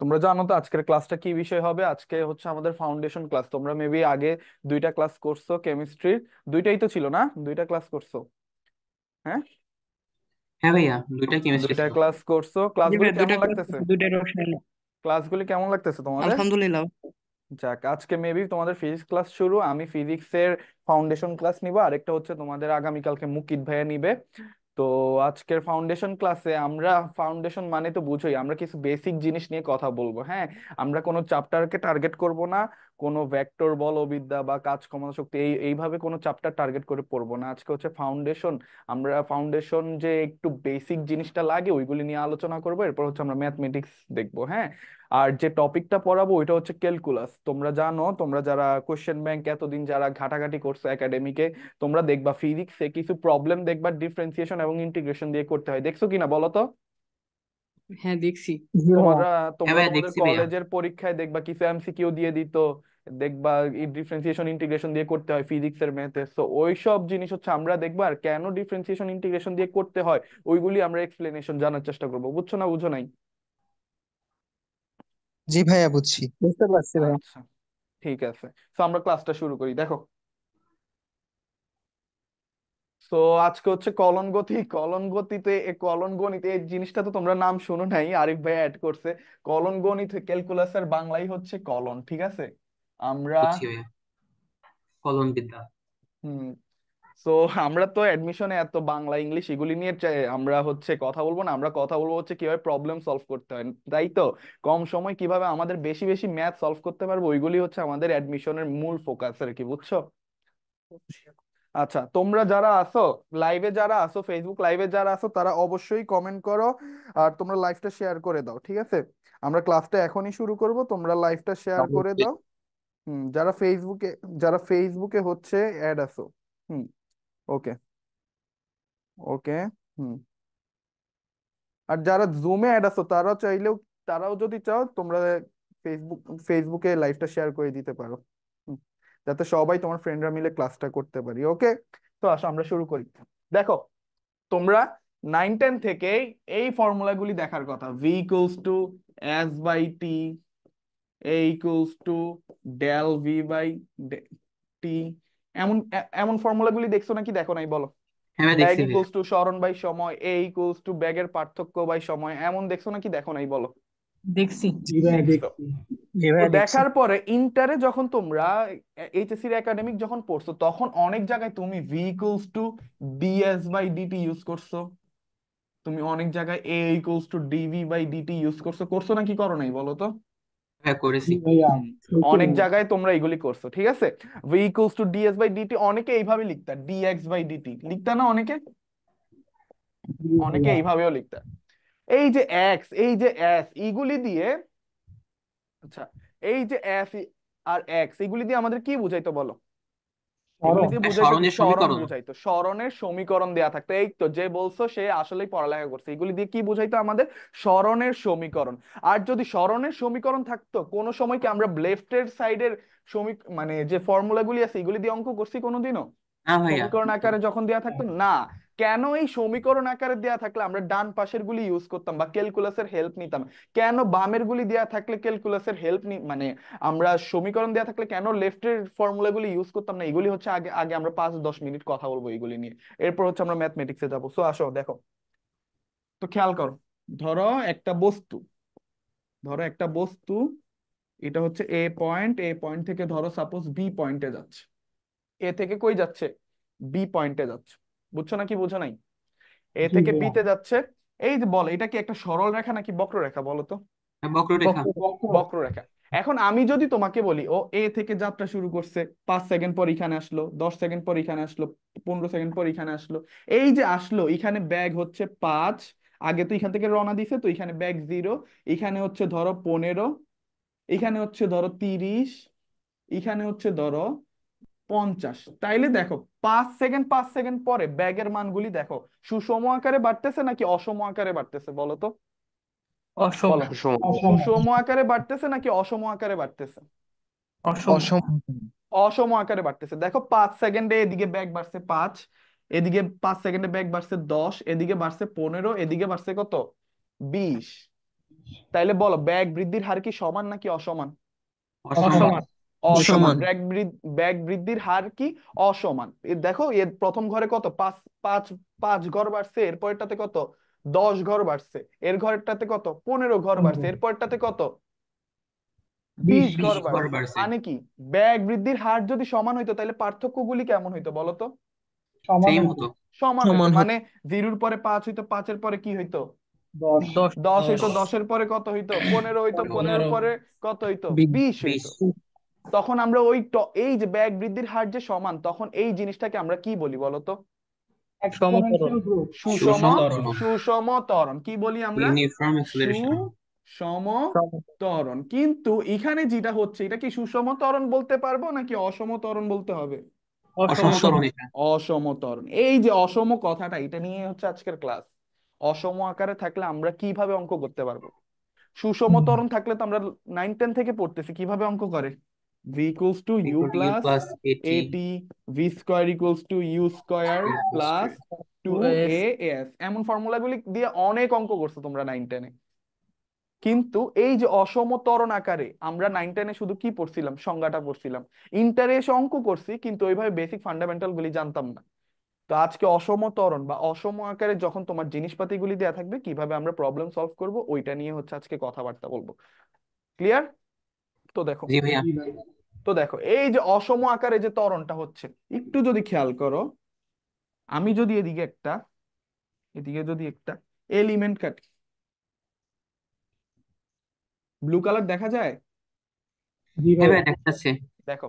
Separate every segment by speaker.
Speaker 1: তোমরা জানো তো আজকের ক্লাসটা কি বিষয় হবে আজকে হচ্ছে আমাদের ফাউন্ডেশন ক্লাস তোমরা মেবি আগে দুইটা ক্লাস করছো কেমিস্ট্রি দুইটাই তো ছিল না দুইটা ক্লাস করছো হ্যাঁ হ্যাঁ ভাইয়া দুইটা কেমিস্ট্রি দুইটা ক্লাস করছো ক্লাসগুলো কেমন লাগতেছে ক্লাসগুলি কেমন লাগতেছে তোমাদের আলহামদুলিল্লাহ যাক আজকে মেবি তোমাদের ফিজিক্স ক্লাস শুরু আমি ফিজিক্সের ফাউন্ডেশন ক্লাস নিব আরেকটা হচ্ছে তোমাদের আগামীকালকে মুকিত ভাইয়া নিবে তো আজকের ফাউন্ডেশন ক্লাসে আমরা ফাউন্ডেশন মানে তো বুঝোই আমরা কিছু বেসিক জিনিস নিয়ে কথা বলবো হ্যাঁ আমরা কোনো চ্যাপ্টারকে টার্গেট করব না কোনো ভেক্টর বলবিদ্যা বা কাজ ক্ষমতা শক্তি এই এইভাবে কোনো চাপটা টার্গেট করে পড়বো না আজকে হচ্ছে ফাউন্ডেশন আমরা ফাউন্ডেশন যে একটু বেসিক জিনিসটা লাগে ওইগুলি নিয়ে আলোচনা করবো এরপর হচ্ছে আমরা ম্যাথমেটিক্স দেখবো হ্যাঁ আর যে টপিকটা পড়াবো ওইটা হচ্ছে ক্যালকুলাস তোমরা জানো তোমরা যারা কোয়েশ্চেন ব্যাংক এতদিন যারা ঘাটাঘাটি করছো একাডেমিকে তোমরা দেখবা ফিজিক্সে কিছু প্রবলেম দেখবা ডিফারেন্সিয়েশন এবং ইন্টিগ্রেশন দিয়ে করতে হয় দেখছো কিনা বলো তো
Speaker 2: হ্যাঁ দেখছি হ্যাঁ তোমরা তোমরা তোমাদের কলেজের
Speaker 1: পরীক্ষায় দেখবা কিছু এমসিকিউ দিয়ে দিত দেখবা ডিফারেন্সিয়েশন ইন্টিগ্রেশন দিয়ে করতে হয় ফিজিক্স এর ম্যাথে ওই ওইসব জিনিস হচ্ছে আমরা দেখবো আর কেন ডিফারেন্সিয়েশন ইন্টিগ্রেশন দিয়ে করতে হয় ওইগুলি আমরা এক্সপ্লেনেশন জানার চেষ্টা করবো বুঝছো না বুঝো নাই
Speaker 3: জি ভাইয়া বুঝছি বুঝতে পারছি ভাইয়া আচ্ছা
Speaker 1: ঠিক আছে তো আমরা ক্লাসটা শুরু করি দেখো তো আজকে হচ্ছে কলন গতি কলন গতিতে কলন গণিত এই জিনিসটা তো তোমরা নাম শুনো নাই আরিফ ভাই অ্যাড করছে কলন গণিত ক্যালকুলাসের বাংলাই হচ্ছে কলন ঠিক আছে আমরা
Speaker 4: কলন বিদ্যা হুম
Speaker 1: তো আমরা তো অ্যাডমিশনে এত বাংলা ইংলিশ এগুলি নিয়ে আমরা হচ্ছে কথা বলবো না আমরা কথা বলবো হচ্ছে কিভাবে প্রবলেম সলভ করতে হয় তাই তো কম সময় কিভাবে আমাদের বেশি বেশি ম্যাথ সলভ করতে পারবো ওইগুলি হচ্ছে আমাদের অ্যাডমিশনের মূল ফোকাস আর কি বুঝছো আচ্ছা তোমরা যারা আসো লাইভে যারা আসো ফেসবুক লাইভে যারা আসো তারা অবশ্যই কমেন্ট করো আর তোমরা লাইভটা শেয়ার করে দাও ঠিক আছে আমরা ক্লাসটা এখনই শুরু করব তোমরা লাইভটা শেয়ার করে দাও হুম যারা ফেসবুকে যারা ফেসবুকে হচ্ছে অ্যাড আসো
Speaker 3: হুম ওকে
Speaker 1: ওকে হুম আর যারা জুমে অ্যাড আসো তারা চাইলেও তারাও যদি চাও তোমরা ফেসবুক ফেসবুকে লাইভটা শেয়ার করে দিতে পারো যাতে সবাই তোমার ফ্রেন্ডরা মিলে ক্লাসটা করতে পারি ওকে তো আসো আমরা শুরু করি দেখো তোমরা নাইন টেন থেকে এই ফর্মুলাগুলি দেখার কথা V equals to S by T A equals to del V by T এমন এমন ফর্মুলাগুলি দেখছো নাকি দেখো নাই বলো ব্যাগ ইকুয়ালস টু সরণ বাই সময় এ ইকুয়ালস টু ব্যাগের পার্থক্য বাই সময় এমন দেখছো নাকি দেখো নাই বলো দেখছি দেখার পরে ইন্টারে যখন তোমরা এইচএসসি একাডেমিক যখন পড়ছো তখন অনেক জায়গায় তুমি V equals to DS by DT use করছো তুমি অনেক জায়গায় A equals to DV by DT use করছো করছো নাকি করো নাই বলো তো
Speaker 4: হ্যাঁ, অনেক
Speaker 1: জায়গায় তোমরা এগুলি করছো ঠিক আছে V equals to DS by DT অনেকে এইভাবে লিখতা ডিএক্স বাই ডিটি লিখতা না অনেকে অনেকে এইভাবেও লিখতা এই যে এক্স এই যে এস এইগুলি দিয়ে আচ্ছা এই যে এস আর এক্স এইগুলি দিয়ে আমাদের কি বুঝাইতো বলো স্মরণের সমীকরণ দেয়া থাকতো এই তো যে বলছো সে আসলে পড়ালেখা করছে এগুলি দিয়ে কি বুঝাইতো আমাদের স্মরণের সমীকরণ আর যদি স্মরণের সমীকরণ থাকতো কোন সময় কি আমরা লেফটের সাইডের সমী মানে যে ফর্মুলা গুলি আছে এগুলি দিয়ে অঙ্ক করছি কোনোদিনও সমীকরণ আকারে যখন দেওয়া থাকতো না কেন এই সমীকরণ আকারে দেয়া থাকলে আমরা ডান পাশের গুলি ইউজ করতাম বা ক্যালকুলাসের হেল্প নিতাম কেন বামের গুলি দেয়া থাকলে ক্যালকুলাসের হেল্প নি মানে আমরা সমীকরণ দেয়া থাকলে কেন লেফটের গুলি ইউজ করতাম না এগুলি হচ্ছে আগে আগে আমরা পাঁচ দশ মিনিট কথা বলবো এগুলি নিয়ে এরপর হচ্ছে আমরা ম্যাথমেটিক্সে যাবো সো আসো দেখো তো খেয়াল করো ধরো একটা বস্তু ধরো একটা বস্তু এটা হচ্ছে এ পয়েন্ট এ পয়েন্ট থেকে ধরো সাপোজ বি পয়েন্টে যাচ্ছে এ থেকে কই যাচ্ছে বি পয়েন্টে যাচ্ছে বুঝছো নাকি বুঝো নাই এ থেকে বি হ্যাঁ। তে যাচ্ছে এই যে বল এটা কি একটা সরল রেখা নাকি বক্ররেখা বলো তো হ্যাঁ, বক্ররেখা রেখা এখন আমি যদি তোমাকে বলি ও এ থেকে যাত্রা শুরু করছে পাঁচ সেকেন্ড পর এখানে আসলো দশ সেকেন্ড পর এখানে আসলো পনেরো সেকেন্ড পর এখানে আসলো এই যে আসলো এখানে ব্যাগ হচ্ছে পাঁচ আগে তো এখান থেকে রওনা দিছে তো এখানে ব্যাগ জিরো এখানে হচ্ছে ধরো পনেরো এখানে হচ্ছে ধরো তিরিশ এখানে হচ্ছে ধরো পঞ্চাশ তাইলে দেখো পাঁচ সেকেন্ড পাঁচ সেকেন্ড পরে ব্যাগের মানগুলি দেখো সুষম আকারে বাড়তেছে নাকি অসম আকারে বাড়তেছে বলো তো
Speaker 3: সুষম
Speaker 1: আকারে বাড়তেছে নাকি অসম আকারে বাড়তেছে অসম আকারে বাড়তেছে দেখো পাঁচ সেকেন্ডে এদিকে ব্যাগ বাড়ছে পাঁচ এদিকে পাঁচ সেকেন্ডে ব্যাগ বাড়ছে দশ এদিকে বাড়ছে পনেরো এদিকে বাড়ছে কত বিশ তাইলে বলো ব্যাগ বৃদ্ধির হার কি সমান নাকি অসমান অসমান অসমান ব্যাগ ব্যাগ বৃদ্ধির হার কি অসমান দেখো এর প্রথম ঘরে কত পাঁচ পাঁচ পাঁচ ঘর বাড়ছে এরপরটাতে কত দশ ঘর বাড়ছে এর ঘরটাতে কত পনেরো ঘর বাড়ছে এরপরটাতে কত বিশ ঘর বাড়ছে মানে কি ব্যাগ বৃদ্ধির হার যদি সমান হইতো তাহলে পার্থক্যগুলি কেমন হইতো বলতো সমান সমান মানে জিরুর পরে পাঁচ হইতো পাঁচের পরে কি হইতো দশ হইতো দশের পরে কত হইতো পনেরো হইতো পনেরো পরে কত হইতো বিশ হইতো তখন আমরা ওই এই যে ব্যাগ বৃদ্ধির হার যে সমান তখন এই জিনিসটাকে আমরা কি বলি বলতো সুসমতরণ কি বলি আমরা কিন্তু এখানে যেটা হচ্ছে এটা কি সুসমতরণ বলতে পারবো নাকি অসমতরণ বলতে হবে অসম ত্বরণ এই যে অসম কথাটা এটা নিয়ে হচ্ছে আজকের ক্লাস অসম আকারে থাকলে আমরা কিভাবে অঙ্ক করতে পারবো সুসমতরণ থাকলে তো আমরা নাইন টেন থেকে পড়তেছি কিভাবে অঙ্ক করে v equals to u plus, plus 80 v square equals to u square plus 2as এমন ফর্মুলা গুলি দিয়ে অনেক অঙ্ক করছো তোমরা নাইন টেনে কিন্তু এই যে অসমতরণ আকারে আমরা নাইন টেনে শুধু কি পড়ছিলাম সংজ্ঞাটা পড়ছিলাম ইন্টারেস্ট অঙ্ক করছি কিন্তু ওইভাবে বেসিক ফান্ডামেন্টাল গুলি জানতাম না তো আজকে অসমতরণ বা অসম আকারে যখন তোমার জিনিসপাতি গুলি দেয়া থাকবে কিভাবে আমরা প্রবলেম সলভ করব ওইটা নিয়ে হচ্ছে আজকে কথাবার্তা বলবো ক্লিয়ার তো দেখো জি ভাইয়া তো দেখো এই যে অসম আকারে যে ত্বরণটা হচ্ছে একটু যদি খেয়াল করো আমি যদি এদিকে একটা এদিকে যদি একটা এলিমেন্ট কাটি ব্লু কালার দেখা যায় হ্যাঁ দেখো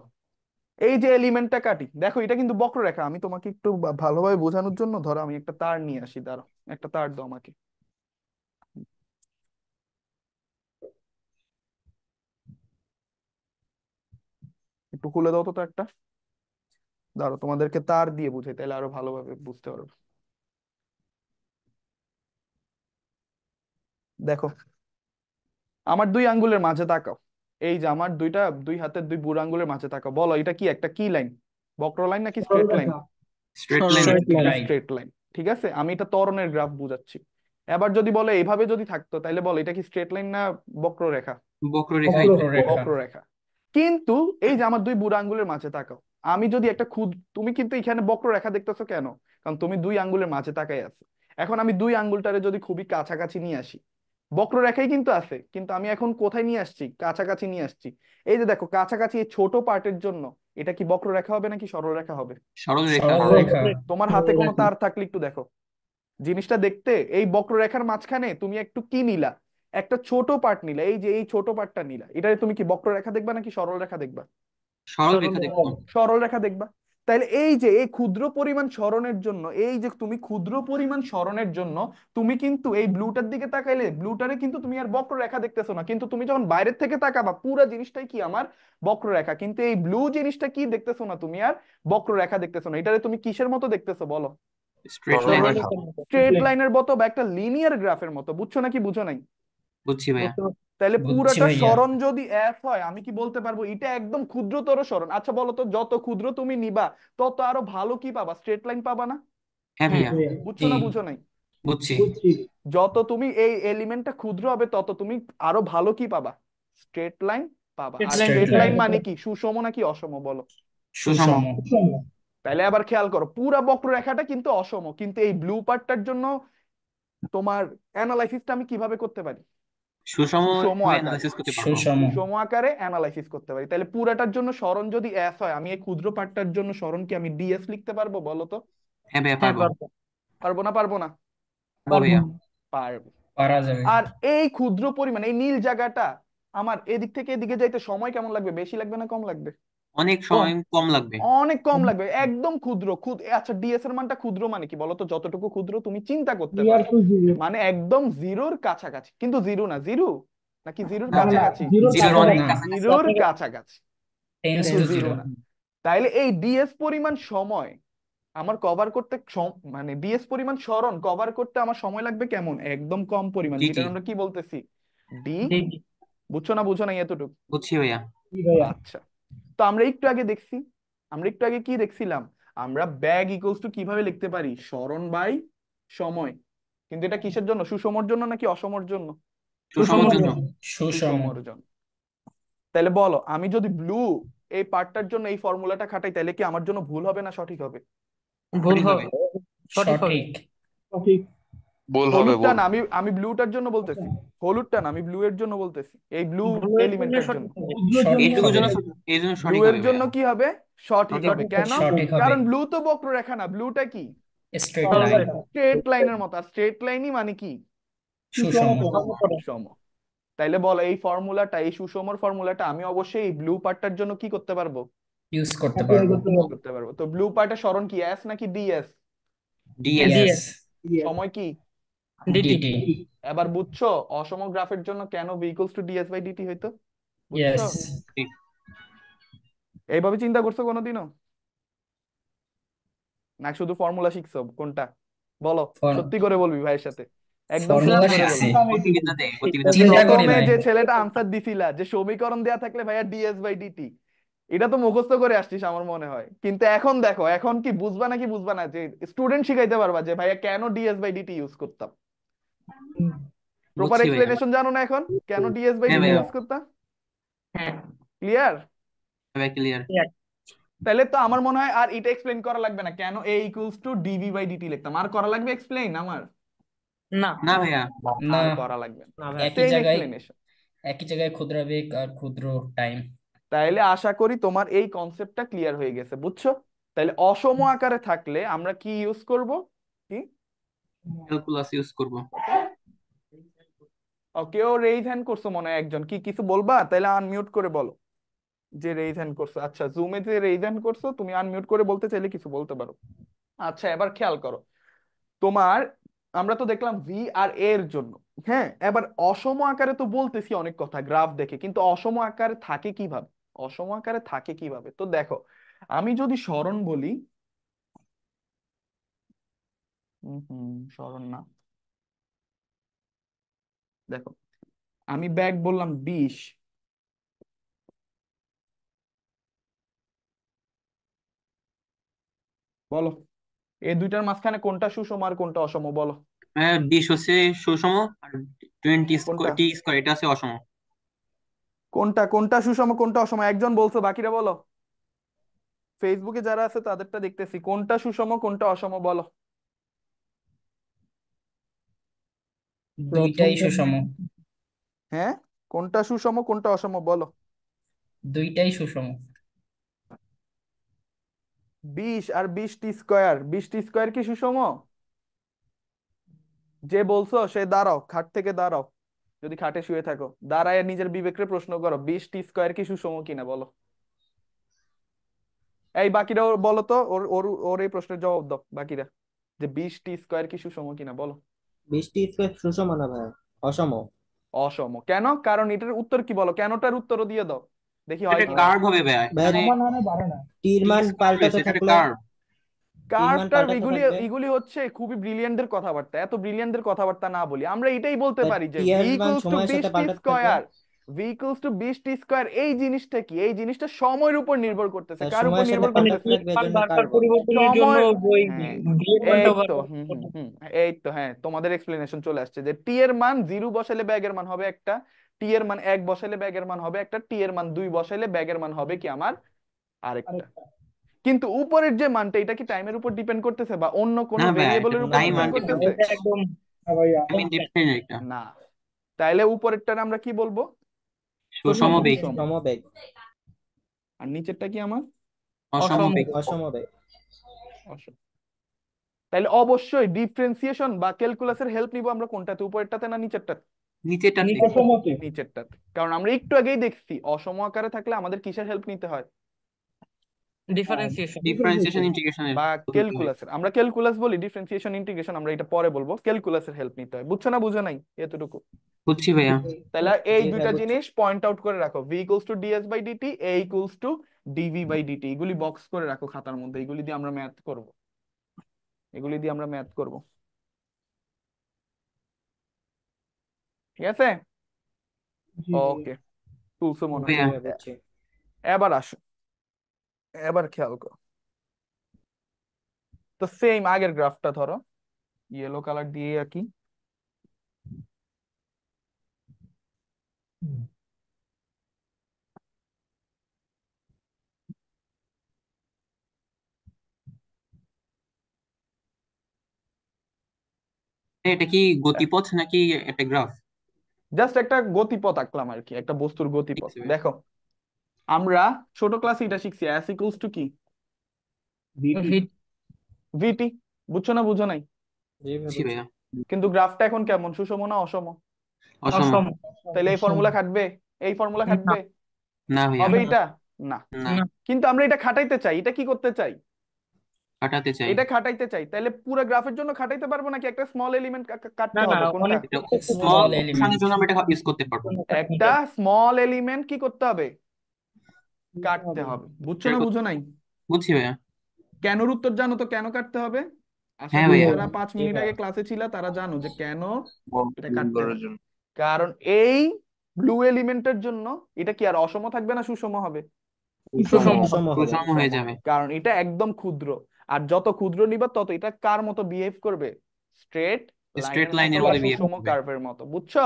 Speaker 1: এই যে এলিমেন্টটা কাটি দেখো এটা কিন্তু বক্ররেখা আমি তোমাকে একটু ভালোভাবে বোঝানোর জন্য ধরো আমি একটা তার নিয়ে আসি দাঁড়ো একটা তার দাও আমাকে একটু খুলে দাও তো একটা দাঁড়ো তোমাদেরকে তার দিয়ে বুঝাই তাহলে আরো ভালোভাবে বুঝতে পারবে দেখো আমার দুই আঙ্গুলের মাঝে তাকাও এই যে আমার দুইটা দুই হাতের দুই বুড়ো আঙ্গুলের মাঝে তাকাও বলো এটা কি একটা কি লাইন বক্র লাইন নাকি স্ট্রেট লাইন স্ট্রেট হ্যাঁ, লাইন ঠিক আছে আমি এটা ত্বরণের গ্রাফ বুঝাচ্ছি এবার যদি বলে এইভাবে যদি থাকতো তাহলে বলো এটা কি স্ট্রেট লাইন না বক্ররেখা বক্ররেখা বক্ররেখা কিন্তু এই যে আমার দুই বুড়া আঙ্গুলের মাঝে তাকাও আমি যদি একটা খুদ তুমি কিন্তু এখানে বক্ররেখা দেখতেছো কেন কারণ তুমি দুই আঙ্গুলের মাঝে তাকাই আছো এখন আমি দুই আঙ্গুলটারে যদি খুবই কাছাকাছি নিয়ে আসি বক্ররেখাই কিন্তু আছে কিন্তু আমি এখন কোথায় নিয়ে আসছি কাছাকাছি নিয়ে আসছি এই যে দেখো কাছাকাছি এই ছোট পার্টের জন্য এটা কি বক্ররেখা হবে নাকি রেখা হবে তোমার হাতে কোনো তার থাকলে একটু দেখো জিনিসটা দেখতে এই বক্ররেখার মাঝখানে তুমি একটু কি নিলা একটা ছোট পার্ট নিলা এই যে এই ছোট পার্টটা নিলা এটা তুমি কি বক্ররেখা দেখবা নাকি সরল রেখা দেখবা সরল রেখা দেখবা সরল রেখা দেখবা তাহলে এই যে এই ক্ষুদ্র পরিমাণ সরণের জন্য এই যে তুমি ক্ষুদ্র পরিমাণ সরণের জন্য তুমি কিন্তু এই ব্লুটার দিকে তাকাইলে ব্লুটারে কিন্তু তুমি আর বক্ররেখা দেখতেছো না কিন্তু তুমি যখন বাইরের থেকে তাকাবা পুরো জিনিসটাই কি আমার বক্ররেখা কিন্তু এই ব্লু জিনিসটা কি দেখতেছো না তুমি আর বক্ররেখা দেখতেছো না এটারে তুমি কিসের মতো দেখতেছো বলো স্ট্রেট লাইনের মতো বা একটা লিনিয়ার গ্রাফের মতো বুঝছো নাকি বুঝো নাই
Speaker 4: বুঝছি ভাইয়া বুঝতে পারছো?
Speaker 1: তাহলে বুঝছি পুরাটা ভাইয়া সরণ যদি এক হয় আমি কি বলতে পারবো এটা একদম ক্ষুদ্রতর সরণ আচ্ছা বলো তো যত ক্ষুদ্র তুমি নিবা তত আরো ভালো কি পাবা স্ট্রেট লাইন পাবা না হ্যাঁ হ্যাঁ ভাইয়া বুঝছো না বুঝো নাই বুঝছি বুঝছি যত তুমি এই এলিমেন্টটা ক্ষুদ্র হবে তত তুমি আরো ভালো কি পাবা স্ট্রেট লাইন পাবা আর স্ট্রেট লাইন মানে কি সুষম নাকি অসম বলো সুষম সুষম সুষম তাহলে আবার খেয়াল করো পুরা বক্ররেখাটা কিন্তু অসম কিন্তু এই ব্লু পার্টটার জন্য তোমার অ্যানালাইসিসটা আমি কিভাবে করতে পারি সুষম আকারে অ্যানালাইসিস করতে পারি তাহলে পুরাটার জন্য যদি এস হয় আমি এই ক্ষুদ্র পাঠটার জন্য স্মরণ কি আমি ডিএস লিখতে পারবো বলো তো হ্যাঁ হ্যাঁ, পারবো না পারবো না
Speaker 4: পারবো আর
Speaker 1: এই ক্ষুদ্র পরিমাণ এই নীল জায়গাটা আমার এদিক থেকে এদিকে যাইতে সময় কেমন লাগবে বেশি লাগবে না কম লাগবে
Speaker 4: অনেক সময় কম লাগবে
Speaker 1: অনেক কম লাগবে একদম ক্ষুদ্র আচ্ছা ডিএস এর মানটা ক্ষুদ্র মানে কি বলতো যতটুকু ক্ষুদ্র তুমি চিন্তা করতে পারো মানে একদম জিরোর কাছাকাছি কিন্তু জিরো না জিরো নাকি জিরোর কাছাকাছি জিরোর কাছাকাছি তাইলে এই ডিএস পরিমাণ সময় আমার কভার করতে মানে ডিএস পরিমাণ স্মরণ কভার করতে আমার সময় লাগবে কেমন একদম কম পরিমাণ যেটা আমরা কি বলতেছি ডি বুঝছো না বুঝো না এতটুকু বুঝছি ভাইয়া আচ্ছা তো আমরা একটু আগে দেখছি আমরা একটু আগে কি দেখছিলাম আমরা ব্যাগ ইকোস টু কিভাবে লিখতে পারি স্মরণ বাই সময় কিন্তু এটা কিসের জন্য সুষমর জন্য নাকি অসমর জন্য তাহলে বলো আমি যদি ব্লু এই পার্টটার জন্য এই ফর্মুলাটা খাটাই তাহলে কি আমার জন্য ভুল হবে না সঠিক হবে ভুল হবে সঠিক হবে সঠিক
Speaker 3: বল হবে হলুদটা না
Speaker 1: আমি আমি ব্লুটার জন্য বলতেছি হলুদটা না আমি ব্লু এর জন্য বলতেছি এই ব্লু এলিমেন্টের জন্য ব্লু এর জন্য কি হবে শর্ট হবে কেন কারণ ব্লু তো বক্ররেখা না ব্লুটা কি স্ট্রেট লাইনের মতো আর স্ট্রেট লাইনই মানে কি সুষম তাইলে বল এই ফর্মুলাটা এই সুষমর ফর্মুলাটা আমি অবশ্যই ব্লু পার্টটার জন্য কি করতে পারবো ইউজ করতে পারবো করতে পারবো তো ব্লু পার্টের স্মরণ কি এস নাকি ডিএস এস সময় কি ডিটি এবার বুঝছো অসম গ্রাফের জন্য কেন v to ds by dt হইতো বুঝছো এইভাবে চিন্তা করছো কোনোদিনও না শুধু ফর্মুলা শিখছো কোনটা বলো সত্যি করে বলবি ভাইয়ের সাথে যে ছেলেটা আনসার দিছিলা যে সমীকরণ দেয়া থাকলে ভাইয়া ডিএস বাই ডিটি এটা তো মুখস্থ করে আসছিস আমার মনে হয় কিন্তু এখন দেখো এখন কি বুঝবা নাকি বুঝবা না যে স্টুডেন্ট শিখাইতে পারবা যে ভাইয়া কেন ডিএস বাই ডিটি ইউজ করতাম
Speaker 4: প্রপার এক্সপ্লেনেশন
Speaker 1: জানো না এখন কেন ডিএস বাই ডিএস ইউজ করতে হ্যাঁ ক্লিয়ার ক্লিয়ার হ্যাঁ। হ্যাঁ তাহলে তো আমার মনে হয় আর এটা এক্সপ্লেন করা লাগবে না কেন A equals to DV by DT লিখতাম আর করা লাগবে এক্সপ্লেন আমার না না ভাইয়া না করা
Speaker 2: লাগবে না একই জায়গায়
Speaker 1: একই জায়গায় ক্ষুদ্র বেগ আর ক্ষুদ্র টাইম তাহলে আশা করি তোমার এই কনসেপ্টটা ক্লিয়ার হয়ে গেছে বুঝছো তাহলে অসম আকারে থাকলে আমরা কি ইউজ করব কি
Speaker 4: ক্যালকুলাস ইউজ করব
Speaker 1: কেউ রেইজ হ্যান্ড করছো মনে হয় একজন কি কিছু বলবা তাহলে আনমিউট করে বলো যে রেইজ হ্যান্ড করছো আচ্ছা জুমে যে রেইজ হ্যান্ড করছো তুমি আনমিউট করে বলতে চাইলে কিছু বলতে পারো আচ্ছা এবার খেয়াল করো তোমার আমরা তো দেখলাম ভি আর এ এর জন্য হ্যাঁ এবার অসম আকারে তো বলতেছি অনেক কথা গ্রাফ দেখে কিন্তু অসম আকারে থাকে কিভাবে অসম আকারে থাকে কিভাবে তো দেখো আমি যদি স্মরণ বলি হুম স্মরণ না দেখো আমি ব্যাগ বললাম বিশ বলো এই দুইটার মাঝখানে কোনটা সুষম আর কোনটা অসম বলো
Speaker 4: হ্যাঁ, বিশ হচ্ছে সুষম আর টোয়েন্টি এটা হচ্ছে অসম
Speaker 1: কোনটা কোনটা সুষম কোনটা অসম একজন বলছো বাকিরা বলো ফেসবুকে যারা আছে তাদেরটা দেখতেছি কোনটা সুষম কোনটা অসম বলো দুইটাই সুষম হ্যাঁ কোনটা সুষম কোনটা অসম বলো দুইটাই সুষম বিশ আর বিশ টি স্কোয়ার বিশ টি স্কোয়ার কি সুষম যে বলছো সে দাঁড়াও খাট থেকে দাঁড়াও যদি খাটে শুয়ে থাকো দাঁড়ায় নিজের বিবেককে প্রশ্ন করো বিশ টি স্কোয়ার কি সুষম কিনা বলো এই বাকিরা বলো তো ওর ওর ওর এই প্রশ্নের জবাব দাও বাকিরা যে বিশ টি স্কোয়ার কি সুষম কিনা বলো
Speaker 4: বৃষ্টি সুষম না ভাই অসম
Speaker 1: অসম কেন কারণ এটার উত্তর কি বলো কেনটার উত্তর দিয়ে দাও দেখি হয় কার্ভ হবে ভাই মানে মানে তীর মান
Speaker 3: পাল্টাতে থাকলো
Speaker 1: কার্ভটার এগুলি এগুলি হচ্ছে খুবই ব্রিলিয়েন্টের কথাবার্তা এত ব্রিলিয়েন্টের কথাবার্তা না বলি আমরা এটাই বলতে পারি যে equals to B square v equals to b এই জিনিসটা কি এই জিনিসটা সময়ের উপর নির্ভর করতেছে হ্যাঁ, কার উপর নির্ভর করতেছে হ্যাঁ, এই তো হ্যাঁ তোমাদের এক্সপ্লেনেশন চলে আসছে যে টি এর মান জিরো বসালে ব্যাগের মান হবে একটা t এর মান 1 বসালে ব্যাগের মান হবে একটা টি এর মান দুই বসালে ব্যাগের মান হবে কি আমার আরেকটা কিন্তু উপরের যে মানটা এটা কি টাইমের উপর ডিপেন্ড করতেছে বা অন্য কোনো ভেরিয়েবলের উপর ডিপেন্ড করতেছে একদম না তাইলে উপরেরটার আমরা কি বলবো সমবেগ আর নিচেরটা কি আমার অসমবেগ অসমবেগ তাহলে অবশ্যই ডিফারেন্সিয়েশন বা ক্যালকুলাসের হেল্প নিব আমরা কোনটাতে উপরেরটাতে না নিচেরটাতে নিচেরটাতে নিচেরটাতে কারণ আমরা একটু আগেই দেখছি অসম আকারে থাকলে আমাদের কিসের হেল্প নিতে হয় ডিফারেন্সিয়েশন ডিফারেন্সিয়েশন ইন্টিগ্রেশন বা ক্যালকুলাসের আমরা ক্যালকুলাস বলি ডিফারেন্সিয়েশন ইন্টিগ্রেশন আমরা এটা পরে বলবো ক্যালকুলাসের হেল্প নিতে হয় বুঝছো না নাই এতটুকু বুঝছি ভাইয়া তাহলে এই দুইটা জিনিস পয়েন্ট আউট করে রাখো v equals to ds by dt a equals to dv by dt এগুলি বক্স করে রাখো খাতার মধ্যে এগুলি দিয়ে আমরা ম্যাথ করব এগুলি দিয়ে আমরা ম্যাথ করব ঠিক আছে ওকে টুলসও মনে হয় এবার আসো এবার খেয়াল করো তো সেম আগের গ্রাফটা ধরো ইয়েলো কালার দিয়ে কি এটা কি গতিপথ
Speaker 4: নাকি একটা গ্রাফ
Speaker 1: জাস্ট একটা গতিপথ আঁকলাম আর কি একটা বস্তুর গতিপথ দেখো আমরা ছোট ক্লাসে এটা শিখছি অ্যাস ইকুয়ালস টু কি ভিটি বুঝছো না বুঝো নাই কিন্তু গ্রাফটা এখন কেমন সুষম না অসম অসম তাহলে এই ফর্মুলা খাটবে এই ফর্মুলা খাটবে
Speaker 4: না হবে এটা
Speaker 1: না কিন্তু আমরা এটা খাটাইতে চাই এটা কি করতে চাই
Speaker 4: খাটাতে চাই এটা
Speaker 1: খাটাইতে চাই তাহলে পুরো গ্রাফের জন্য খাটাইতে পারবো নাকি একটা স্মল এলিমেন্ট কাটতে হবে কোনটা স্মল এলিমেন্ট জন্য
Speaker 4: আমরা এটা ইউজ করতে পারবো একটা
Speaker 1: স্মল এলিমেন্ট কি করতে হবে কাটতে হবে বুঝছো না বুঝো নাই বুঝছি ভাইয়া কেনর উত্তর জানো তো কেন কাটতে হবে আশা হ্যাঁ করি ভাইয়া। যারা পাঁচ মিনিট আগে ক্লাসে ছিল তারা জানো যে কেন এটা কাটতে হবে। কারণ এই ব্লু এলিমেন্টের জন্য এটা কি আর অসম থাকবে না সুষম হবে সুষম হয়ে যাবে কারণ এটা একদম ক্ষুদ্র আর যত ক্ষুদ্র নিবা তত এটা কার মতো বিহেভ করবে স্ট্রেট স্ট্রেট line মতো behave সুষম কার্ভের মতো বুঝছো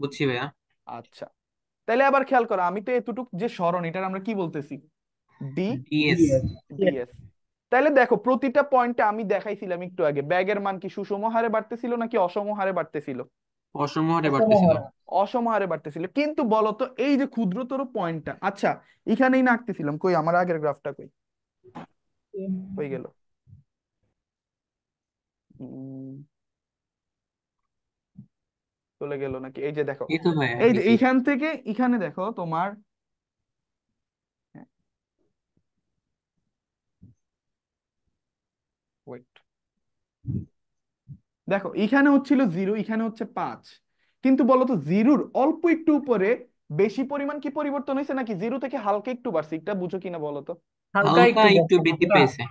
Speaker 1: বুঝছি ভাইয়া আচ্ছা তাহলে আবার খেয়াল করো আমি তো এতটুক যে স্মরণ এটার আমরা কি বলতেছি ডি ডিএস তাহলে দেখো প্রতিটা পয়েন্টে আমি দেখাইছিলাম একটু আগে ব্যাগের মান কি সুষম হারে বাড়তেছিল নাকি অসম হারে বাড়তেছিল অসম হারে বাড়তেছিল অসম হারে বাড়তেছিল কিন্তু বলতো এই যে ক্ষুদ্রতর পয়েন্টটা আচ্ছা এখানেই না আঁকতেছিলাম কই আমার আগের গ্রাফটা কই কই গেল চলে গেল নাকি এই যে দেখো এই এইখান থেকে এখানে দেখো তোমার হ্যাঁ। দেখো এখানে হচ্ছিল জিরো এখানে হচ্ছে পাঁচ কিন্তু বলতো জিরোর অল্প একটু উপরে বেশি পরিমাণ কি পরিবর্তন হয়েছে নাকি জিরো থেকে হালকা একটু বাড়ছে এটা বুঝো কিনা বলতো হালকা একটু বৃদ্ধি হ্যাঁ। পেয়েছে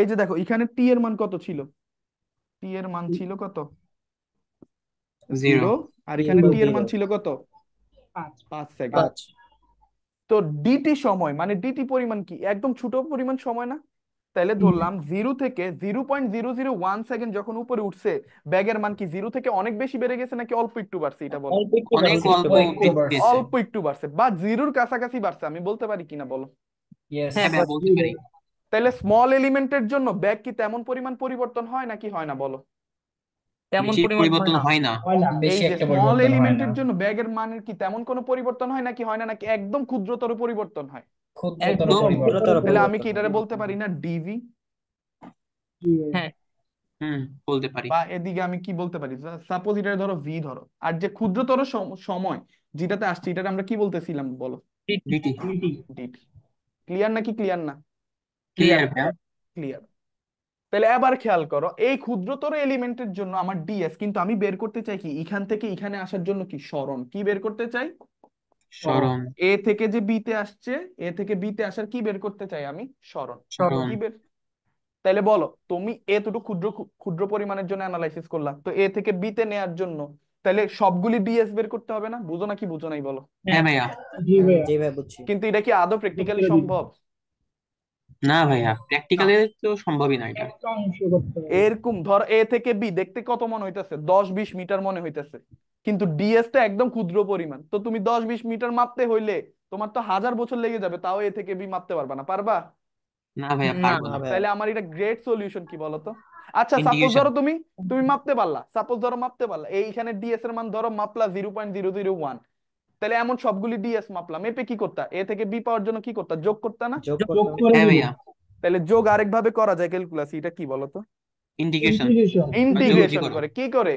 Speaker 1: এই যে দেখো এখানে টি এর মান কত ছিল টি এর মান ছিল কত জিরো আর এখানে টি এর মান ছিল কত পাঁচ সেকেন্ড তো ডিটি সময় মানে ডিটি পরিমাণ কি একদম ছোট পরিমাণ সময় না তাহলে ধরলাম জিরো থেকে zero point zero zero one second যখন উপরে উঠছে ব্যাগের মান কি জিরো থেকে অনেক বেশি বেড়ে গেছে নাকি অল্প একটু বাড়ছে এটা বলো অল্প একটু বাড়ছে বা জিরোর কাছাকাছি বাড়ছে আমি বলতে পারি কিনা বলো তাহলে স্মল এলিমেন্টের জন্য ব্যাগ কি তেমন পরিমাণ পরিবর্তন হয় নাকি হয় না বলো তেমন পরিবর্তন হয়
Speaker 4: না এই যে স্মল এলিমেন্টের
Speaker 1: জন্য ব্যাগের মানের কি তেমন কোনো পরিবর্তন হয় নাকি হয় না নাকি একদম ক্ষুদ্রতর পরিবর্তন হয় একদম ক্ষুদ্রতর তাহলে আমি কি এটারে বলতে পারি না ডিভি হ্যাঁ হুম বলতে পারি বা এদিকে আমি কি বলতে পারি সাপোজ ধরো ভি ধরো আর যে ক্ষুদ্রতর সময় যেটাতে আসছে এটাতে আমরা কি বলতেছিলাম বলো ডিটি ক্লিয়ার নাকি ক্লিয়ার না ক্লিয়ার ক্লিয়ার তাহলে আবার খেয়াল করো এই ক্ষুদ্রতর এলিমেন্টের জন্য আমার ডিএস কিন্তু আমি বের করতে চাই কি এখান থেকে এখানে আসার জন্য কি সরণ কি বের করতে চাই সরণ এ থেকে যে বি তে আসছে এ থেকে বি তে আসার কি বের করতে চাই আমি সরণ কি বের তাহলে বলো তুমি এতটুকু ক্ষুদ্র ক্ষুদ্র পরিমাণের জন্য অ্যানালাইসিস করলা তো এ থেকে বি তে নেয়ার জন্য তাহলে সবগুলি ডিএস বের করতে হবে না বুঝো না কি বুঝো নাই বলো হ্যাঁ কিন্তু এটা কি আদৌ প্র্যাকটিক্যালি সম্ভব
Speaker 4: না ভাইয়া প্র্যাকটিক্যালে তো সম্ভবই না এটা
Speaker 1: এরকম ধর এ থেকে বি দেখতে কত মনে হইতেছে দশ বিশ মিটার মনে হইতেছে কিন্তু ডিএসটা একদম ক্ষুদ্র পরিমাণ তো তুমি দশ বিশ মিটার মাপতে হইলে তোমার তো হাজার বছর লেগে যাবে তাও এ থেকে বি মাপতে পারবা না পারবা
Speaker 4: না ভাইয়া পারবো না তাহলে
Speaker 1: আমার এটা গ্রেট সলিউশন কি বলতো আচ্ছা সাপোজ ধরো তুমি তুমি মাপতে পারলা সাপোজ ধরো মাপতে পারলা এইখানে ডিএস এর মান ধরো মাপলা zero point zero zero one তাহলে এমন সবগুলি ডিএস মাপলাম এপে কি করতা এ থেকে বি পাওয়ার জন্য কি করতা যোগ করতা না হ্যাঁ, তাহলে যোগ আরেক ভাবে করা যায় ক্যালকুলাস এটা কি বলতো ইন্টিগ্রেশন মানে ইন্টিগ্রেশন করে কি করে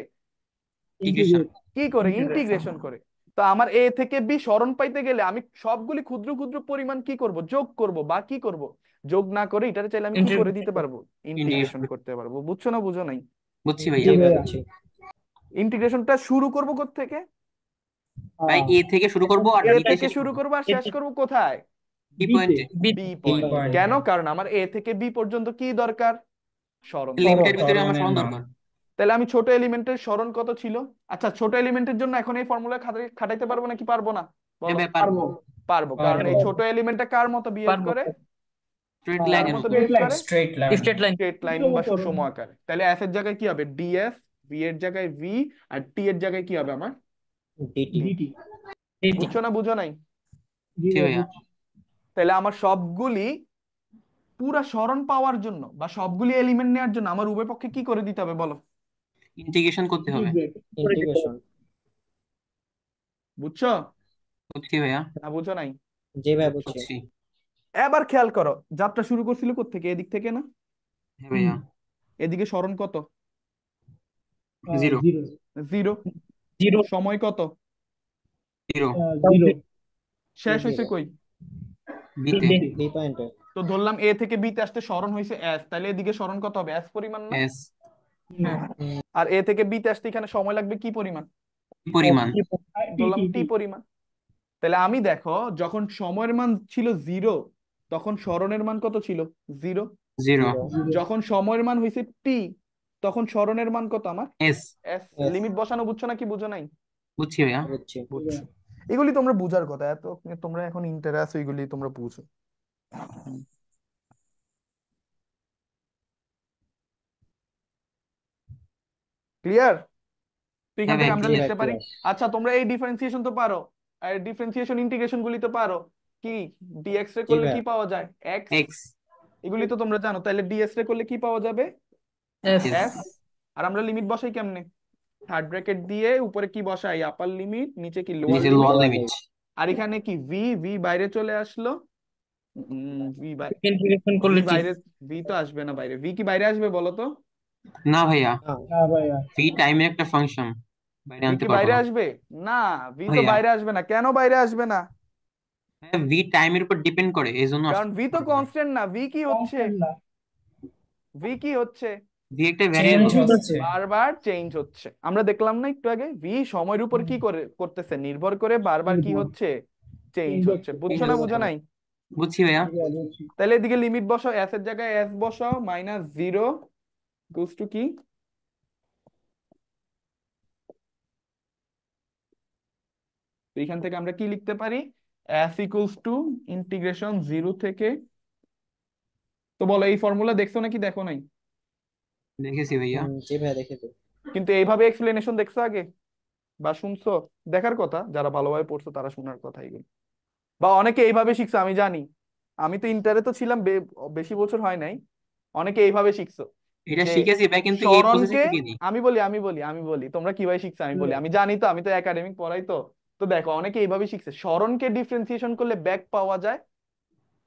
Speaker 1: কি করে ইন্টিগ্রেশন করে তো আমার এ থেকে বি স্মরণ পাইতে গেলে আমি সবগুলি ক্ষুদ্র ক্ষুদ্র পরিমাণ কি করব যোগ করব বা কি করব যোগ না করে এটা চাইলে আমি কি করে দিতে পারবো ইন্টিগ্রেশন করতে পারবো বুঝছো না বুঝো নাই বুঝছি ভাইয়া ইন্টিগ্রেশনটা শুরু করব কোথা থেকে এ হ্যাঁ। থেকে শুরু আর এ থেকে শুরু আর শেষ কোথায় বি পয়েন্টে বি কেন কারণ আমার এ থেকে বি পর্যন্ত কি দরকার সরণ লিমিটের ভিতরে আমার সরণ দরকার তাহলে আমি ছোট এলিমেন্টের সরণ কত ছিল আচ্ছা ছোট এলিমেন্টের জন্য এখন এই ফর্মুলা খাটাইতে পারবো নাকি পারবো না পারবো পারবো কারণ এই ছোট এলিমেন্টটা কার মতো বিহেভ করে straight line straight line straight line straight line বা সুষম আকারে তাহলে এস এর জায়গায় কি হবে ডিএস বি এর জায়গায় ভি আর টি এর জায়গায় কি হবে আমার তাহলে আমার সবগুলি পুরা স্মরণ পাওয়ার জন্য বা সবগুলি এলিমেন্ট নেওয়ার জন্য আমার উভয় পক্ষে কি করে দিতে হবে বলো ইন্টিগ্রেশন করতে হবে বুঝছো বুঝছি ভাইয়া না বুঝো নাই জি ভাই বুঝছি এবার খেয়াল করো যাত্রা শুরু করছিল কোত্থেকে এদিক থেকে না হ্যাঁ ভাইয়া এদিকে স্মরণ কত জিরো জিরো জিরো সময় কত জিরো শেষ হয়েছে কই তো ধরলাম এ থেকে আসতে হয়েছে এস তাহলে এদিকে কত হবে এস পরিমাণ না আর এ থেকে বি আসতে এখানে সময় লাগবে কি পরিমাণ পরিমাণ ধরলাম টি পরিমাণ তাহলে আমি দেখো যখন সময়ের মান ছিল জিরো তখন স্মরণের মান কত ছিল জিরো জিরো যখন সময়ের মান হয়েছে টি তখন স্মরণের মান কত আমার এস লিমিট বসানো বুঝছো নাকি বুঝো নাই বুঝছি ভাইয়া বুঝছি বুঝছো এগুলি তোমরা বুঝার কথা এত তোমরা এখন ইন্টারেস্ট এগুলি তোমরা বুঝো ক্লিয়ার ঠিক আছে আমরা লিখতে পারি আচ্ছা তোমরা এই ডিফারেন্সিয়েশন তো পারো আর ডিফারেন্সিয়েশন ইন্টিগ্রেশন গুলি তো পারো কি ডিএক্স রে করলে কি পাওয়া যায় এক্স এগুলি তো তোমরা জানো তাহলে ডিএক্স রে করলে কি পাওয়া যাবে এস আর আমরা লিমিট বসাই কেমনে থার্ড ব্র্যাকেট দিয়ে উপরে কি বসাই আপার লিমিট নিচে কি লোয়ার লিমিট আর এখানে কি ভি ভি বাইরে চলে আসলো ভি বাইরে ভি তো আসবে না বাইরে ভি কি বাইরে আসবে বলো তো
Speaker 4: না ভাইয়া ভাইয়া ভি টাইমে একটা ফাংশন বাইরে আনতে পারবো বাইরে
Speaker 1: আসবে না ভি তো বাইরে আসবে না কেন বাইরে আসবে না
Speaker 4: হ্যাঁ ভি টাইমের উপর ডিপেন্ড করে এজন্য কারণ
Speaker 1: ভি তো কনস্ট্যান্ট না ভি কি হচ্ছে ভি কি হচ্ছে ভি একটা ভ্যারিয়েবল বারবার চেঞ্জ হচ্ছে আমরা দেখলাম না একটু আগে ভি সময়ের উপর কি করে করতেছে নির্ভর করে বারবার কি হচ্ছে চেঞ্জ হচ্ছে বুঝছো না বুঝা নাই বুঝছি ভাইয়া তাহলে এদিকে লিমিট বসাও এস এর জায়গায় এস বসাও মাইনাস জিরো গোস টু কি এখান থেকে আমরা কি লিখতে পারি S equals to integration zero থেকে তো বলো এই ফর্মুলা দেখছো নাকি দেখো নাই দেখেছি ভাইয়া জি ভাইয়া দেখেছি কিন্তু এইভাবে এক্সপ্লেনেশন দেখছো আগে বা শুনছো দেখার কথা যারা ভালোভাবে পড়ছো তারা শোনার কথা এগুলো বা অনেকে এইভাবে শিখছো আমি জানি আমি তো ইন্টারে তো ছিলাম বেশি বছর হয় নাই অনেকে এইভাবে শিখছো
Speaker 4: এটা শিখেছি ভাই কিন্তু এই প্রসেসে
Speaker 1: আমি বলি আমি বলি আমি বলি তোমরা কিভাবে শিখছো আমি বলি আমি জানি তো আমি তো একাডেমিক পড়াই তো তো দেখো অনেকে এইভাবে শিখছে স্মরণকে ডিফারেন্সিয়েশন করলে ব্যাক পাওয়া যায়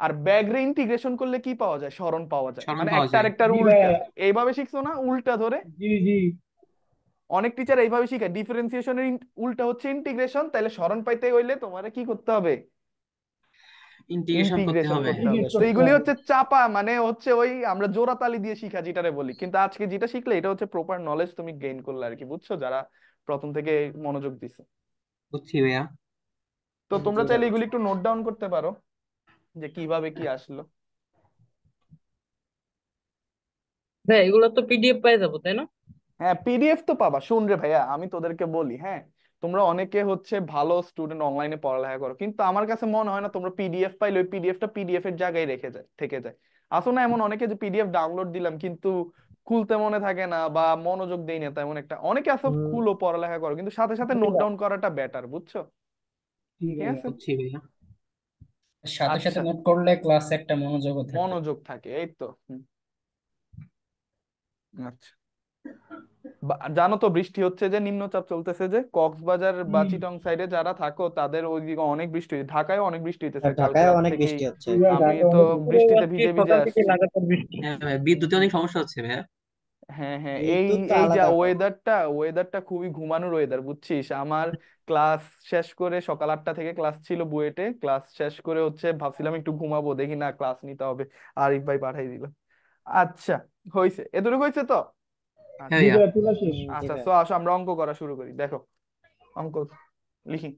Speaker 1: আর ব্যাগ রে ইন্টিগ্রেশন করলে কি পাওয়া যায় স্মরণ পাওয়া যায় মানে একটা আরেকটার উল্টা এইভাবে শিখছো না উল্টা ধরে জি জি অনেক টিচার এইভাবে শিখায় ডিফারেন্সিয়েশনের উল্টা হচ্ছে ইন্টিগ্রেশন তাহলে স্মরণ পাইতে হইলে তোমার কি করতে হবে
Speaker 3: ইন্টিগ্রেশন হচ্ছে
Speaker 1: চাপা মানে হচ্ছে ওই আমরা জোড়া তালি দিয়ে শিখা যেটারে বলি কিন্তু আজকে যেটা শিখলে এটা হচ্ছে প্রপার নলেজ তুমি গেইন করলে আর কি বুঝছো যারা প্রথম থেকে মনোযোগ দিছে বুঝছি ভাইয়া তো তোমরা চাইলে এগুলি একটু নোট ডাউন করতে পারো যে কিভাবে কি আসলো হ্যাঁ এগুলো তো পিডিএফ পাই যাবো তাই না হ্যাঁ পিডিএফ তো পাবা শুন রে ভাইয়া আমি তোদেরকে বলি হ্যাঁ তোমরা অনেকে হচ্ছে ভালো স্টুডেন্ট অনলাইনে পড়ালেখা করো কিন্তু আমার কাছে মনে হয় না তোমরা পিডিএফ পাইলে ওই পিডিএফটা পিডিএফ এর জায়গায় রেখে যায় থেকে যায় আসো না এমন অনেকে যে পিডিএফ ডাউনলোড দিলাম কিন্তু খুলতে মনে থাকে না বা মনোযোগ দেই না তেমন একটা অনেকে আসো খুলো পড়ালেখা করো কিন্তু সাথে সাথে নোট ডাউন করাটা বেটার বুঝছো ঠিক আছে সাথে সাথে নোট আচ্ছা। করলে ক্লাসে একটা মনোযোগ থাকে মনোযোগ থাকে এই তো আচ্ছা জানো তো বৃষ্টি হচ্ছে যে নিম্নচাপ চলতেছে যে কক্সবাজার বা চিটং সাইডে যারা থাকো তাদের ওইদিকে অনেক বৃষ্টি হচ্ছে ঢাকায় অনেক বৃষ্টি হচ্ছে ঢাকায় অনেক বৃষ্টি হচ্ছে আমি তো বৃষ্টিতে ভিজে ভিজে আসছি
Speaker 4: হ্যাঁ বিদ্যুতে
Speaker 1: অনেক সমস্যা হচ্ছে ভাইয়া হ্যাঁ হ্যাঁ এই বিদ্যুৎ তো এই যা আলাদা কথা ওয়েদারটা ওয়েদারটা খুবই ঘুমানোর ওয়েদার বুঝছিস আমার ক্লাস শেষ করে সকাল আটটা থেকে ক্লাস ছিল বুয়েটে ক্লাস শেষ করে হচ্ছে ভাবছিলাম একটু ঘুমাবো দেখি না ক্লাস নিতে হবে আরিফ ভাই পাঠাই দিল আচ্ছা হয়েছে এতটুকু হয়েছে তো হ্যাঁ জি আচ্ছা ভাইয়া পুরো শেষ জি আচ্ছা ভাইয়া তো আসো আমরা অঙ্ক করা শুরু করি দেখো অঙ্ক লিখি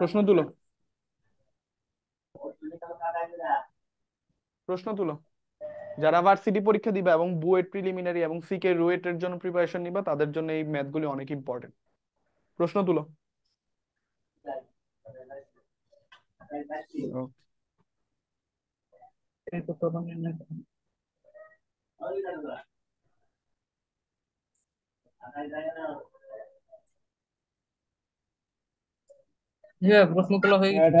Speaker 1: প্রশ্ন তুলো প্রশ্ন তুলো যারা ভার্সিটি পরীক্ষা দিবে এবং বুয়েট প্রিলিমিনারি এবং সিকে রুয়েট এর জন্য প্রিপারেশন নিবা তাদের জন্য এই ম্যাথগুলি অনেক ইম্পর্টেন্ট প্রশ্ন তুলো
Speaker 4: ওকে
Speaker 2: হ্যাঁ প্রশ্ন তোলা হয়ে
Speaker 1: গেছে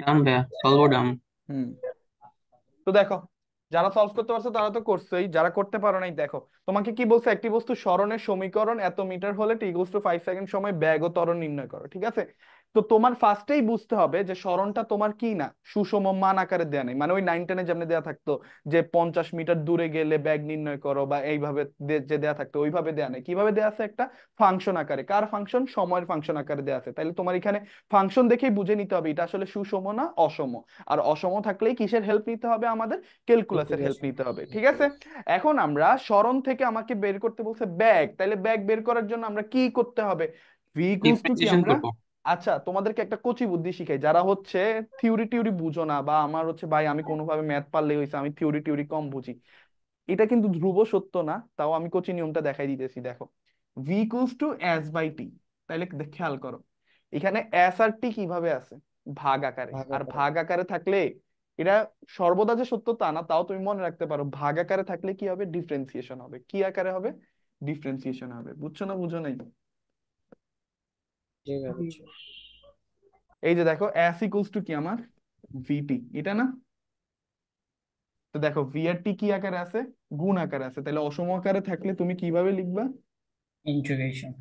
Speaker 4: ডান ভাইয়া সলভ ডান
Speaker 1: হুম তো দেখো যারা সলভ করতে পারছো তারা তো করছেই যারা করতে পারো নাই দেখো তোমাকে কি বলছে একটি বস্তু সরণের সমীকরণ এত মিটার হলে টি ইকুয়ালস ফাইভ সেকেন্ড সময় ব্যাগ ও ত্বরণ নির্ণয় করো ঠিক আছে তো তোমার ফার্স্টেই বুঝতে হবে যে স্মরণটা তোমার কি না সুষম মান আকারে দেয়া নেই মানে ওই নাইন টেনে যেমনি দেওয়া থাকতো যে পঞ্চাশ মিটার দূরে গেলে ব্যাগ নির্ণয় করো বা এইভাবে যে দেয়া থাকতো ওইভাবে দেয়া নেই কিভাবে দেয়া আছে একটা ফাংশন আকারে কার ফাংশন সময়ের ফাংশন আকারে দেয়া আছে তাহলে তোমার এখানে ফাংশন দেখেই বুঝে নিতে হবে এটা আসলে সুষম না অসম আর অসম থাকলেই কিসের হেল্প নিতে হবে আমাদের ক্যালকুলাসের হেল্প নিতে হবে ঠিক আছে এখন আমরা স্মরণ থেকে আমাকে বের করতে বলছে ব্যাগ তাহলে ব্যাগ বের করার জন্য আমরা কি করতে হবে ভি ইকুয়ালস টু কি আমরা আচ্ছা তোমাদেরকে একটা কচি বুদ্ধি শিখাই যারা হচ্ছে থিওরি টিওরি বুঝো না বা আমার হচ্ছে ভাই আমি কোনোভাবে ম্যাথ পারলে হয়েছে আমি থিওরি টিওরি কম বুঝি এটা কিন্তু ধ্রুব সত্য না তাও আমি কচি নিয়মটা দেখাই দিতেছি দেখো V equals to s by T তাহলে খেয়াল করো এখানে s আর টি কিভাবে আছে ভাগ আকারে আর ভাগ আকারে থাকলে এটা সর্বদা যে সত্য তা না তাও তুমি মনে রাখতে পারো ভাগ আকারে থাকলে কি হবে ডিফারেন্সিয়েশন হবে কি আকারে হবে ডিফারেন্সিয়েশন হবে বুঝছো না বুঝো নাই এই যে দেখো s ইকুয়ালস টু কি আমার vt এটা না তো দেখো v আর t কি আকারে আছে গুণ আকারে আছে তাহলে অসম আকারে থাকলে তুমি কিভাবে লিখবা ইন্টিগ্রেশন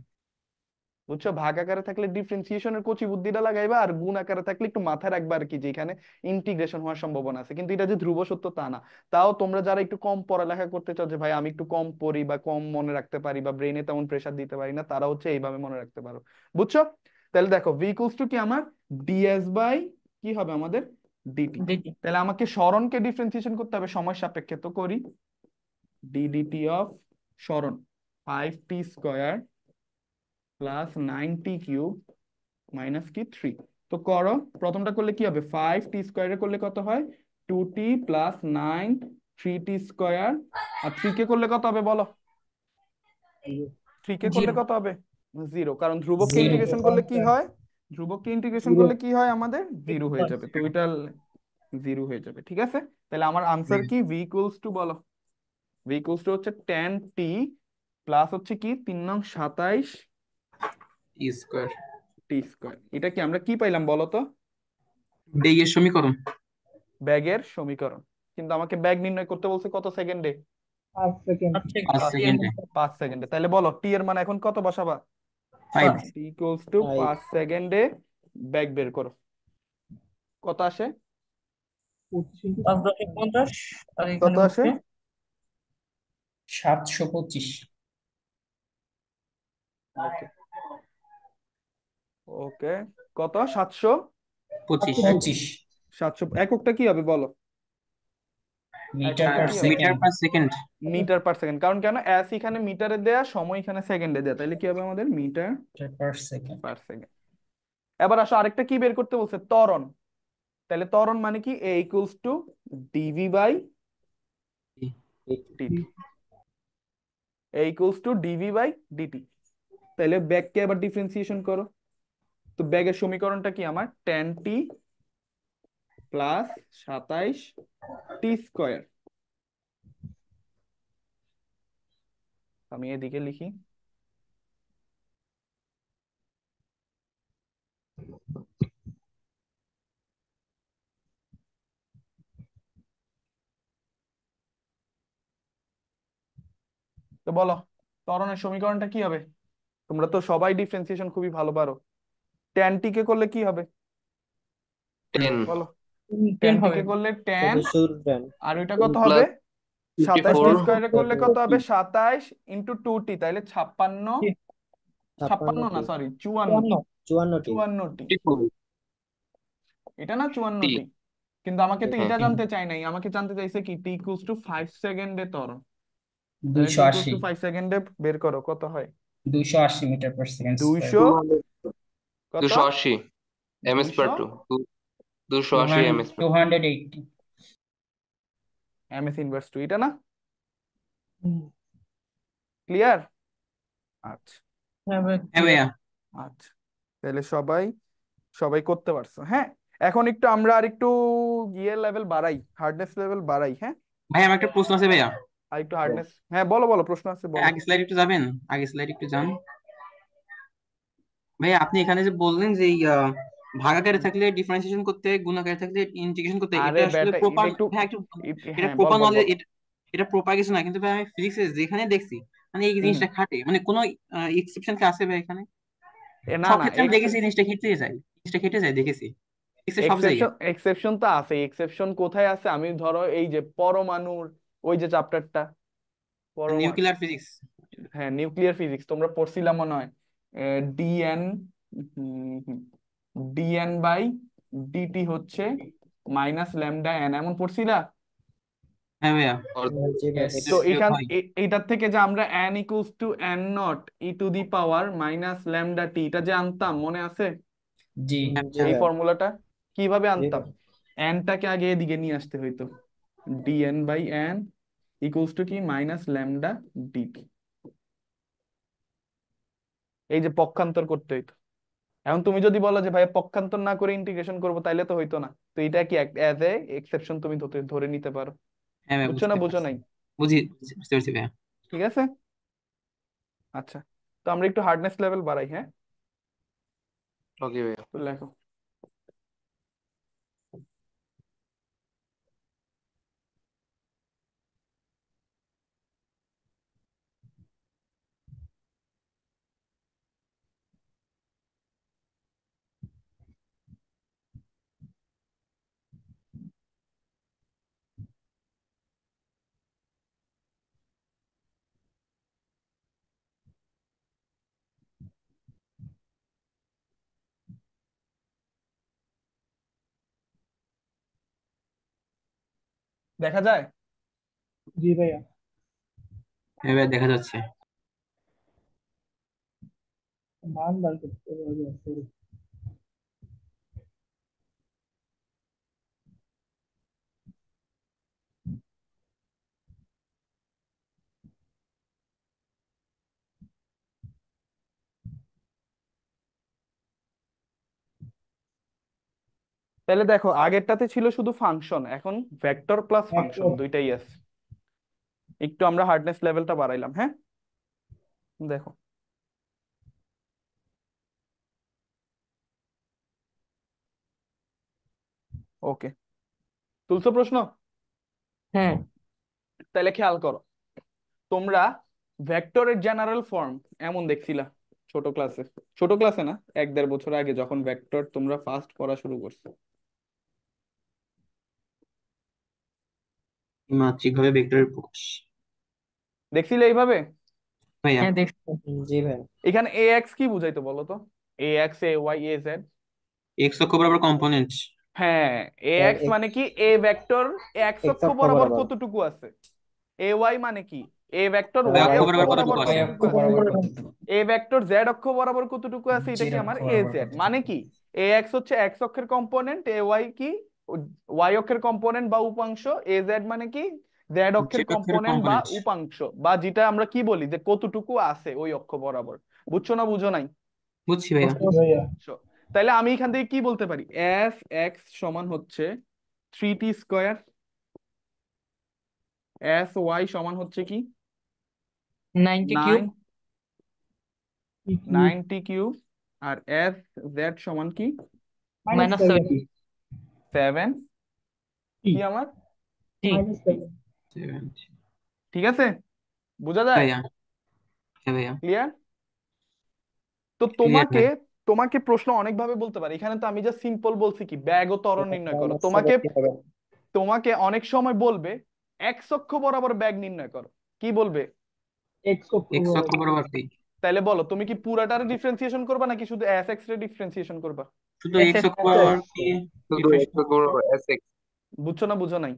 Speaker 1: বুঝছো ভাগ আকারে থাকলে ডিফারেন্সিয়েশনের কচি বুদ্ধিটা লাগাইবা আর গুণ আকারে থাকলে একটু মাথায় রাখবা আর কি যে এখানে ইন্টিগ্রেশন হওয়ার সম্ভাবনা আছে কিন্তু এটা যে ধ্রুব সত্য তা না তাও তোমরা যারা একটু কম পড়ালেখা করতে চাও যে ভাই আমি একটু কম পড়ি বা কম মনে রাখতে পারি বা ব্রেনে তেমন প্রেশার দিতে পারি না তারা হচ্ছে এইভাবে মনে রাখতে পারো বুঝছো তাহলে দেখো ভি টু কি আমার ডিএস বাই কি হবে আমাদের ডিটি তাহলে আমাকে সরণকে ডিফারেন্সিয়েশন করতে হবে সময় সাপেক্ষে তো করি ডিডিটি অফ সরণ ফাইভ টি square plus ninety cube minus কি থ্রি তো করো প্রথমটা করলে কি হবে ফাইভ টি স্কোয়ারে করলে কত হয় two T plus nine three টি স্কোয়ার আর থ্রি কে করলে কত হবে বলো থ্রি কে করলে কত হবে জিরো কারণ ধ্রুবককে ইন্টিগ্রেশন করলে কি হয় ইন্টিগ্রেশন করলে কি হয় আমাদের জিরো হয়ে যাবে তো এটা জিরো হয়ে যাবে ঠিক আছে তাহলে আমার আনসার কি ভি ইকুয়ালস টু বলো ভি ইকুয়ালস টু হচ্ছে টেন টি প্লাস হচ্ছে কি তিন নং সাতাইশ টি স্কয়ার এটা কি আমরা কি পাইলাম বলতো
Speaker 4: ব্যাগের সমীকরণ
Speaker 1: ব্যাগের সমীকরণ কিন্তু আমাকে ব্যাগ নির্ণয় করতে বলছে কত সেকেন্ডে পাঁচ সেকেন্ডে তাহলে বলো টি এর মানে এখন কত বসাবা টি ইকুয়ালস টু পাঁচ সেকেন্ডে ব্যাগ বের করো কত আসে কত আসে সাতশো পঁচিশ ওকে কত সাতশো পঁচিশ পঁচিশ সাতশো এককটা কি হবে বলো
Speaker 4: metre per metre per
Speaker 1: second metre per second কারণ কেন এস এখানে মিটারে দেয়া সময় এখানে সেকেন্ডে দেয়া তাহলে কি হবে আমাদের metre per second per second এবার আসো আরেকটা কি বের করতে বলছে ত্বরণ তাহলে ত্বরণ মানে কি A equals to DV by DT A equals to DV by DT তাহলে ব্যাককে আবার ডিফারেন্সিয়েশন করো তো ব্যাগের সমীকরণটা কি আমার টেন টি প্লাস সাতাইশ টি স্কোয়ার আমি এদিকে লিখি তো বলো তরণের সমীকরণটা কি হবে তোমরা তো সবাই ডিফারেন্সিয়েশন খুবই ভালো পারো ট্যান টিকে করলে কি হবে বলো করলে আর কত হবে সাতাইশ টি করলে কত হবে সাতাইশ ইন্টু টু টি তাইলে ছাপ্পান্ন ছাপ্পান্ন না সরি চুয়ান্ন চুয়ান্নটি এটা না চুয়ান্নটি কিন্তু আমাকে তো এটা জানতে চাই নাই আমাকে জানতে চাইছে কি টি ইকুয়ালস টু ফাইভ সেকেন্ডে তর
Speaker 2: দুইশো আশি ফাইভ
Speaker 1: সেকেন্ডে বের করো কত হয়
Speaker 2: দুইশো আশি মিটার পার সেকেন্ড দুইশো
Speaker 1: দুশো আশি
Speaker 4: এম এস পার টু দুশো আশি M S
Speaker 1: two hundred eighty M inverse two এটা না ক্লিয়ার আচ্ছা হ্যাঁ, হ্যাঁ, আচ্ছা তাহলে সবাই সবাই করতে পারছো হ্যাঁ এখন একটু আমরা আর একটু ইয়ে লেভেল বাড়াই হার্ডনেস লেভেল বাড়াই হ্যাঁ ভাই আমার একটা প্রশ্ন আছে ভাইয়া আর একটু হার্ডনেস হ্যাঁ বলো বলো প্রশ্ন আছে বলো আগে স্লাইড একটু যাবেন আগে
Speaker 4: স্লাইড একটু যান ভাই আপনি এখানে যে বললেন যে ভাগাকারে থাকলে ডিফারেন্সিয়েশন করতে গুণাকারে থাকলে ইন্টিগ্রেশন করতে এটা আসলে প্রপার এটা হ্যাঁ, প্রপার নলেজ এটা প্রপার হ্যাঁ, না কিন্তু ভাই ফিজিক্সে যেখানে দেখছি মানে এই জিনিসটা খাটে মানে কোনো এক্সেপশন কি আছে ভাই এখানে না না আমি দেখেছি জিনিসটা খেটে যায় জিনিসটা খেটে যায় দেখেছি
Speaker 1: এক্সেপশন তো আছে এক্সেপশন কোথায় আছে আমি ধরো এই যে পরমাণুর ওই যে চ্যাপ্টারটা নিউক্লিয়ার ফিজিক্স হ্যাঁ নিউক্লিয়ার ফিজিক্স তোমরা পড়ছিলা মনে হয় ডিএন ডিএন বাই dt হচ্ছে মাইনাস ল্যামডা এন এমন পড়ছিলা
Speaker 4: হ্যাঁ তো এখান
Speaker 1: এইটার থেকে যে আমরা N equals to N not E to the power minus lambda T এটা যে আনতাম মনে আছে জি এই ফর্মুলাটা কিভাবে আনতাম এনটাকে আগে এদিকে নিয়ে আসতে হইতো d n by n equals to কি মাইনাস ল্যামডা ডিটি এই যে পক্ষান্তর করতে হইতো এখন তুমি যদি বলো যে ভাই পক্ষান্তর না করে ইন্টিগ্রেশন করবো তাইলে তো হইতো না তো এটা কি অ্যাজ এ এক্সেপশন তুমি ধরে নিতে পারো
Speaker 4: হ্যাঁ, বুঝছো না বুঝো নাই বুঝি বুঝতে পারছি ভাইয়া
Speaker 1: ঠিক আছে আচ্ছা তো আমরা একটু হার্ডনেস লেভেল বাড়াই হ্যাঁ
Speaker 4: ওকে ভাইয়া লেখো
Speaker 1: দেখা যায়
Speaker 2: জি ভাইয়া
Speaker 4: হ্যাঁ ভাইয়া দেখা যাচ্ছে
Speaker 2: মান বার করতে
Speaker 1: তাহলে দেখো আগেরটাতে ছিল শুধু ফাংশন এখন ভেক্টর প্লাস ফাংশন দুইটাই আছে একটু আমরা হার্ডনেস লেভেলটা বাড়াইলাম হ্যাঁ দেখো ওকে তুলছো প্রশ্ন হ্যাঁ তাহলে খেয়াল করো তোমরা ভেক্টরের জেনারেল ফর্ম এমন দেখছিলা ছোট ক্লাসে ছোট ক্লাসে না এক দেড় বছর আগে যখন ভেক্টর তোমরা ফার্স্ট পড়া শুরু করছো
Speaker 4: মাত্রিকভাবে ভেক্টরের প্রকাশ
Speaker 1: দেখছিলে এইভাবে ভাইয়া হ্যাঁ দেখছি জি ভাই এখানে এ এক্স কি বুঝাইতো বলো তো A x A y A z
Speaker 4: x অক্ষ বরাবর কম্পোনেন্ট হ্যাঁ এ হ্যাঁ, এক্স মানে
Speaker 1: কি এ ভেক্টর এক্স অক্ষ বরাবর কতটুকু আছে এ ওয়াই মানে কি এ ভেক্টর ওয়াই অক্ষ বরাবর কতটুকু আছে এ ভেক্টর জেড অক্ষ বরাবর কতটুকু আছে এটা কি আমার এ জেড মানে কি এ এক্স হচ্ছে এক্স অক্ষের কম্পোনেন্ট এ ওয়াই কি ওয়াই অক্ষের কম্পোনেন্ট বা উপাংশ এ জেড মানে কি জেড অক্ষের কম্পোনেন্ট বা উপাংশ বা যেটা আমরা কি বলি যে কতটুকু আছে ওই অক্ষ বরাবর বুঝছো না বুঝো নাই
Speaker 4: বুঝছি ভাইয়া
Speaker 1: তাহলে আমি এখান থেকে কি বলতে পারি এস এক্স সমান হচ্ছে থ্রি টি স্কোয়ার এস ওয়াই সমান হচ্ছে কি নাইনটি কিউব নাইনটি আর এস জেড সমান কি মাইনাস সেভেন্টি সেভেন কি আমার ঠিক আছে বোঝা যায় ক্লিয়ার হ্যাঁ, তো তোমাকে তোমাকে প্রশ্ন অনেক ভাবে বলতে পারি এখানে তো আমি যা সিম্পল বলছি কি ব্যাগ ও তরণ আচ্ছা, নির্ণয় করো তোমাকে তোমাকে অনেক সময় বলবে এক্স অক্ষ বরাবর ব্যাগ নির্ণয় করো কি বলবে এক্স অক্ষ বরাবর তাইলে বলো তুমি কি পুরাটার ডিফারেন্সিয়েশন করবা নাকি শুধু এস এক্স রে ডিফারেন্সিয়েশন করবা শুধু এক্স অক্ষ কি শুধু এক্স এস এক্স বুঝছো না বুঝো নাই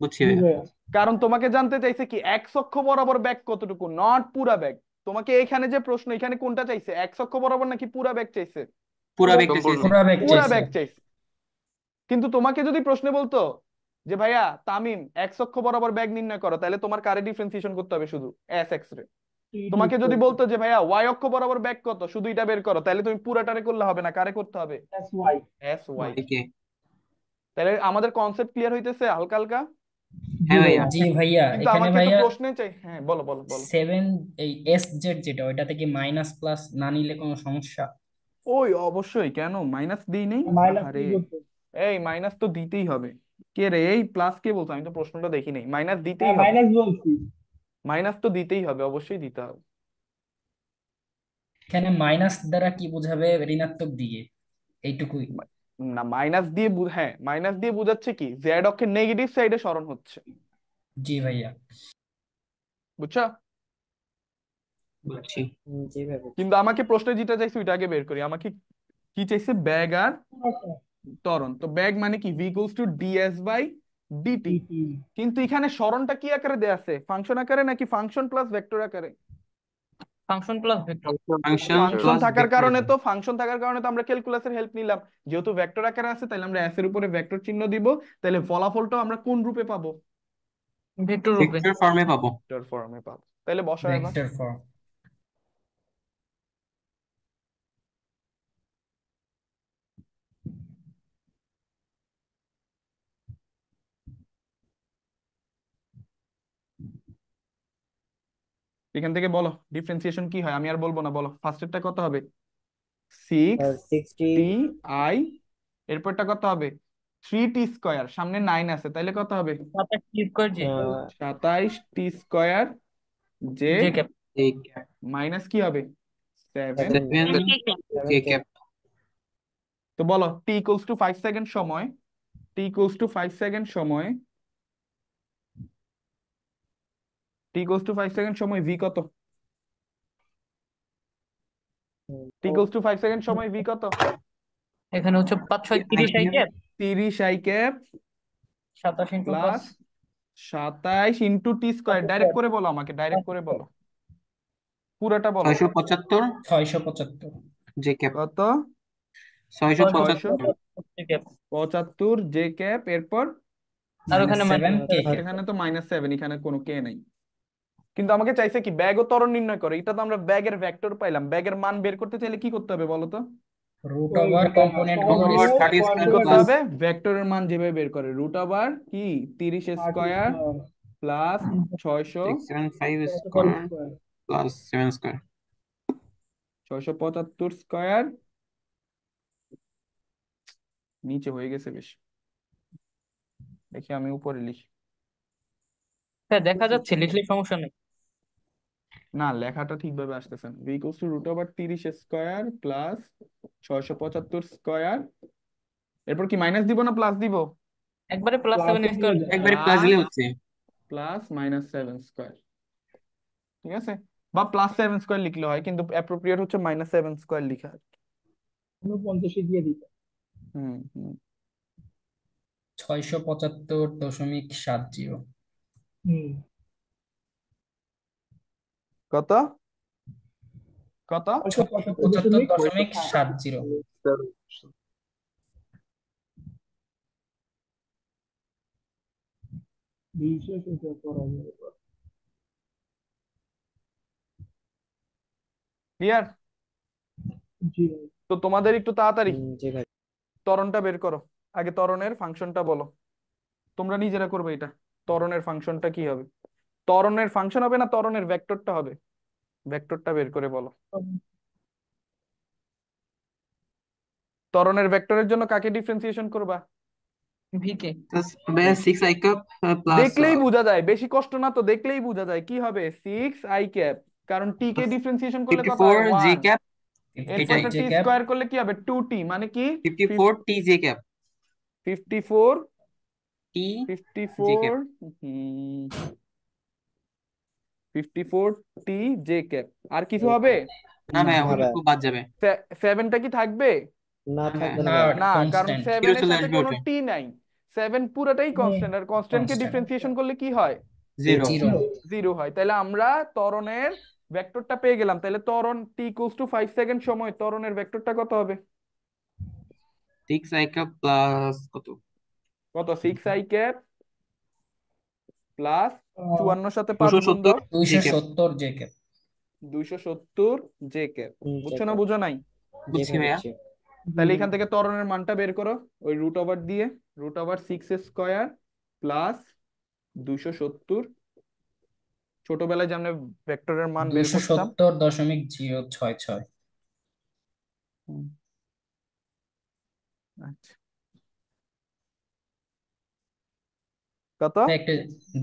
Speaker 1: বুঝছি হ্যাঁ। কারণ তোমাকে জানতে চাইছে কি এক্স অক্ষ বরাবর ব্যাগ কতটুকু নট পুরা ব্যাগ তোমাকে এখানে যে প্রশ্ন এখানে কোনটা চাইছে এক্স অক্ষ বরাবর নাকি পুরা ব্যাগ চাইছে পুরা ব্যাগ চাইছে পুরা চাইছে কিন্তু তোমাকে যদি প্রশ্নে বলতো যে ভাইয়া তামিম এক্স অক্ষ বরাবর ব্যাগ নির্ণয় করো তাহলে তোমার কারে ডিফারেন্সিয়েশন করতে হবে শুধু এস এক্স রে তোমাকে যদি বলতো যে ভাইয়া ওয়াই অক্ষ বরাবর ব্যাক কত শুধু এটা বের করো তাহলে তুমি পুরাটারে করলে হবে না কারে করতে হবে এস ওয়াই এস ওয়াই তাহলে আমাদের কনসেপ্ট ক্লিয়ার হইতেছে হালকা হালকা হ্যাঁ ভাইয়া জি ভাইয়া এখানে আমাকে ভাইয়া তো প্রশ্নে চাই হ্যাঁ বলো বলো বলো সেভেন এই এস জেড যেটা ওইটা থেকে মাইনাস প্লাস না নিলে কোনো সমস্যা ওই অবশ্যই কেন মাইনাস দিই নেই আরে এই মাইনাস তো দিতেই হবে কে রে এই প্লাস কে বলছো আমি তো প্রশ্নটা দেখি নাই মাইনাস দিতেই হ্যাঁ, হবে মাইনাস তো দিতেই হবে অবশ্যই দিতে হবে এখানে মাইনাস দ্বারা কি বোঝাবে ঋণাত্মক দিয়ে এইটুকুই না মাইনাস দিয়ে হ্যাঁ মাইনাস দিয়ে বোঝাচ্ছে কি জেড অক্ষের নেগেটিভ সাইডে সরণ হচ্ছে জি ভাইয়া বুঝছো কিন্তু আমাকে প্রশ্ন যেটা চাইছে ওইটা আগে বের করি আমাকে কি চাইছে ব্যাগ আর আচ্ছা। ত্বরণ তো ব্যাগ মানে কি v equals to ds by d t কিন্তু এখানে স্মরণটা কি আকারে দেয়া আছে ফাংশন আকারে নাকি ফাংশন প্লাস ভেক্টর আকারে ফাংশন প্লাস ভেক্টর ফাংশন থাকার কারণে তো ফাংশন থাকার কারণে তো আমরা ক্যালকুলাসের হেল্প নিলাম যেহেতু ভেক্টর আকারে আছে তাহলে আমরা এস এর উপরে ভেক্টর চিহ্ন দিব তাহলে ফলাফলটা আমরা কোন রূপে পাবো ভেক্টর রূপে ভেক্টর ফর্মে পাবো ভেক্টর ফর্মে পাবো তাহলে বসায় ভেক্টর ফর্ম এখান থেকে বলো ডিফারেন্সিয়েশন কি হয় আমি আর বলবো না বলো ফার্স্ট এরটা কত হবে সিক্স টি আই এরপরটা কত হবে থ্রি টি স্কোয়ার সামনে নাইন আছে তাইলে কত হবে সাতাইশ টি স্কোয়ার যে মাইনাস কি হবে তো বলো t equals to five second সময় t equals to five second সময় টি টু ফাইভ সেকেন্ড সময় ভি কত টু ফাইভ সেকেন্ড সময় ভি কত এখানে হচ্ছে তিরিশ আই ক্যাপ তিরিশ প্লাস সাতাইশ ইন্টু টি ডাইরেক্ট করে বলো আমাকে ডাইরেক্ট করে বলো পুরোটা বলো ছয়শো
Speaker 4: পঁচাত্তর ছয়শো পঁচাত্তর যে ছয়শো
Speaker 1: পঁচাত্তর জে ক্যাপ এরপর আর ওখানে এখানে তো মাইনাস এখানে কোনো কে নাই কিন্তু আমাকে চাইছে কি ব্যাগ ও ত্বরণ নির্ণয় করে এটা তো আমরা ব্যাগের ভেক্টর পাইলাম ব্যাগের মান বের করতে চাইলে কি করতে হবে বলো তো রুট ওভার কম্পোনেন্ট করতে হবে এর মান যেভাবে বের করে রুট ওভার কি 30 square plus 675 square
Speaker 4: plus 7 square
Speaker 1: 675 square নিচে হয়ে গেছে বেশ দেখি আমি উপরে লিখি
Speaker 2: হ্যাঁ দেখা যাচ্ছে লিখলে সমস্যা নেই
Speaker 1: না লেখাটা ঠিকভাবে আসতেছে না v equals to root over তিরিশ স্কোয়ার প্লাস ছয়শো পঁচাত্তর স্কোয়ার এরপর কি মাইনাস দিব না প্লাস দিব একবারে প্লাস সেভেন স্কোয়ার একবারে প্লাস দিলে হচ্ছে প্লাস মাইনাস সেভেন স্কোয়ার ঠিক আছে বা প্লাস সেভেন স্কোয়ার লিখলে হয় কিন্তু অ্যাপ্রোপ্রিয়েট হচ্ছে মাইনাস সেভেন স্কোয়ার লিখা ঊনপঞ্চাশে দিয়ে দিতে হুম হুম ছয়শো পঁচাত্তর দশমিক সাত জিরো হুম কত কত ক্লিয়ার তো তোমাদের একটু তাড়াতাড়ি তরণটা বের করো আগে তরণের ফাংশনটা বলো তোমরা নিজেরা করবে এটা তরণের ফাংশনটা কি হবে ত্বরণের ফাংশন হবে না ত্বরণের ভেক্টরটা হবে ভেক্টরটা বের করে বলো ত্বরণের ভেক্টরের জন্য কাকে ডিফারেন্সিয়েশন করবা ভিকে
Speaker 4: ক্যাপ প্লাস দেখলেই
Speaker 1: বোঝা যায় বেশি কষ্ট না তো দেখলেই বোঝা যায় কি হবে সিক্স আই ক্যাপ কারণ টি কে ডিফারেন্সিয়েশন করলে কত হয় ক্যাপ স্কয়ার করলে কি হবে 2t মানে কি 54 টি জে ক্যাপ 54 টি 54 হুম টি জে ক্যাপ আর কিছু হবে না না খুব বাদ যাবে সেভেনটা কি থাকবে না হ্যাঁ, থাকবে না না কারণ সেভেনের সাথে কোনো টি নাই সেভেন পুরোটাই কনস্ট্যান্ট আর কনস্ট্যান্টকে ডিফারেন্সিয়েশন করলে কি হয় জিরো জিরো হয় তাহলে আমরা ত্বরণের ভেক্টরটা পেয়ে গেলাম তাহলে ত্বরণ t equals to five second সময় ত্বরণের ভেক্টরটা কত হবে সিক্স ক্যাপ প্লাস কত কত সিক্স আই ক্যাপ প্লাস চুয়ান্ন সাথে পাঁচ গুণ দাও সত্তর জেকে কে দুইশো সত্তর জে বুঝছো না বুঝো নাই তাহলে এখান থেকে ত্বরণের মানটা বের করো ওই রুট ওভার দিয়ে root over six square plus দুইশো সত্তর ছোটবেলায় যেমন ভেক্টরের মান বের করতাম
Speaker 2: সত্তর দশমিক জিরো ছয় ছয় আচ্ছা কত হ্যাঁ, একটা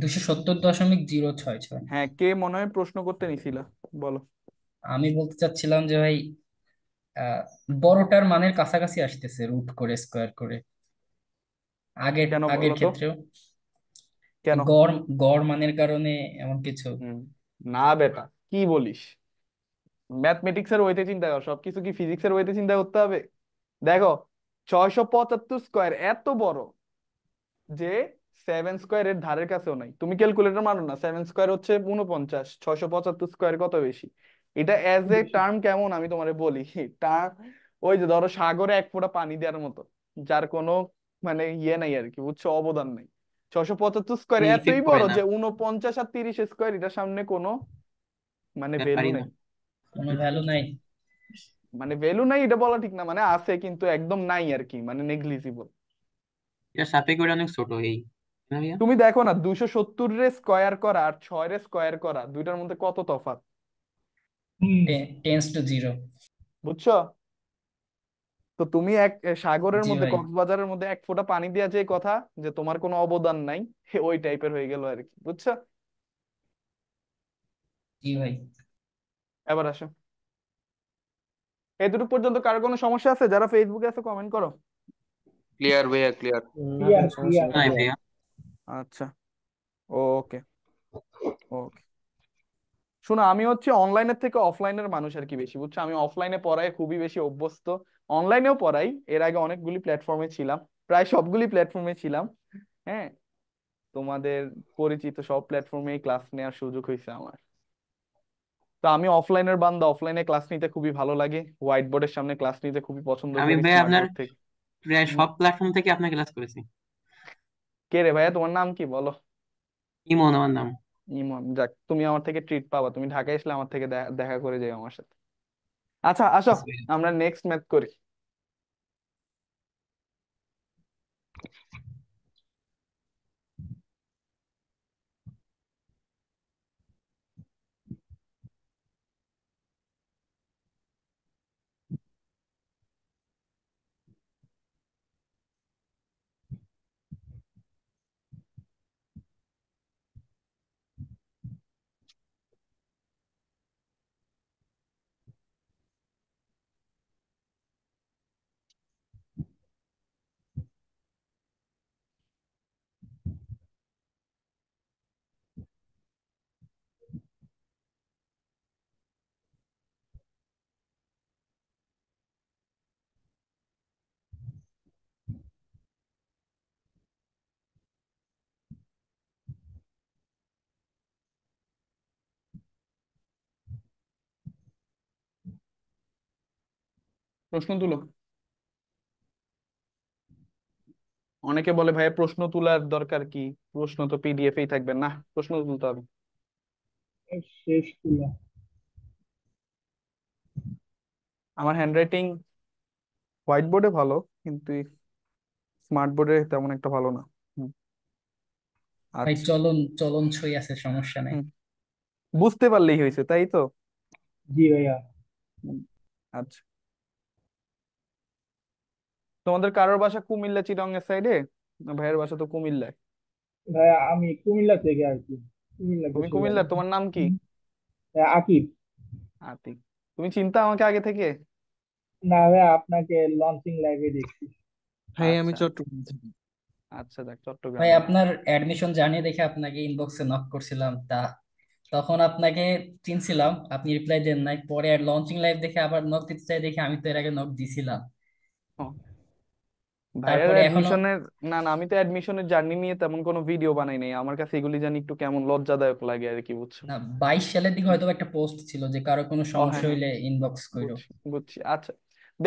Speaker 2: দুশো সত্তর দশমিক জিরো ছয় ছয় হ্যাঁ কে মনে হয় প্রশ্ন করতে নিছিল বলো আমি বলতে চাচ্ছিলাম যে ভাই বড়টার মানের কাছাকাছি আসতেছে রুট করে স্কোয়ার করে আগের কেন আগের বলো তো ক্ষেত্রেও কেন গড়
Speaker 1: গড় মানের কারণে এমন কিছু হুম না বেটা কি বলিস ম্যাথমেটিক্স এর ওয়েতে চিন্তা কর সবকিছু কি ফিজিক্স এর ওয়েতে চিন্তা করতে হবে দেখো ছয়শো পঁচাত্তর স্কোয়ার এত বড় যে সেভেন স্কোয়ারের ধারের কাছেও নাই তুমি ক্যালকুলেটর মানো না সেভেন স্কোয়ার হচ্ছে উনপঞ্চাশ ছশো পঁচাত্তর স্কোয়ার কত বেশি এটা অ্যাজ এ টার্ম কেমন আমি তোমারে বলি টার্ম ওই যে ধরো সাগরে এক ফোঁটা পানি দেওয়ার মতো যার কোনো মানে ইয়ে নাই আর কি বুঝছো অবদান নাই ছশো পঁচাত্তর স্কোয়ার এতই বড় যে উনপঞ্চাশ আর তিরিশ স্কোয়ার এটার সামনে কোনো মানে ভ্যালু নাই কোনো ভ্যালু নাই মানে ভ্যালু নাই এটা বলা ঠিক না মানে আছে কিন্তু একদম নাই আর কি মানে নেগলিজিবল
Speaker 4: এর সাপেক্ষে অনেক ছোট এই
Speaker 1: তুমি দেখো না দুইশো সত্তর রে স্কোয়ার করা আর ছয় রে স্কোয়ার করা দুইটার মধ্যে কত তফাৎ টেন্স টু জিরো বুঝছো তো তুমি এক সাগরের জি মধ্যে ভাই কক্সবাজারের মধ্যে এক ফোঁটা পানি দেওয়া যে কথা যে তোমার কোনো অবদান নাই ওই টাইপের হয়ে গেল আর কি বুঝছো জি ভাই এবার আসো দুটো পর্যন্ত কারো কোনো সমস্যা আছে যারা ফেসবুকে আছে কমেন্ট করো ক্লিয়ার ভাইয়া ক্লিয়ার না, কোনো সমস্যা নাই। ভাইয়া আচ্ছা ওকে ওকে শোনো আমি হচ্ছে অনলাইনের থেকে অফলাইনের মানুষ আর কি বেশি বুঝছো আমি অফলাইনে পড়ায় খুবই বেশি অভ্যস্ত অনলাইনেও পড়াই এর আগে অনেকগুলি প্ল্যাটফর্মে ছিলাম প্রায় সবগুলি প্ল্যাটফর্মে ছিলাম হ্যাঁ তোমাদের পরিচিত সব প্ল্যাটফর্মে ক্লাস নেওয়ার সুযোগ হয়েছে আমার তো আমি অফলাইনের বান্দা অফলাইনে ক্লাস নিতে খুবই ভালো লাগে হোয়াইট বোর্ডের সামনে ক্লাস নিতে খুবই পছন্দ আমি করি ভাই আপনার
Speaker 4: থেকে প্রায় সব প্ল্যাটফর্ম থেকে আপনার ক্লাস করেছি
Speaker 1: কে রে ভাইয়া তোমার নাম কি বলো ইমন আমার নাম ইমন যাক তুমি আমার থেকে ট্রিট পাবা তুমি ঢাকায় এসলে আমার থেকে দেখা দেখা করে যাও আমার সাথে আচ্ছা আসো আচ্ছা। আমরা নেক্সট ম্যাথ করি প্রশ্ন তুলো অনেকে বলে ভাইয়া প্রশ্ন তোলার দরকার কি প্রশ্ন তো পিডিএফ এই থাকবে না প্রশ্ন তুলতে হবে শেষ তোলা আমার হ্যান্ডরাইটিং হোয়াইট বোর্ডে ভালো কিন্তু স্মার্ট বোর্ডে তেমন একটা ভালো না ভাই চলন চলন ছই আছে সমস্যা নাই বুঝতে পারলেই হয়েছে তাই তো জি ভাইয়া আচ্ছা তোমাদের কারোর বাসা কুমিল্লা চিরং এর সাইডে ভাইয়ের বাসা তো কুমিল্লায় ভাইয়া আমি কুমিল্লা থেকে আর কি কুমিল্লা তুমি কুমিল্লা তোমার নাম কি আকিব আতিক তুমি চিন্তা আমাকে আগে থেকে না ভাইয়া আপনাকে লঞ্চিং লাইভে দেখছি ভাই আমি আচ্ছা চট্টগ্রাম থেকে আচ্ছা দেখ চট্টগ্রাম ভাই আপনার
Speaker 2: অ্যাডমিশন জানিয়ে দেখে আপনাকে ইনবক্সে নক করছিলাম তা তখন আপনাকে চিনছিলাম আপনি রিপ্লাই দেন নাই পরে লঞ্চিং লাইভ দেখে আবার নক দিতে চাই দেখে আমি তো এর আগে নক দিছিলাম
Speaker 1: ভাইয়ার তারপরে এখনো অ্যাডমিশনের না না আমি তো অ্যাডমিশনের জার্নি নিয়ে তেমন কোনো ভিডিও বানাই নাই আমার কাছে এগুলি জানি একটু কেমন লজ্জাদায়ক লাগে আর কি বুঝছো না বাইশ সালের দিকে হয়তো একটা পোস্ট ছিল যে কারো কোনো ও হ্যাঁ সমস্যা হ্যাঁ হইলে ইনবক্স হ্যাঁ। কইরো বুঝছি বুঝছি আচ্ছা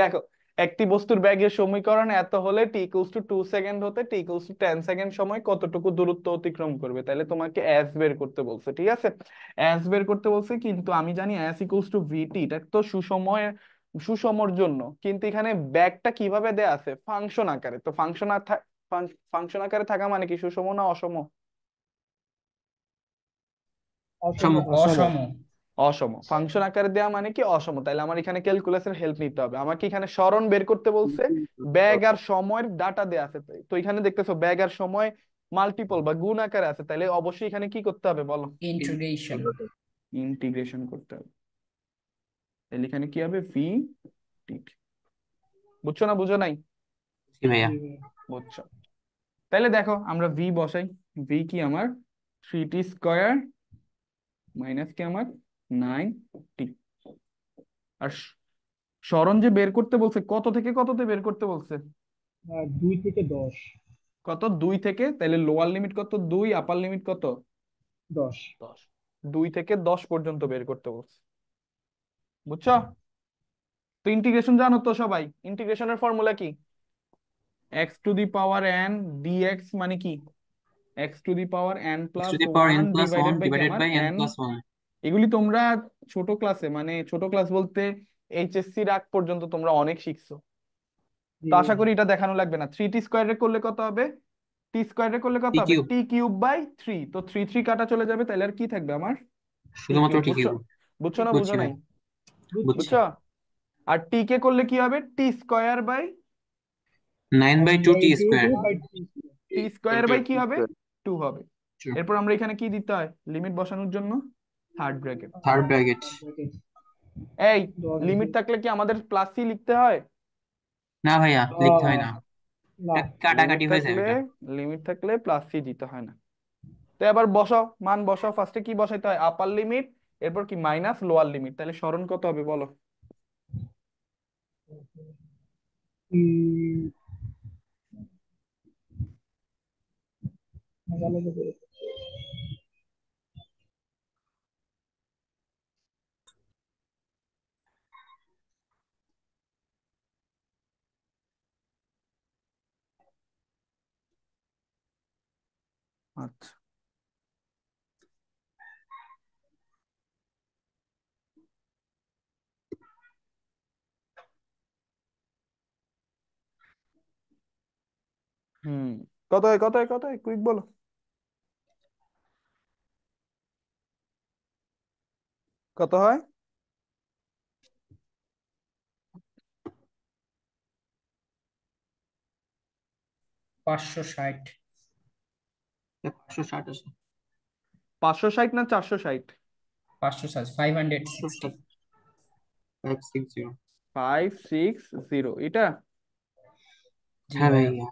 Speaker 1: দেখো একটি বস্তুর ব্যাগের সমীকরণ এত হলে টি ইকুয়ালস টু টু সেকেন্ড হতে t equals to ten second সময় কতটুকু দূরত্ব অতিক্রম করবে তাহলে তোমাকে অ্যাস বের করতে বলছে ঠিক আছে অ্যাস বের করতে বলছে কিন্তু আমি জানি অ্যাস ইকুয়ালস টু ভিটি এটা তো সুসময়ের সুষমর জন্য কিন্তু এখানে ব্যাগটা কিভাবে দেয়া আছে ফাংশন আকারে তো ফাংশন ফাংশন আকারে থাকা মানে কি সুষম না অসম অসম অসম ফাংশন আকারে দেওয়া মানে কি অসম তাহলে আমার এখানে ক্যালকুলেশন হেল্প নিতে হবে আমাকে এখানে স্মরণ বের করতে বলছে ব্যাগ আর সময়ের ডাটা দেয়া আছে তো এখানে দেখতেছো ব্যাগ আর সময় মাল্টিপল বা গুণ আকারে আছে তাহলে অবশ্যই এখানে কি করতে হবে বলো ইন্টিগ্রেশন ইন্টিগ্রেশন করতে হবে তাহলে এখানে কি হবে ভি টি বুঝছো না বুঝো নাই বুঝছো তাহলে দেখো আমরা ভি বসাই ভি কি আমার থ্রি টি স্কোয়ার মাইনাস কি আমার নাইন টি আর সরণ যে বের করতে বলছে কত থেকে কততে বের করতে বলছে দুই থেকে দশ কত দুই থেকে তাহলে লোয়ার লিমিট কত দুই আপার লিমিট কত দশ দশ দুই থেকে দশ পর্যন্ত বের করতে বলছে বুঝছো তো ইন্টিগ্রেশন জানো তো সবাই ইন্টিগ্রেশনের ফর্মুলা কি x to the power n d x মানে কি x to the power n plus one divided by n plus one এগুলি তোমরা ছোট ক্লাসে মানে ছোট ক্লাস বলতে এইচএসসি রাগ পর্যন্ত তোমরা অনেক শিখছো তো আশা করি এটা দেখানো লাগবে না থ্রি টি স্কোয়ারে করলে কত হবে টি স্কোয়ারে করলে কত হবে টি কিউব বাই থ্রি তো থ্রি থ্রি কাটা চলে যাবে তাহলে আর কি থাকবে আমার
Speaker 4: শুধুমাত্র টি কিউব
Speaker 1: বুঝছো না বুঝো নাই বুঝছো আর টি কে করলে কি হবে t square by
Speaker 4: nine by two t square
Speaker 1: t square by কি হবে টু হবে এরপর আমরা এখানে কি দিতে হয় লিমিট বসানোর জন্য থার্ড ব্র্যাকেট থার্ড ব্র্যাকেট এই লিমিট থাকলে কি আমাদের প্লাস লিখতে হয়
Speaker 4: না ভাইয়া লিখতে হয় না
Speaker 1: কাটাকাটি হয়ে যাবে লিমিট থাকলে প্লাস সি দিতে হয় না তো এবার বসাও মান বসাও ফার্স্টে কি বসাইতে হয় আপার লিমিট এরপর কি মাইনাস লোয়ার লিমিট তাহলে স্মরণ কত হবে বলো আচ্ছা হুম কত হয় কত হয় কত হয় কুইক বলো কত হয়
Speaker 2: পাঁচশো ষাট পাঁচশো ষাট আছে
Speaker 1: পাঁচশো ষাট না চারশো ষাট পাঁচশো ষাট five hundred sixty
Speaker 4: five
Speaker 1: six zero five six zero এটা হ্যাঁ ভাইয়া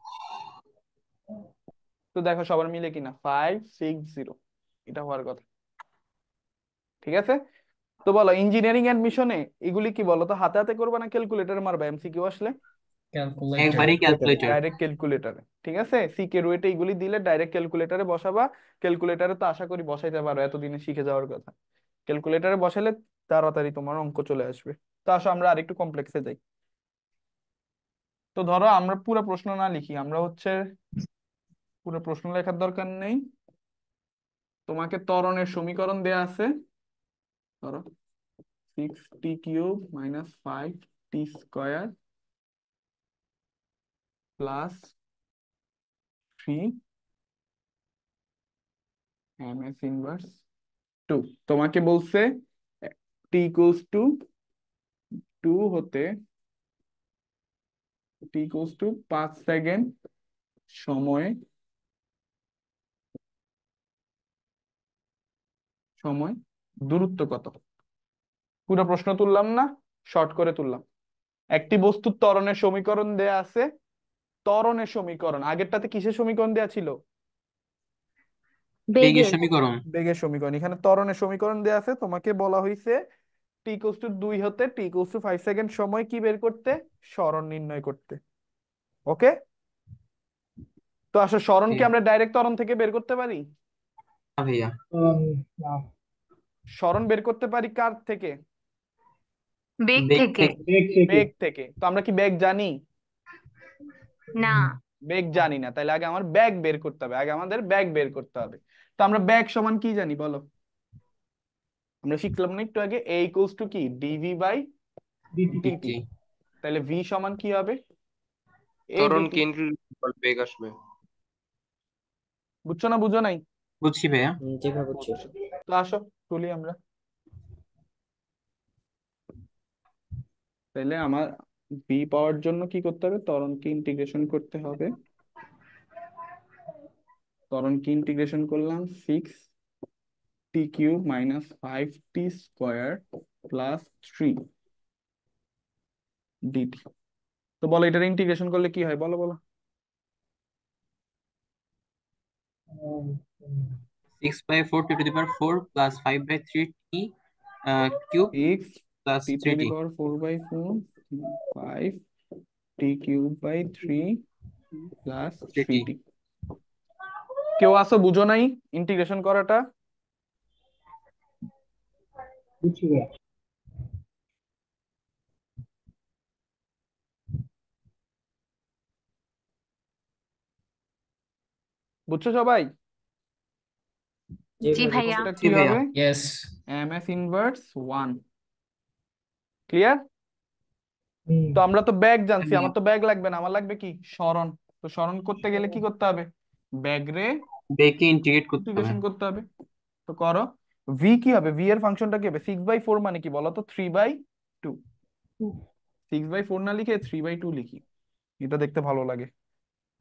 Speaker 1: তো দেখো সবার মিলে কিনা ফাইভ সিক্স জিরো এটা হওয়ার কথা ঠিক আছে তো বলো ইঞ্জিনিয়ারিং অ্যাডমিশনে এগুলি কি বলো তো হাতে হাতে করবে না ক্যালকুলেটর মারবা এমসিকিউ আসলে
Speaker 2: ডাইরেক্ট
Speaker 1: ক্যালকুলেটরে ঠিক আছে সিকে রুয়েটে এগুলি দিলে ডাইরেক্ট ক্যালকুলেটারে বসাবা ক্যালকুলেটরে তো আশা করি বসাইতে পারো এতদিনে শিখে যাওয়ার কথা ক্যালকুলেটরে বসালে তাড়াতাড়ি তোমার অঙ্ক চলে আসবে তো আসো আমরা আরেকটু কমপ্লেক্সে যাই তো ধরো আমরা পুরো প্রশ্ন না লিখি আমরা হচ্ছে পুরো প্রশ্ন লেখার দরকার নেই তোমাকে ত্বরণের সমীকরণ দেয়া আছে ধরো six t cube minus five টি square plus three m s inverse two তোমাকে বলছে টি কোস টু টু হতে টি কোস টু পাঁচ সেকেন্ড সময়ে সময় দূরত্ব কত পুরো প্রশ্ন তুললাম না শর্ট করে তুললাম একটি বস্তুর ত্বরণের সমীকরণ দেয়া আছে ত্বরণের সমীকরণ আগেরটাতে কিসের সমীকরণ দেয়া ছিল
Speaker 4: বেগের সমীকরণ
Speaker 1: বেগের সমীকরণ এখানে ত্বরণের সমীকরণ দেয়া আছে তোমাকে বলা হয়েছে টি ইকুয়ালস টু দুই হতে t equals to five second সময় কি বের করতে স্মরণ নির্ণয় করতে ওকে তো আসলে সরণকে আমরা ডাইরেক্ট ত্বরণ থেকে বের করতে পারি ভাইয়া স্মরণ বের করতে পারি কার থেকে
Speaker 3: বেগ থেকে বেগ
Speaker 1: থেকে তো আমরা কি বেগ জানি না বেগ জানি না তাহলে আগে আমার ব্যাগ বের করতে হবে আগে আমাদের ব্যাগ বের করতে হবে তো আমরা ব্যাগ সমান কি জানি বলো আমরা শিখলাম না একটু আগে এ ইকুয়ালস টু কি ডিভি বাই ডিটি তাহলে ভি সমান কি হবে ত্বরণ কে বেগ আসবে বুঝছো না বুঝো নাই বুঝছি ভাইয়া জি বুঝছি তো আসো তুলি আমরা তাহলে আমার বি পাওয়ার জন্য কি করতে হবে কি ইন্টিগ্রেশন করতে হবে কি ইন্টিগ্রেশন করলাম six t cube minus five টি স্কোয়ার প্লাস থ্রি ডিটি তো বলো এটার ইন্টিগ্রেশন করলে কি হয় বলো বলো
Speaker 4: 6 by 4 t to the power 4 plus 5 by 3 t uh, cube 6 plus t 3 to the power
Speaker 1: 4 by 4 5 t cube by 3 plus 3t কেউ আসো বুঝো নাই ইন্টিগ্রেশন করাটা বুঝি বুঝছো সবাই এম এফ ইনভার্স 1 ক্লিয়ার তো আমরা তো ব্যাগ জানছি আমার তো ব্যাগ লাগবে না আমার লাগবে কি সরণ তো সরণ করতে গেলে কি করতে হবে ব্যাগ রে করতে হবে তো করো ভি কি হবে ভি এর ফাংশনটা কি হবে 6 বাই 4 মানে কি বলো তো 3 বাই 2 6 বাই 4 না লিখে 3 বাই 2 লিখি এটা দেখতে ভালো লাগে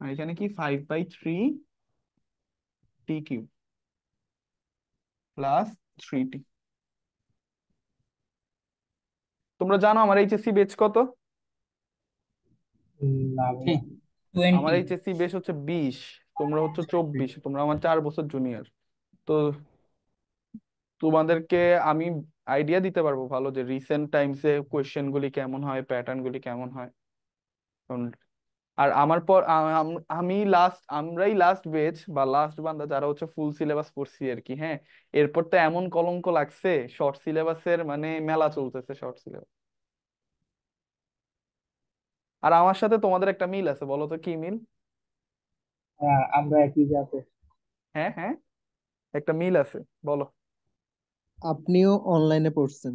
Speaker 1: আর এখানে কি five by three t cube plus three তোমরা জানো আমার সি বেচ কত আমার এইচএসসি বেশ হচ্ছে বিশ তোমরা হচ্ছে চব্বিশ তোমরা আমার চার বছর জুনিয়র তো তোমাদেরকে আমি আইডিয়া দিতে পারবো ভালো যে রিসেন্ট টাইমসে কোয়েশ্চেন গুলি কেমন হয় প্যাটার্ন গুলি কেমন হয় আর আমার পর আমি লাস্ট আমরাই লাস্ট বেচ বা লাস্ট বান্দা যারা হচ্ছে ফুল সিলেবাস পড়ছি আর কি হ্যাঁ এরপর তো এমন কলঙ্ক লাগছে শর্ট সিলেবাসের মানে মেলা চলতেছে শর্ট সিলেবাস আর আমার সাথে তোমাদের একটা মিল আছে বলো তো কি মিল হ্যাঁ, আমরা একই জাতে হ্যাঁ হ্যাঁ একটা মিল আছে বলো আপনিও অনলাইনে পড়ছেন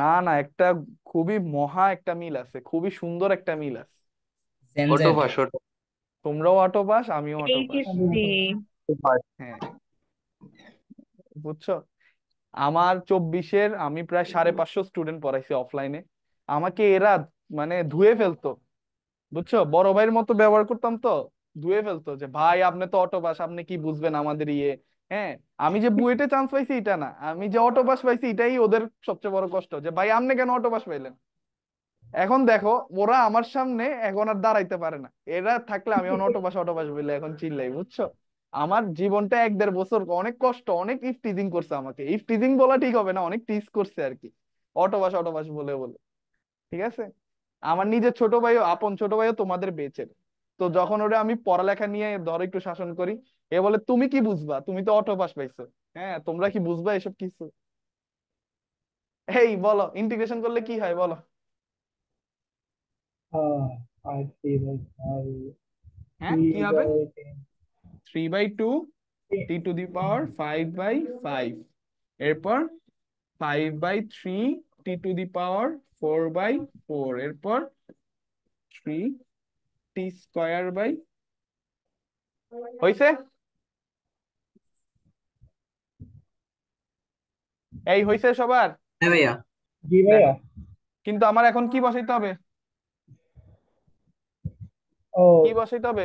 Speaker 1: না না একটা খুবই মহা একটা মিল আছে খুবই সুন্দর একটা মিল আছে জেন জেড অটোপাস তোমরাও বাস আমিও অটো বাস হ্যাঁ বুঝছো আমার চব্বিশের আমি প্রায় সাড়ে পাঁচশো স্টুডেন্ট পড়াইছি অফলাইনে আমাকে এরা মানে ধুয়ে ফেলতো বুঝছো বড় ভাইয়ের মতো ব্যবহার করতাম তো ধুয়ে ফেলতো যে ভাই আপনি তো বাস আপনি কি বুঝবেন আমাদের ইয়ে হ্যাঁ আমি যে বুয়েটে চান্স পাইছি এটা না আমি যে অটোপাস পাইছি এটাই ওদের সবচেয়ে বড় কষ্ট যে ভাই আপনি কেন অটোপাস পাইলেন এখন দেখো ওরা আমার সামনে এখন আর দাঁড়াইতে পারে না এরা থাকলে আমি অটোপাস অটোপাস বলে এখন চিল্লাই বুঝছো আমার জীবনটা এক দেড় বছর অনেক কষ্ট অনেক ইফটিজিং করছে আমাকে ইফটিজিং বলা ঠিক হবে না অনেক টিজ করছে আর কি অটোপাস অটোপাস বলে বলে ঠিক আছে আমার নিজের ছোট ভাইও আপন ছোট ভাইও তোমাদের বেঁচে তো যখন ওরা আমি পড়ালেখা নিয়ে ধর একটু শাসন করি এ বলে তুমি কি বুঝবা তুমি তো অটোপাস পাইছো হ্যাঁ তোমরা কি বুঝবা এসব কিছু এই বলো ইন্টিগ্রেশন করলে কি হয় বলো আর by to the power by এরপর by to the power by এরপর বাই এই সবার হ্যাঁ কিন্তু আমার এখন কি বসাইতে হবে ও কি বসাইতে হবে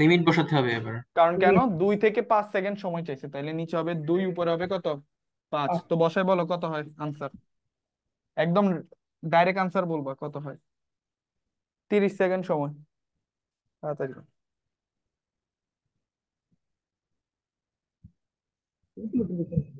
Speaker 4: লিমিট বসাতে হবে এবার
Speaker 1: কারণ কেন দুই থেকে পাঁচ সেকেন্ড সময় চাইছে তাইলে নিচে হবে দুই উপরে হবে কত পাঁচ তো বসায় বলো কত হয় আনসার একদম ডাইরেক্ট আনসার বলবা কত হয় তিরিশ সেকেন্ড সময় তাড়াতাড়ি Thank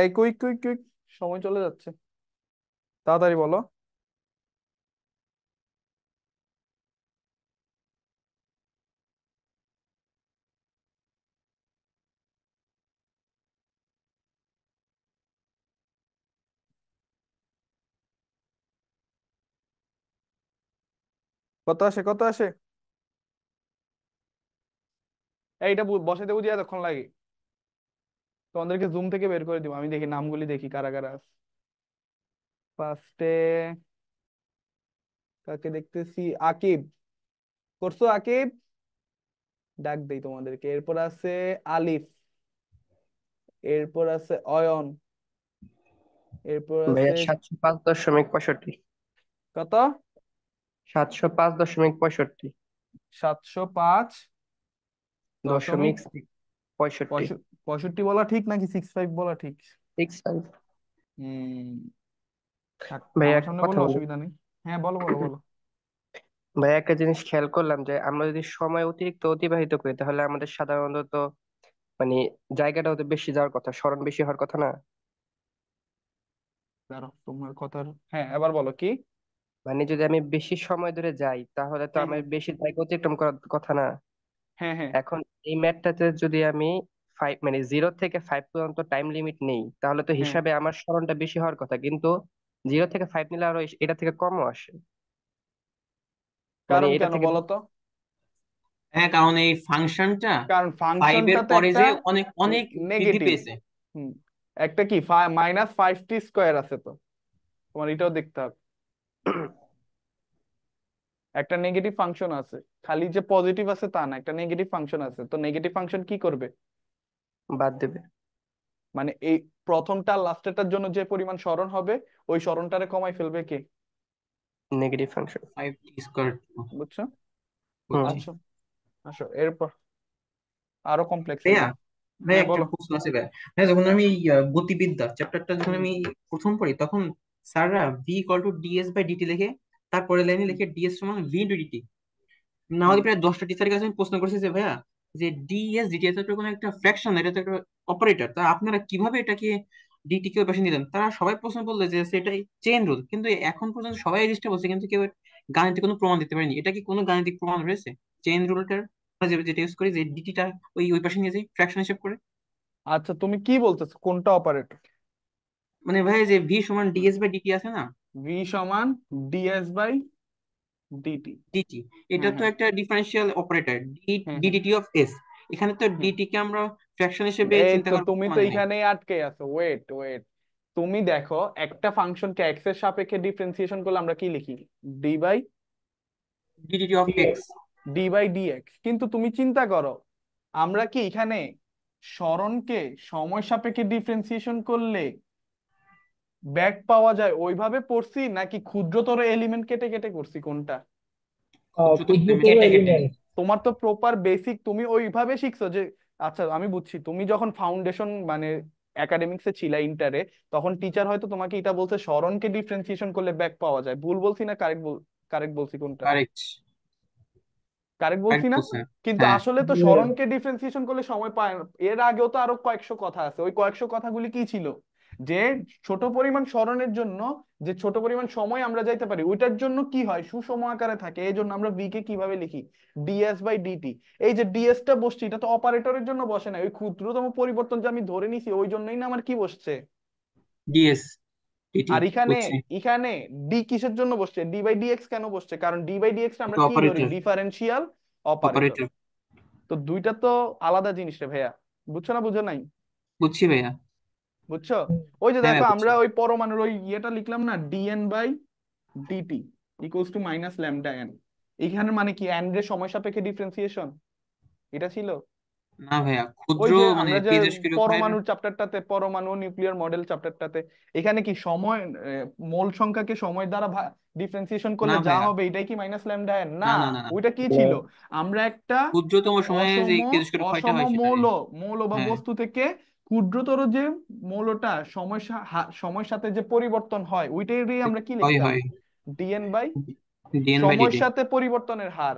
Speaker 1: এই কুইক কুইক কুইক সময় চলে যাচ্ছে তাড়াতাড়ি বলো কত আসে কত আসে এইটা বসাইতে বুঝি এতক্ষণ লাগে তোমাদেরকে জুম থেকে বের করে দিব আমি দেখি নামগুলি দেখি কারা কারা আছে ফার্স্টে কাকে দেখতেছি আকিব করছো আকিব ডাক দেই তোমাদেরকে এরপর আছে আলিফ এরপর আছে অয়ন এরপর আছে সাতশো
Speaker 3: পাঁচ দশমিক পঁয়ষট্টি কত সাতশো পাঁচ দশমিক পঁয়ষট্টি
Speaker 1: সাতশো পাঁচ দশমিক পঁয়ষট্টি পঁয়ষট্টি বলা ঠিক নাকি সিক্স ফাইভ বলা ঠিক সিক্স ফাইভ
Speaker 3: ভাই একটা জিনিস খেয়াল করলাম যে আমরা যদি সময় অতিরিক্ত অতিবাহিত করি তাহলে আমাদের সাধারণত মানে জায়গাটা হতে বেশি যাওয়ার কথা স্মরণ বেশি হওয়ার কথা না তোমার কথার হ্যাঁ এবার বলো কি মানে যদি আমি বেশি সময় ধরে যাই তাহলে তো আমার বেশি জায়গা অতিক্রম করার কথা না হ্যাঁ হ্যাঁ এখন এই ম্যাটটাতে যদি আমি ফাইভ মানে জিরো থেকে ফাইভ পর্যন্ত টাইম লিমিট নেই তাহলে তো হ্যাঁ। হিসাবে আমার স্মরণটা বেশি হওয়ার কথা কিন্তু জিরো থেকে ফাইভ নিলে আরো এটা থেকে কমও আসে মানে
Speaker 1: কারণ এটা থেকে বলতো
Speaker 4: হ্যাঁ কারণ এই ফাংশনটা কারণ পরে যে অনেক অনেক নেগেটিভ পেয়েছে
Speaker 1: একটা কি মাইনাস ফাইভ টি স্কোয়ার আছে তো তোমার এটাও দেখতে হবে একটা নেগেটিভ ফাংশন আছে খালি যে পজিটিভ আছে তা না একটা নেগেটিভ ফাংশন আছে তো নেগেটিভ ফাংশন কি করবে
Speaker 4: বাদ
Speaker 3: দেবে
Speaker 1: মানে এই প্রথমটা লাস্টেরটার জন্য যে পরিমাণ স্মরণ হবে ওই স্মরণটারে কমাই ফেলবে কে নেগেটিভ ফাংশন 5t স্কয়ার বুঝছো আচ্ছা আসো এরপর আরো হ্যাঁ, কমপ্লেক্স বলো
Speaker 4: যখন আমি গতিবিদ্যা চ্যাপ্টারটা যখন আমি প্রথম পড়ি তখন স্যাররা v to DS by d t লিখে তারপরে লাইনে লিখে ডিএস সমান ভি ইনটু ডিটি না হলে প্রায় দশটা টিচারের কাছে আমি প্রশ্ন করেছি যে ভাইয়া যে ডিএস ডিটি এটা কোনো একটা ফ্র্যাকশন এটা তো একটা অপারেটর তা আপনারা কিভাবে এটাকে ডিটি কেউ পাশে নিলেন তারা সবাই প্রশ্ন বললে যে সেটাই চেন রুল কিন্তু এখন পর্যন্ত সবাই রেজিস্টার বলছে কিন্তু কেউ গাণিতিক কোনো প্রমাণ দিতে পারেনি এটা কি কোনো গাণিতিক প্রমাণ রয়েছে চেন রুলটার যেটা ইউজ করি যে ডিটিটা ওই ওই পাশে নিয়ে যাই ফ্র্যাকশন হিসেব করে
Speaker 1: আচ্ছা তুমি কি বলতেছো কোনটা অপারেটর
Speaker 4: মানে ভাই যে ভি সমান ডিএস বাই ডিটি আছে
Speaker 1: না ভি সমান ডিএস বাই
Speaker 4: ডিটি ডিটি এটা তো একটা differential operator d d t of s এখানে তো ডিটি কে আমরা ফ্র্যাকশন হিসেবে চিন্তা করতে তুমি তো মানে এখানে
Speaker 1: আটকে আছো ওয়েট ওয়েট তুমি দেখো একটা ফাংশনকে এক্স এর সাপেক্ষে ডিফারেন্সিয়েশন করলে আমরা কি লিখি d by d d t of x d by d x কিন্তু তুমি চিন্তা করো আমরা কি এখানে সরণকে সময় সাপেক্ষে ডিফারেন্সিয়েশন করলে ব্যাক পাওয়া যায় ওইভাবে পড়ছি নাকি ক্ষুদ্রতর এলিমেন্ট কেটে কেটে করছি কোনটা তোমার তো প্রপার বেসিক তুমি ওইভাবে শিখছো যে আচ্ছা আমি বুঝছি তুমি যখন ফাউন্ডেশন মানে এ ছিলা ইন্টারে তখন টিচার হয়তো তোমাকে এটা বলছে স্মরণকে ডিফারেন্সিয়েশন করলে ব্যাক পাওয়া যায় ভুল বলছি না কারেক্ট কারেক্ট বলছি কোনটা কারেক্ট কারেক্ট বলছি না কিন্তু হ্যাঁ। আসলে তো স্মরণকে ডিফারেন্সিয়েশন করলে সময় পায় এর আগেও তো আরো কয়েকশো কথা আছে ওই কয়েকশো কথাগুলি কি ছিল যে ছোট পরিমাণ স্মরণের জন্য যে ছোট পরিমাণ সময় আমরা যাইতে পারি ওইটার জন্য কি হয় সুষম আকারে থাকে এই জন্য আমরা ভি কে কিভাবে লিখি ডিএস বাই ডিটি এই যে ডিএসটা বসছে এটা তো অপারেটরের জন্য বসে না ওই ক্ষুদ্রতম পরিবর্তন যে আমি ধরে নিছি ওই জন্যই না আমার কি বসছে
Speaker 4: ডিএস আর এখানে
Speaker 1: এখানে ডি কিসের জন্য বসছে ডি বাই ডিএক্স কেন বসছে কারণ ডি বাই ডিএক্স আমরা কি ধরি ডিফারেন্সিয়াল অপারেটর তো দুইটা তো আলাদা জিনিস রে ভাইয়া বুঝছো না বুঝো নাই বুঝছি ভাইয়া বুঝছো ওই যে হ্যাঁ, দেখো হ্যাঁ, আমরা ওই পরমাণুর ওই ইয়েটা লিখলাম না d n by d t equals to minus lambda n এখানে মানে কি এন এর সময় সাপেক্ষে ডিফারেন্সিয়েশন এটা ছিল
Speaker 4: না ভাইয়া ক্ষুদ্র মানে পরমাণু
Speaker 1: চ্যাপ্টারটাতে পরমাণু নিউক্লিয়ার মডেল চ্যাপ্টারটাতে এখানে কি সময় মোল সংখ্যাকে সময় দ্বারা ডিফারেন্সিয়েশন করলে যা হবে এটাই কি মাইনাস ল্যামডা এন না ওইটা কি ছিল আমরা একটা ক্ষুদ্রতম সময়ে যে তেজস্ক্রিয় ক্ষয়টা হয় মৌল মৌল বা হ্যাঁ। বস্তু থেকে ক্ষুদ্রতর যে মৌলটা সময় সময়ের সাথে যে পরিবর্তন হয় ওইটাই আমরা কি লিখতাম ডিএন বাই সময়ের সাথে পরিবর্তনের হার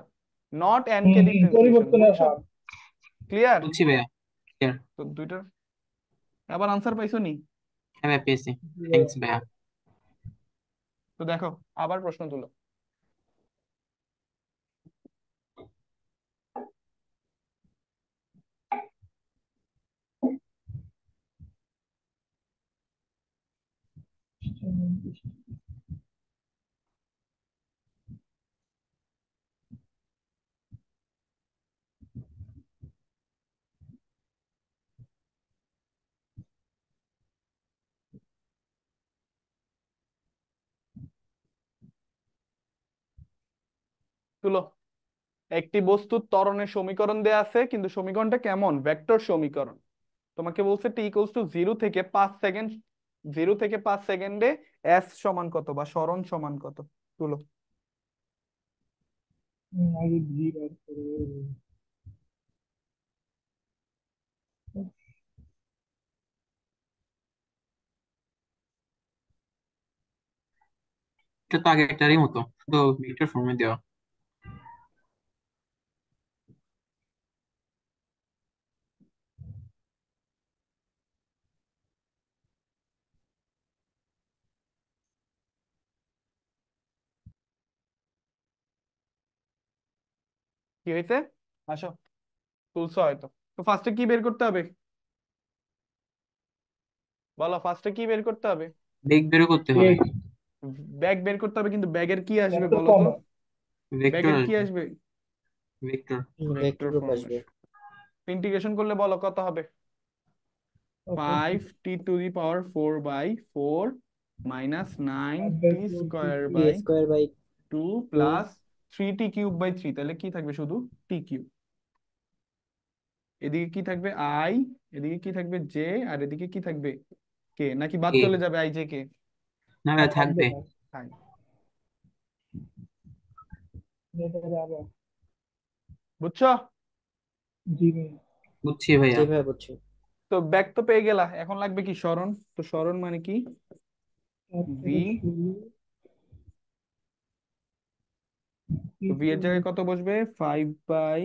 Speaker 1: নট এন কে ক্লিয়ার বুঝছি ভাইয়া তো দুইটা আবার আনসার পাইছো নি হ্যাঁ ভাইয়া পেয়েছি থ্যাঙ্কস ভাইয়া তো দেখো আবার প্রশ্ন তুলো একটি বস্তুর ত্বরণের সমীকরণ দেয়া আছে কিন্তু সমীকরণটা কেমন ভেক্টর সমীকরণ তোমাকে বলছে টি ইকুয়ালস টু জিরো থেকে পাঁচ সেকেন্ড জিরো থেকে পাঁচ সেকেন্ডে এস সমান কত বা স্মরণ সমান কত তুলো
Speaker 2: এটা
Speaker 4: তো মতো তো মিটার ফর্মে দেওয়া
Speaker 1: কি হয়েছে আসো তুলছো হয়তো তো ফার্স্টে কি বের করতে হবে বলো ফার্স্টে কি বের করতে হবে
Speaker 4: বেগ বের করতে হবে
Speaker 1: ব্যাগ বের করতে হবে কিন্তু ব্যাগের কি আসবে বলো তো ব্যাগের কি আসবে
Speaker 4: ভেক্টর ভেক্টর আসবে
Speaker 1: ইন্টিগ্রেশন করলে বলো কত হবে 5 t to the power 4 by 4 minus 9 t square by square by 2 plus three t cube by three তাহলে কি থাকবে শুধু টি কিউব এদিকে কি থাকবে আই এদিকে কি থাকবে জে আর এদিকে কি থাকবে কে নাকি বাদ চলে যাবে আই জে কে না না থাকবে বুঝছো বুঝছি ভাইয়া জি ভাই বুঝছি তো ব্যাক তো পেয়ে গেলা এখন লাগবে কি স্মরণ তো স্মরণ মানে কি ভি বি এর জায়গায় কত বসবে five by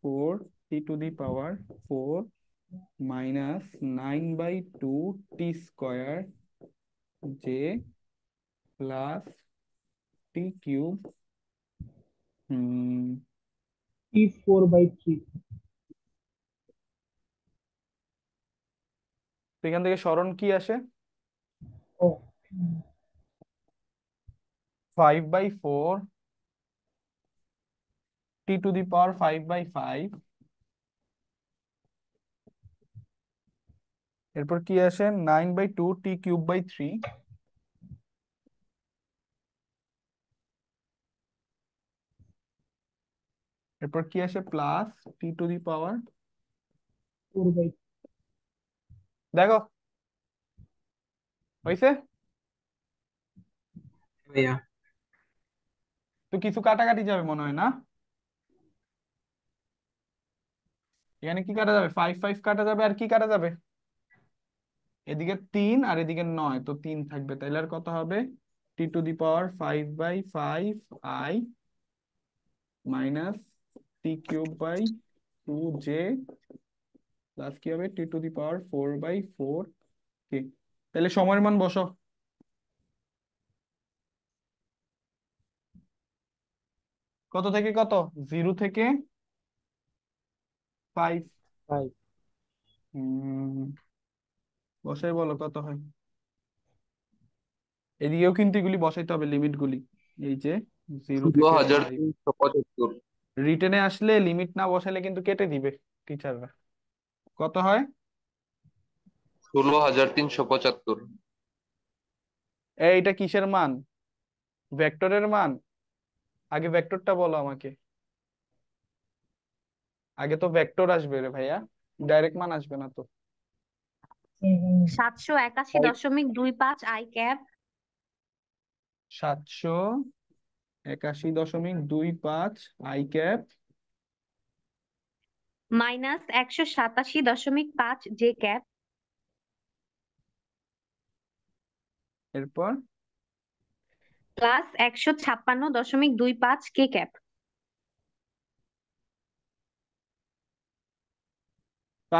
Speaker 1: four t to the power four minus nine by two t square j plus t cube t four by three এখান থেকে স্মরণ কি আসে five by four t to the power 5 by 5 এরপর কি আসে 9 by 2 t cube by 3 এরপর কি আসে প্লাস টি টু দি পাওয়ার দেখো হয়েছে তো কিছু কাটাকাটি যাবে মনে হয় না এখানে কি কাটা যাবে ফাইভ ফাইভ কাটা যাবে আর কি কাটা যাবে এদিকে তিন আর এদিকে নয় তো তিন থাকবে তাইলে আর কত হবে t to the power five by five i minus t cube by two j plus কি হবে t to the power four by four k তাহলে সময়ের মান বসো কত থেকে কত জিরো থেকে ফাইভ ফাইভ বসাই বলো কত হয় এদিকেও কিন্তু এগুলি বসাইতে হবে লিমিট গুলি এই যে
Speaker 3: জিরো
Speaker 1: রিটেনে আসলে লিমিট না বসালে কিন্তু কেটে দিবে টিচাররা কত হয়
Speaker 4: ষোলো হাজার তিনশো পঁচাত্তর
Speaker 1: এইটা কিসের মান ভেক্টরের মান আগে ভেক্টরটা বলো আমাকে আগে তো ভেক্টর আসবে রে ভাইয়া ডাইরেক্ট মান আসবে না তো
Speaker 3: সাতশো একাশি দশমিক দুই পাঁচ আই ক্যাপ
Speaker 1: সাতশো একাশি দশমিক দুই পাঁচ আই ক্যাপ
Speaker 3: মাইনাস একশো সাতাশি দশমিক পাঁচ জে ক্যাপ এরপর প্লাস একশো ছাপ্পান্ন দশমিক দুই পাঁচ কে ক্যাপ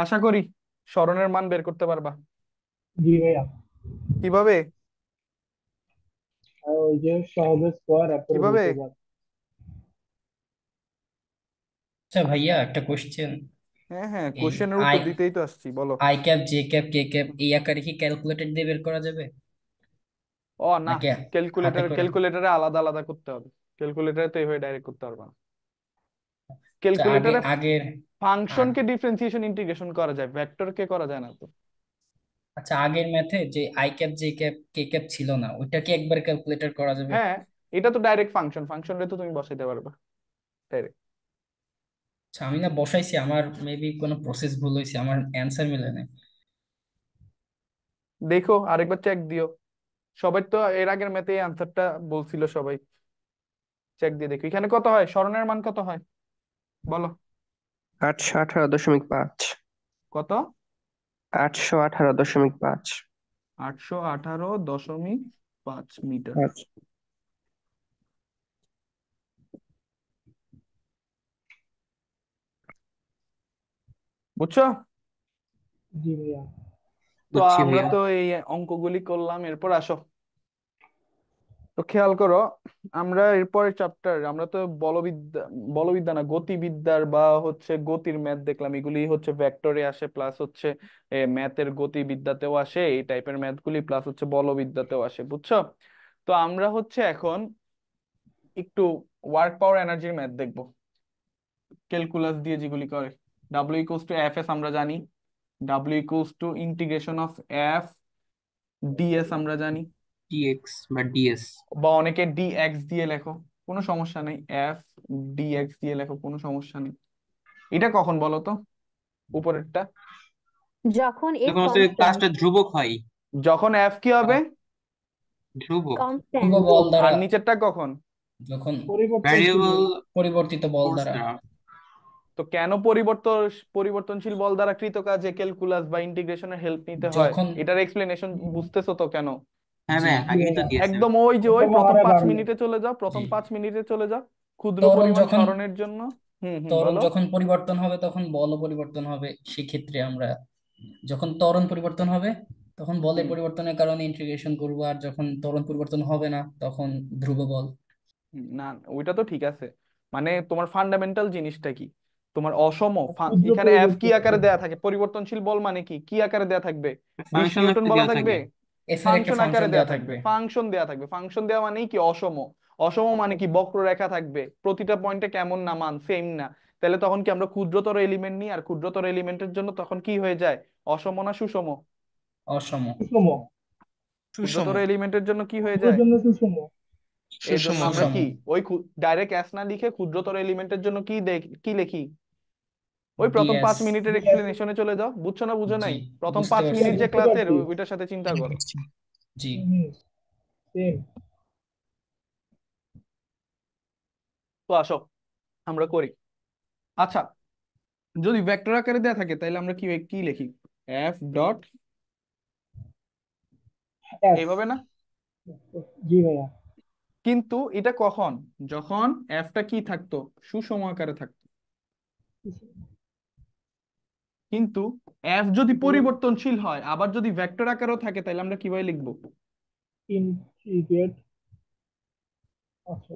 Speaker 1: আশা করি স্মরণের মান বের করতে পারবা জি ভাইয়া কিভাবে
Speaker 3: ওই যে সহজে স্কয়ার কিভাবে
Speaker 2: আচ্ছা ভাইয়া একটা কোশ্চেন
Speaker 1: হ্যাঁ হ্যাঁ কোশ্চেনের উত্তর আই দিতেই তো আসছি বলো i cap j cap
Speaker 2: k cap এই আকারে কি ক্যালকুলেটর দিয়ে বের করা যাবে
Speaker 1: ও না নাকি হাতে ক্যালকুলেটর করে ক্যালকুলেটরে আলাদা আলাদা করতে হবে ক্যালকুলেটরে তো এইভাবে ডাইরেক্ট করতে পারবা না ক্যালকুলেটরে আগের ফাংশনকে ডিফারেন্সিয়েশন ইন্টিগ্রেশন করা যায় ভেক্টরকে
Speaker 2: করা যায় না তো আচ্ছা আগের ম্যাথে যে i cap j cap k cap ছিল না ওইটা কি একবার ক্যালকুলেটর করা যাবে হ্যাঁ
Speaker 1: এটা তো ডাইরেক্ট ফাংশন ফাংশন রে তো তুমি বসাইতে পারবা ডাইরেক্ট
Speaker 2: আচ্ছা আমি না বসাইছি আমার মেবি কোনো প্রসেস ভুল হয়েছে আমার অ্যানসার মিলে
Speaker 1: নাই দেখো আরেকবার চেক দিও সবাই তো এর আগের ম্যাথে এই বলছিল সবাই চেক দিয়ে দেখো এখানে কত হয় স্মরণের মান কত হয় বলো
Speaker 3: আটশো আঠারো দশমিক পাঁচ কত আটশো আঠারো দশমিক পাঁচ
Speaker 1: আটশো আঠারো দশমিক পাঁচ মিটার আচ্ছা। বুঝছো জি ভাইয়া
Speaker 2: তো আমরা তো
Speaker 1: এই অঙ্কগুলি করলাম এরপর আসো তো খেয়াল করো আমরা এরপরের চ্যাপ্টার আমরা তো বলবিদ্যা বলবিদ্যা না গতিবিদ্যার বা হচ্ছে গতির ম্যাথ দেখলাম এগুলি হচ্ছে ভেক্টরে আসে প্লাস হচ্ছে ম্যাথের গতিবিদ্যাতেও আসে এই টাইপের ম্যাথগুলি প্লাস হচ্ছে বলবিদ্যাতেও আসে বুঝছো তো আমরা হচ্ছে এখন একটু ওয়ার্ক পাওয়ার এনার্জির ম্যাথ দেখব ক্যালকুলাস দিয়ে যেগুলি করে ডাব্লিউ ইকুয়ালস টু এফ এস আমরা জানি ডাব্লিউ equals to integration of f d s আমরা জানি ডিএক্স বা ডিএস বা অনেকে ডিএক্স দিয়ে লেখো কোনো সমস্যা নেই এফ ডিএক্স দিয়ে লেখো কোনো সমস্যা নেই এটা কখন বলো তো উপরেরটা
Speaker 2: যখন এর যখন হচ্ছে
Speaker 1: ধ্রুবক হয় যখন এফ কি হবে ধ্রুবক
Speaker 2: বল দ্বারা আর নিচেরটা
Speaker 1: কখন যখন ভ্যারিয়েবল পরিবর্তিত বল দ্বারা তো কেন পরিবর্তন পরিবর্তনশীল বল দ্বারা কৃত কাজে ক্যালকুলাস বা ইন্টিগ্রেশনের হেল্প নিতে হয় এটার এক্সপ্লেনেশন বুঝতেছো তো কেন
Speaker 4: হ্যাঁ ভাই আগেই
Speaker 1: তো দিয়েছে একদম ওই যে ওই প্রথম পাঁচ মিনিটে চলে যা প্রথম পাঁচ মিনিটে চলে যা ক্ষুদ্র তরল পরিমাণ যখন ক্ষরণের জন্য হুম হুম তরল বলো যখন
Speaker 2: পরিবর্তন হবে তখন বলও পরিবর্তন হবে সেক্ষেত্রে আমরা যখন ত্বরণ পরিবর্তন হবে তখন বলের হুম পরিবর্তনের কারণে ইন্টিগ্রেশন করবো আর যখন ত্বরণ পরিবর্তন হবে না তখন ধ্রুব বল
Speaker 1: না ওইটা তো ঠিক আছে মানে তোমার ফান্ডামেন্টাল জিনিসটা কি তোমার অসম ক্ষুদ্র এখানে এফ কি পরিবর্তন আকারে দেয়া থাকে পরিবর্তনশীল বল মানে কি কি আকারে দেয়া থাকবে বিশ ফাংশন নিউটন বলা দেওয়া থাকবে থাকে এস এর একটা ফাংশন দেয়া থাকবে ফাংশন দেওয়া থাকবে ফাংশন দেয়া মানে কি অসম অসম মানে কি বক্ররেখা থাকবে প্রতিটা পয়েন্টে কেমন না মান সেম না তাহলে তখন কি আমরা ক্ষুদ্রতর এলিমেন্ট নিই আর ক্ষুদ্রতর এলিমেন্টের জন্য তখন কি হয়ে যায় অসম না সুষম অসম সুষম ক্ষুদ্রতর এলিমেন্টের জন্য কি হয়ে যায় সুষম
Speaker 2: এর জন্য আমরা কি
Speaker 1: ওই ডাইরেক্ট অ্যাস না লিখে ক্ষুদ্রতর এলিমেন্টের জন্য কি কি লিখি
Speaker 2: ওই প্রথম পাঁচ মিনিটের
Speaker 1: এক্সপ্লেনেশনে চলে যাও বুঝছো না বুঝো নাই প্রথম পাঁচ মিনিট যে ক্লাসের ওইটার সাথে চিন্তা করো জি তো আসো আমরা করি আচ্ছা যদি ভেক্টর আকারে দেয়া থাকে তাহলে আমরা কি কি লিখি এফ ডট এইভাবে না জি ভাইয়া কিন্তু এটা কখন যখন এফটা কি থাকতো সুষম আকারে থাকতো কিন্তু এফ যদি পরিবর্তনশীল হয় আবার যদি ভেক্টর আকারও থাকে তাহলে আমরা কিভাবে লিখব ইন্টিগ্রেট আচ্ছা,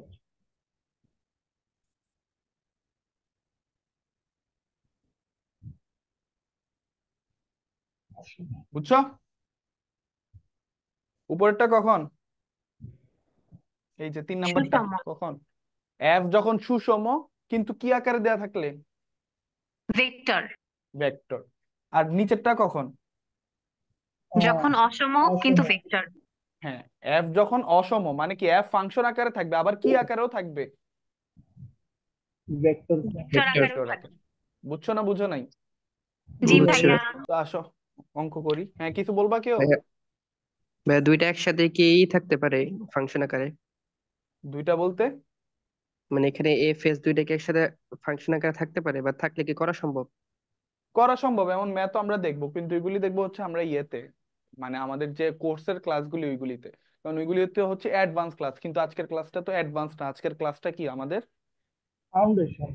Speaker 1: আচ্ছা। বুঝছো উপরেরটা কখন এই যে তিন নাম্বারটা কখন এফ যখন সুষম কিন্তু কি আকারে দেয়া থাকলে ভেক্টর ভেক্টর আর নিচেরটা কখন যখন
Speaker 4: অসম কিন্তু
Speaker 1: ভেক্টর হ্যাঁ যখন অসম মানে কি এফ ফাংশন আকারে থাকবে আবার কি আকারেও থাকবে ভেক্টর বুঝছো না বুঝো নাই জি ভাইয়া আসো অঙ্ক করি হ্যাঁ কিছু বলবা কেউ
Speaker 3: দুইটা একসাথে কি থাকতে পারে ফাংশন আকারে দুইটা বলতে মানে এখানে এফ এস দুইটাকে একসাথে ফাংশন আকারে থাকতে পারে বা থাকলে কি করা সম্ভব
Speaker 1: করা সম্ভব এমন ম্যাথ আমরা দেখবো কিন্তু এগুলি দেখবো হচ্ছে আমরা ইয়েতে মানে আমাদের যে কোর্সের ক্লাসগুলি ওইগুলিতে কারণ ওইগুলিতে হচ্ছে অ্যাডভান্স ক্লাস কিন্তু আজকের ক্লাসটা তো অ্যাডভান্স না আজকের ক্লাসটা কি আমাদের ফাউন্ডেশন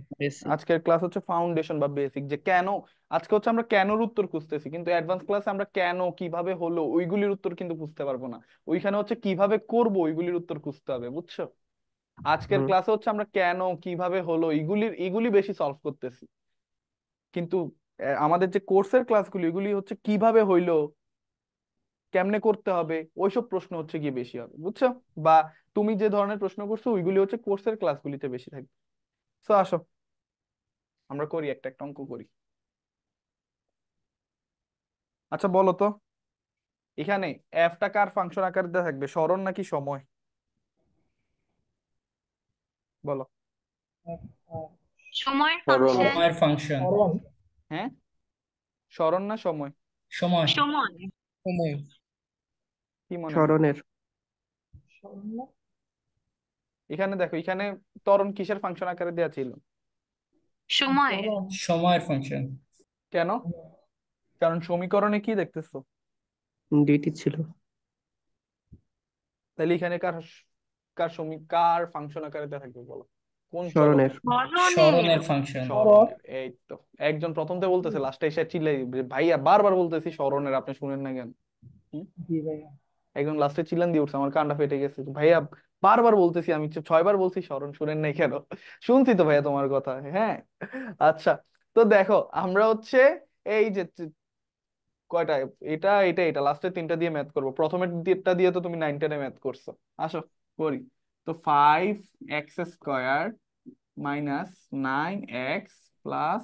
Speaker 1: আজকের ক্লাস হচ্ছে ফাউন্ডেশন বা বেসিক যে কেন আজকে হচ্ছে আমরা কেনর উত্তর খুঁজতেছি কিন্তু অ্যাডভান্স ক্লাসে আমরা কেন কিভাবে হলো ওইগুলির উত্তর কিন্তু খুঁজতে পারবো না ওইখানে হচ্ছে কিভাবে করব ওইগুলির উত্তর খুঁজতে হবে বুঝছো আজকের ক্লাসে হচ্ছে আমরা কেন কিভাবে হলো এগুলির এগুলি বেশি সলভ করতেছি কিন্তু আমাদের যে কোর্সের ক্লাসগুলি এগুলি হচ্ছে কিভাবে হইলো কেমনে করতে হবে ওইসব প্রশ্ন হচ্ছে গিয়ে বেশি হবে বুঝছো বা তুমি যে ধরনের প্রশ্ন করছো ওইগুলি হচ্ছে কোর্সের ক্লাসগুলিতে বেশি থাকবে সো আসো আমরা করি একটা একটা অঙ্ক করি আচ্ছা বলো তো এখানে এফটা কার ফাংশন আকার দেওয়া থাকবে স্মরণ নাকি সময় বলো সময় ফাংশন হ্যাঁ স্মরণ না সময় সময় সময় কি মনে হয় স্মরণের এখানে দেখো এখানে তরণ কিসের ফাংশন আকারে দেয়া ছিল সময় সময়ের ফাংশন কেন কারণ সমীকরণে কি দেখতেছো ডিটি ছিল তাহলে এখানে কার কার সমী কার ফাংশন আকারে দেয়া থাকবে বলো কোন স্মরণের স্মরণের ফাংশন এই তো একজন প্রথমতে বলতেছে লাস্টে এসে চিল্লাই ভাইয়া বারবার বলতেছি স্মরণের আপনি শুনেন না কেন একজন লাস্টে চিল্লান দিয়ে উঠছে আমার কান্না ফেটে গেছে ভাইয়া বারবার বলতেছি আমি ছয়বার বলছি স্মরণ শুনেন নাই কেন শুনছি তো ভাইয়া তোমার কথা হ্যাঁ আচ্ছা তো দেখো আমরা হচ্ছে এই যে কয়টা এটা এটা এটা লাস্টের তিনটা দিয়ে ম্যাথ করবো প্রথমের দিকটা দিয়ে তো তুমি নাইন টেনে ম্যাথ করছো আসো করি তো five x square minus nine x plus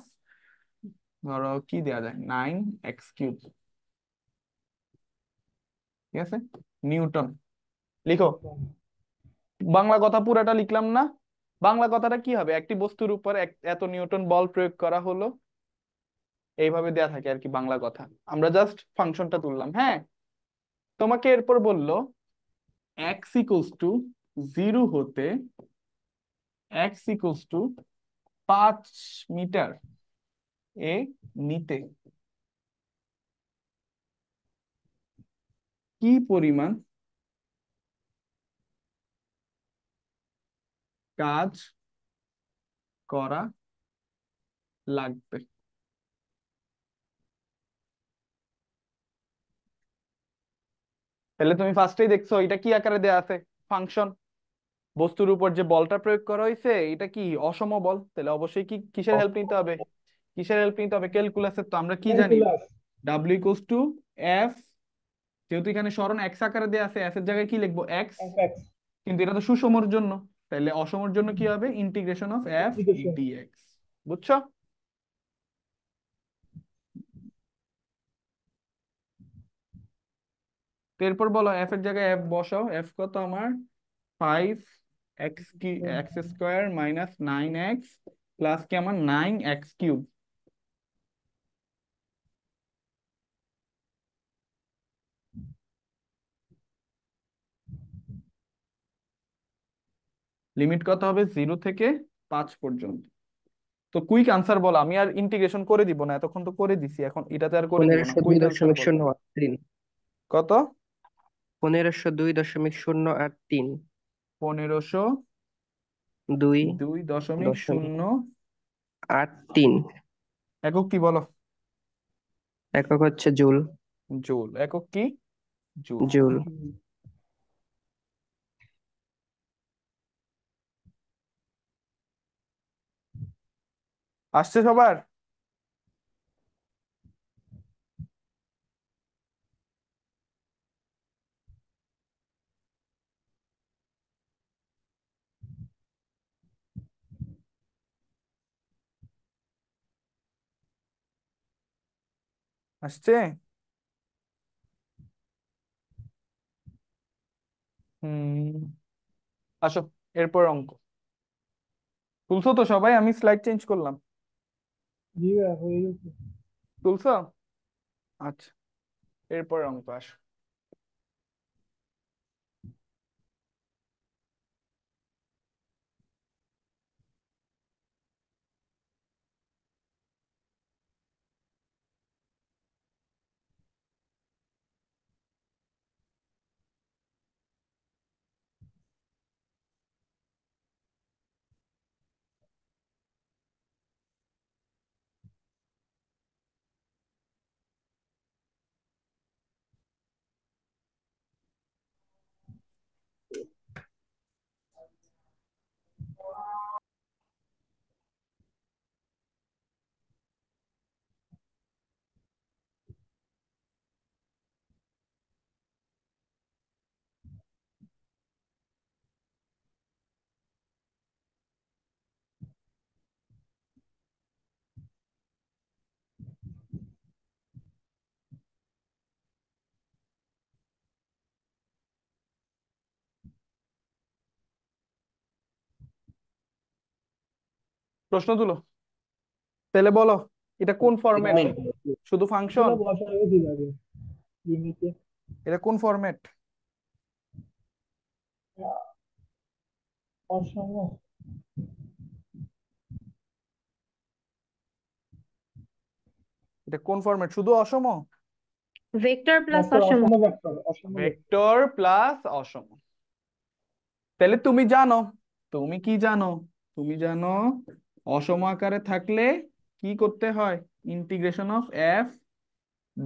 Speaker 1: ধরো কি দেওয়া যায় নাইন এক্স কিউব ঠিক আছে নিউটন লিখো বাংলা কথা পুরাটা লিখলাম না বাংলা কথাটা কি হবে একটি বস্তুর উপর এত নিউটন বল প্রয়োগ করা হলো এইভাবে দেয়া থাকে আর কি বাংলা কথা আমরা জাস্ট ফাংশনটা তুললাম হ্যাঁ তোমাকে এরপর বললো এক্স ইকুয়াল টু জিরো হতে এক্স ইকোস টু পাঁচ মিটার এ নিতে কি পরিমাণ কাজ করা লাগবে তাহলে তুমি ফার্স্টেই দেখছো এটা কি আকারে দেওয়া আছে ফাংশন বস্তুর উপর যে বলটা প্রয়োগ করা হয়েছে এটা কি অসম বল তাহলে অবশ্যই কি কিসের হেল্প নিতে হবে কিসের হেল্প নিতে হবে ক্যালকুলাসের তো আমরা কি জানি ডাব্লিউ ইকুয়ালস টু এফ যেহেতু এখানে স্মরণ এক্স আকারে দেওয়া আছে এস এর জায়গায় কি লিখবো এক্স কিন্তু এটা তো সুষমর জন্য তাহলে অসমর জন্য কি হবে ইন্টিগ্রেশন অফ এফ ডিএক্স বুঝছো এরপর বলো এফ এর জায়গায় এফ বসাও এফ কত আমার ফাইভ এক্স কি x square minus nine x plus কি আমার নাইন এক্স কিউব লিমিট কত হবে জিরো থেকে পাঁচ পর্যন্ত তো কুইক আনসার বল আমি আর ইন্টিগ্রেশন করে দিব না এতক্ষণ তো করে দিছি এখন এটাতে আর করে
Speaker 3: কত পনেরোশো দুই
Speaker 1: দশমিক শূন্য আট তিন পনেরোশো দুই দুই দশমিক শূন্য আট তিন একক কি বলো
Speaker 3: একক হচ্ছে জুল
Speaker 1: জুল একক কি জুল জুল আসছে সবার আসছে হুম আসো এরপর অঙ্ক তুলছো তো সবাই আমি স্লাইড চেঞ্জ করলাম তুলছো আচ্ছা এরপর অঙ্ক আসো প্রশ্ন তুলো তাহলে বলো এটা কোন ফরম্যাট শুধু ফাংশন এটা কোন ফরম্যাট এটা কোন ফরম্যাট শুধু অসম
Speaker 4: ভেক্টর প্লাস
Speaker 1: অসম ভেক্টর প্লাস অসম তাহলে তুমি জানো তুমি কি জানো তুমি জানো অসম আকারে থাকলে কি করতে হয় ইন্টিগ্রেশন অফ এফ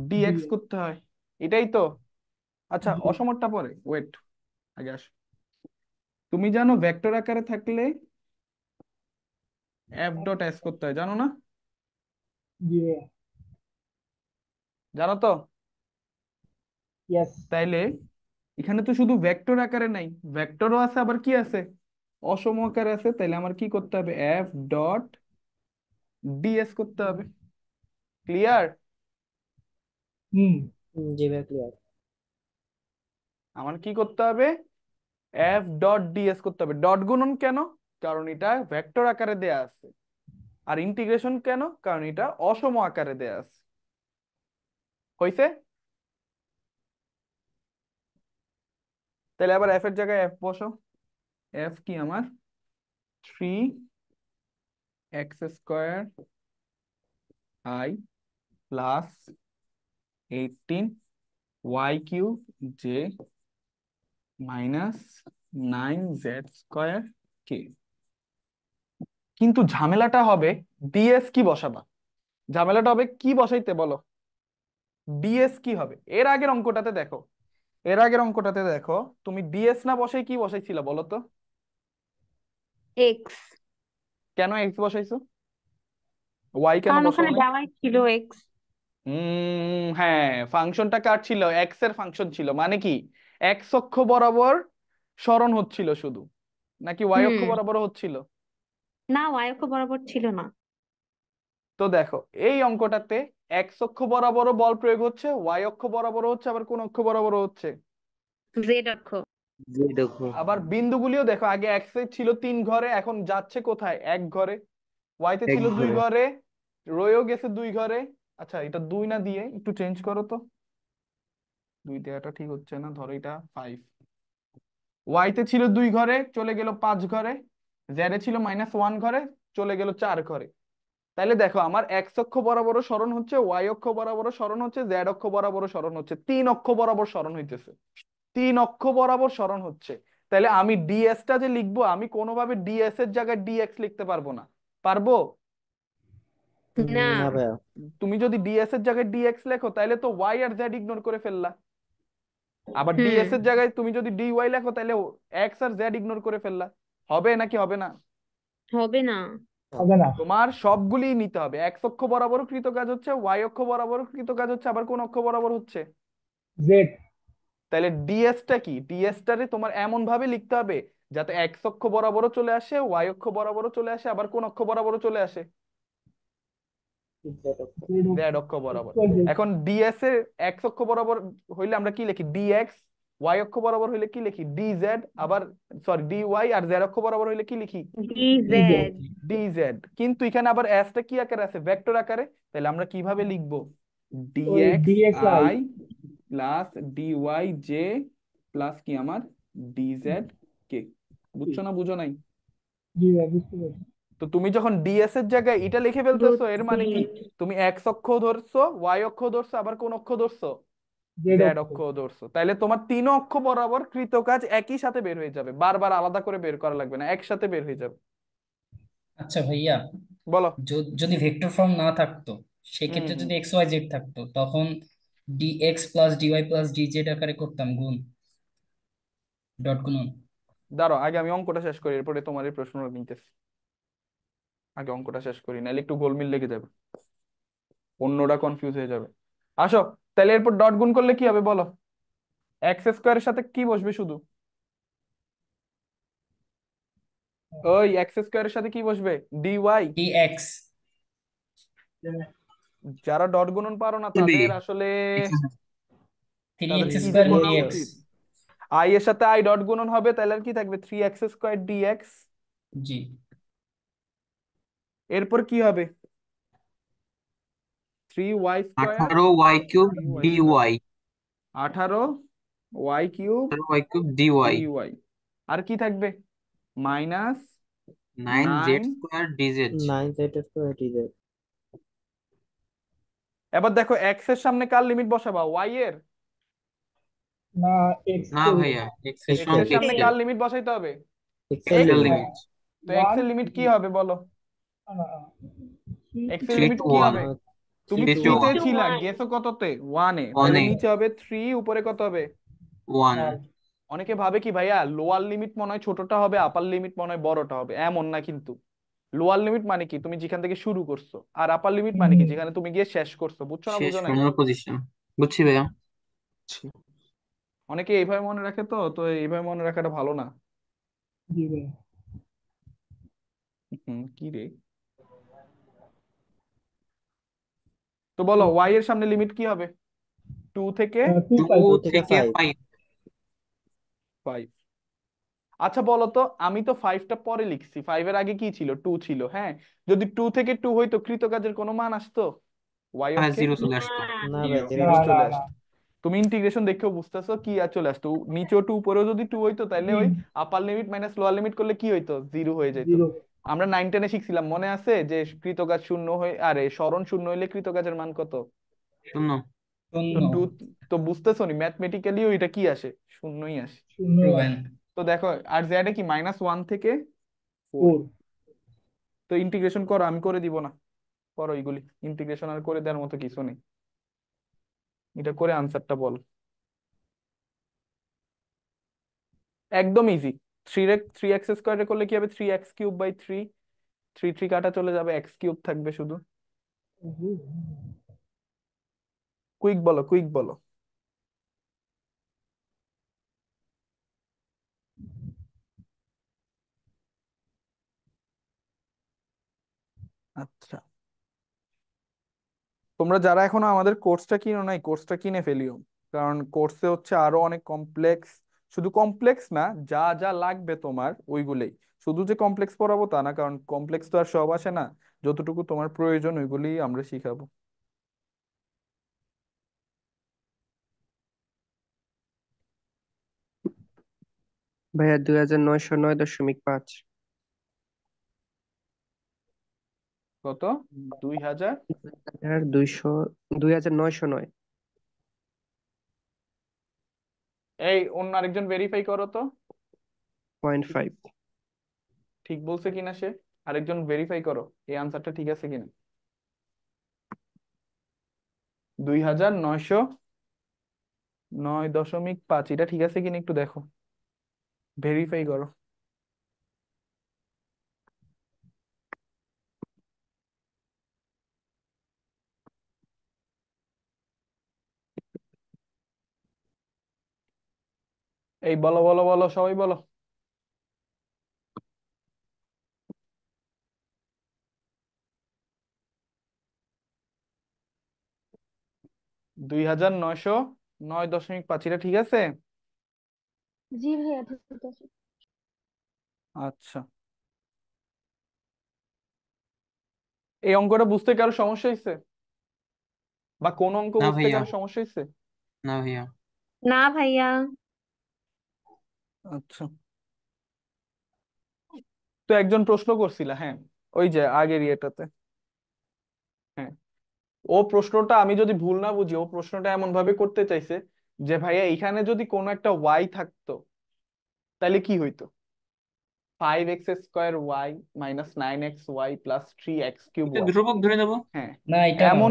Speaker 1: ডিএক্স করতে হয় এটাই তো আচ্ছা অসমরটা পরে ওয়েট আগে আস তুমি জানো ভেক্টর আকারে থাকলে এফ ডট এস করতে হয় জানো না জানো তো তাইলে এখানে তো শুধু ভেক্টর আকারে নাই ভেক্টরও আছে আবার কি আছে অসম আকারে আছে তাহলে আমার কি করতে হবে এফ ডট ডিএস করতে হবে ক্লিয়ার
Speaker 2: হুম জি ভাই ক্লিয়ার
Speaker 1: আমার কি করতে হবে এফ ডট ডিএস করতে হবে ডট গুণন কেন কারণ এটা ভেক্টর আকারে দেয়া আছে আর ইন্টিগ্রেশন কেন কারণ এটা অসম আকারে দেয়া আছে হইছে তাহলে আবার এফ এর জায়গায় এফ বসো এফ কি আমার three x square i plus eighteen y cube j minus nine z square k কিন্তু ঝামেলাটা হবে ডিএস কি বসাবা ঝামেলাটা হবে কি বসাইতে বলো ডিএস কি হবে এর আগের অঙ্কটাতে দেখো এর আগের অঙ্কটাতে দেখো তুমি ডিএস না বসে কি বসাইছিলা বলো তো কেন এক্স বসাইছো ওয়াই কেন কারণ ওখানে নাই ছিল হ্যাঁ ফাংশনটা কার ছিল এক্স এর ফাংশন ছিল মানে কি এক্স অক্ষ বরাবর সরণ হচ্ছিল শুধু নাকি ওয়াই অক্ষ বরাবর হচ্ছিল না ওয়াই অক্ষ বরাবর ছিল না তো দেখো এই অঙ্কটাতে এক্স অক্ষ বরাবর বল প্রয়োগ হচ্ছে ওয়াই অক্ষ বরাবর হচ্ছে আবার কোন অক্ষ বরাবর হচ্ছে জেড অক্ষ দেখো আবার বিন্দুগুলিও দেখো আগে এক এ ছিল তিন ঘরে এখন যাচ্ছে কোথায় এক ঘরে ওয়াই তে ছিল দুই ঘরে রয়েও গেছে দুই ঘরে আচ্ছা এটা দুই না দিয়ে একটু চেঞ্জ করো তো দুই দেওয়াটা ঠিক হচ্ছে না ধরো এটা ফাইভ ওয়াইতে ছিল দুই ঘরে চলে গেল পাঁচ ঘরে জেড এ ছিল মাইনাস ওয়ান ঘরে চলে গেল চার ঘরে তাহলে দেখো আমার এক্স অক্ষ বরাবর সরণ হচ্ছে ওয়াই অক্ষ বরাবর সরণ হচ্ছে জেড অক্ষ বরাবর সরণ হচ্ছে তিন অক্ষ বরাবর সরণ হইতেছে তিন অক্ষ বরাবর স্মরণ হচ্ছে তাহলে আমি ডিএসটা যে লিখবো আমি কোনোভাবে ডিএস এর জায়গায় ডিএক্স লিখতে পারবো না পারবো না তুমি যদি ডিএস এর জায়গায় ডিএক্স লেখো তাহলে তো ওয়াই আর জেড ইগনোর করে ফেললা আবার ডিএস এর জায়গায় তুমি যদি ডি ওয়াই লেখো তাহলে এক্স আর জেড ইগনোর করে ফেললা হবে নাকি হবে না হবে না হবে না তোমার সবগুলি নিতে হবে এক্স অক্ষ বরাবর কৃত কাজ হচ্ছে ওয়াই অক্ষ বরাবর কৃত কাজ হচ্ছে আবার কোন অক্ষ বরাবর হচ্ছে জেড তাহলে ডিএসটা কি ডিএসটারে তোমার এমন ভাবে লিখতে হবে যাতে এক্স অক্ষ বরাবরও চলে আসে ওয়াই অক্ষ বরাবরও চলে আসে আবার কোন অক্ষ বরাবরও চলে আসে জেড অক্ষ বরাবর এখন ডিএস এর এক্স অক্ষ বরাবর হইলে আমরা কি লিখি ডিএক্স ওয়াই অক্ষ বরাবর হইলে কি লিখি ডিজেড আবার সরি ডি ওয়াই আর জেড অক্ষ বরাবর হইলে কি লিখি ডিজেড ডিজেড কিন্তু এখানে আবার এসটা কি আকারে আছে ভেক্টর আকারে তাহলে আমরা কিভাবে লিখবো d x i plus d y j plus কি আমার ডিজেড কে বুঝছো না বুঝো নাই তো তুমি যখন ডিএস এর জায়গায় এটা লিখে ফেলতেছো এর মানে কি তুমি এক্স অক্ষ ধরছো ওয়াই অক্ষ ধরছো আবার কোন অক্ষ ধরছো জেড অক্ষ ধরছো তাহলে তোমার তিন অক্ষ বরাবর কৃত কাজ একই সাথে বের হয়ে যাবে বারবার আলাদা করে বের করা লাগবে না একসাথে বের হয়ে যাবে
Speaker 2: আচ্ছা ভাইয়া বলো যদি ভেক্টর ফর্ম না থাকতো সেক্ষেত্রে যদি এক্স ওয়াই জেড থাকতো তখন d x plus d y plus d z আকারে করতাম গুণ ডট গুণন
Speaker 1: দাঁড়াও আগে আমি অঙ্কটা শেষ করি এরপরে তোমার এই প্রশ্নটা নিতেছি আগে অঙ্কটা শেষ করি নাহলে একটু গোলমিল লেগে যাবে অন্যটা কনফিউজ হয়ে যাবে আসো তাহলে এরপর ডট গুণ করলে কি হবে বলো এক্স স্কোয়ারের সাথে কি বসবে শুধু ওই এক্স এর সাথে কি বসবে ডি ওয়াই ডি এক্স যারা ডট গুণন পারো না তাদের আসলে আই এর সাথে আই ডট গুণন হবে তাহলে আর কি থাকবে three x square d x জি এরপর কি হবে থ্রি ওয়াই স্কোয়ার আঠারো ওয়াই কিউব ডি ওয়াই আঠারো y cube y cube d y d y আর কি থাকবে minus nine z square d z nine z square d z এবার দেখো এক্স এর সামনে কার লিমিট বসাবা ওয়াই এর না এক্স না ভাইয়া এক্স এর সামনে কার লিমিট বসাইতে হবে
Speaker 2: এক্স এর লিমিট
Speaker 1: তো এক্স এর লিমিট কি হবে বলো এক্স এর লিমিট কি হবে তুমি থ্রিতে ছিলা গেছো কততে ওয়ানে তাহলে নিচে হবে থ্রি উপরে কত হবে ওয়ান অনেকে ভাবে কি ভাইয়া লোয়ার লিমিট মনে হয় ছোটটা হবে আপার লিমিট মনে হয় বড়টা হবে এমন না কিন্তু লোয়ার লিমিট মানে কি তুমি যেখান থেকে শুরু করছো আর আপার লিমিট মানে কি যেখানে তুমি গিয়ে শেষ করছো বুঝছো না বুঝো কোনো
Speaker 4: পজিশন বুঝছি
Speaker 1: ভাইয়া অনেকে এইভাবে মনে রাখে তো তো এইভাবে মনে রাখাটা ভালো না জি হুম কি রে তো বলো ওয়াই এর সামনে লিমিট কি হবে টু থেকে টু থেকে ফাইভ ফাইভ আচ্ছা বলতো আমি তো ফাইভটা পরে লিখছি ফাইভ এর আগে কি ছিল টু ছিল হ্যাঁ যদি টু থেকে টু হইতো কৃতকাজের কোনো মান আসতো ওয়াই হ্যাঁ, চলে আসতো তুমি ইন্টিগ্রেশন দেখেও বুঝতেছো কি আর চলে আসতো নিচেও টু উপরেও যদি টু হইতো তাহলে ওই upper limit minus lower limit করলে কি হইতো জিরো হয়ে যেত আমরা নাইন টেনে শিখছিলাম মনে আছে যে কৃতকাজ শূন্য হয়ে আরে স্মরণ শূন্য হইলে কৃতকাজের মান কত শূন্য তো বুঝতেছো নি ম্যাথমেটিক্যালিও এটা কি আসে শূন্যই আসে তো দেখো আর জেড কি মাইনাস ওয়ান থেকে ফোর তো ইন্টিগ্রেশন করো আমি করে দিব না করো এইগুলি ইন্টিগ্রেশন আর করে দেওয়ার মতো কিছু নেই এটা করে আনসারটা বল একদম ইজি থ্রি থ্রি এক্স স্কোয়ারে করলে কি হবে three x cube by three three three কাটা চলে যাবে এক্স কিউব থাকবে শুধু কুইক বলো কুইক বলো আচ্ছা তোমরা যারা এখনো আমাদের কোর্সটা কিনো নাই কোর্সটা কিনে ফেলিও কারণ কোর্সে হচ্ছে আরো অনেক কমপ্লেক্স শুধু কমপ্লেক্স না যা যা লাগবে তোমার ওইগুলোই শুধু যে কমপ্লেক্স পড়াবো তা না কারণ কমপ্লেক্স তো আর সব আসে না যতটুকু তোমার প্রয়োজন ওইগুলি আমরা শিখাবো
Speaker 3: ভাইয়া দুই হাজার নয়শো নয় দশমিক পাঁচ
Speaker 1: কত দুই হাজার
Speaker 3: দুইশো দুই হাজার নয়শো নয়
Speaker 1: এই অন্য আরেকজন ভেরিফাই করো তো পয়েন্ট ফাইভ ঠিক বলছে কিনা সে আরেকজন ভেরিফাই করো এই আনসারটা ঠিক আছে কিনা দুই হাজার নয়শো নয় দশমিক পাঁচ এটা ঠিক আছে কিনা একটু দেখো ভেরিফাই করো এই বলো বলো বলো সবাই বলো দুই হাজার নয়শো নয় দশমিক পাঁচ এটা ঠিক আছে
Speaker 2: জি ভাইয়া ঠিক আছে
Speaker 1: আচ্ছা এই অঙ্কটা বুঝতে কারো সমস্যা হয়েছে বা কোন অঙ্ক না বুঝতে ভাইয়া কারো সমস্যা হয়েছে না ভাইয়া না ভাইয়া আচ্ছা তো একজন প্রশ্ন করছিল হ্যাঁ ওই যে আগের ইয়েটাতে হ্যাঁ ও প্রশ্নটা আমি যদি ভুল না বুঝি ও প্রশ্নটা এমন ভাবে করতে চাইছে যে ভাইয়া এখানে যদি কোনো একটা ওয়াই থাকতো তাহলে কি হইতো five x square y minus nine x y plus three x cube ধ্রুবক ধরে নেবো হ্যাঁ না এটা এমন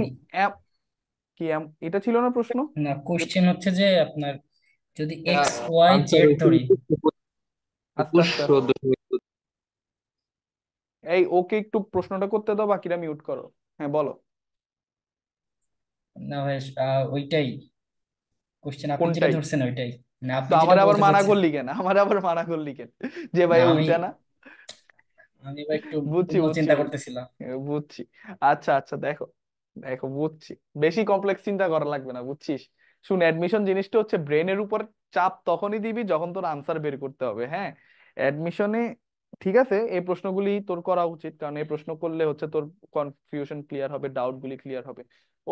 Speaker 1: কি এটা ছিল না প্রশ্ন না কোশ্চেন হচ্ছে যে আপনার যদি এক্স ওয়াই জেড ধরি
Speaker 2: আচ্ছা, আচ্ছা, আচ্ছা।
Speaker 1: এই ওকে একটু প্রশ্নটা করতে দাও বাকিরা মিউট করো হ্যাঁ বলো
Speaker 2: না ভাই ওইটাই কোশ্চেন আপনি যেটা ধরছেন ওইটাই না আপনি আমার আবার মানা করলি
Speaker 1: কেন আমার আবার মানা করলি কেন যে ভাই না না আমি একটু বুঝছি চিন্তা করতেছিলাম বুঝছি আচ্ছা আচ্ছা দেখো দেখো বুঝছি বেশি কমপ্লেক্স চিন্তা করা লাগবে না বুঝছিস শুন অ্যাডমিশন জিনিসটা হচ্ছে ব্রেনের উপর চাপ তখনই দিবি যখন তোর আনসার বের করতে হবে হ্যাঁ অ্যাডমিশনে ঠিক আছে এই প্রশ্নগুলি তোর করা উচিত কারণ এই প্রশ্ন করলে হচ্ছে তোর কনফিউশন ক্লিয়ার হবে ডাউট গুলি ক্লিয়ার হবে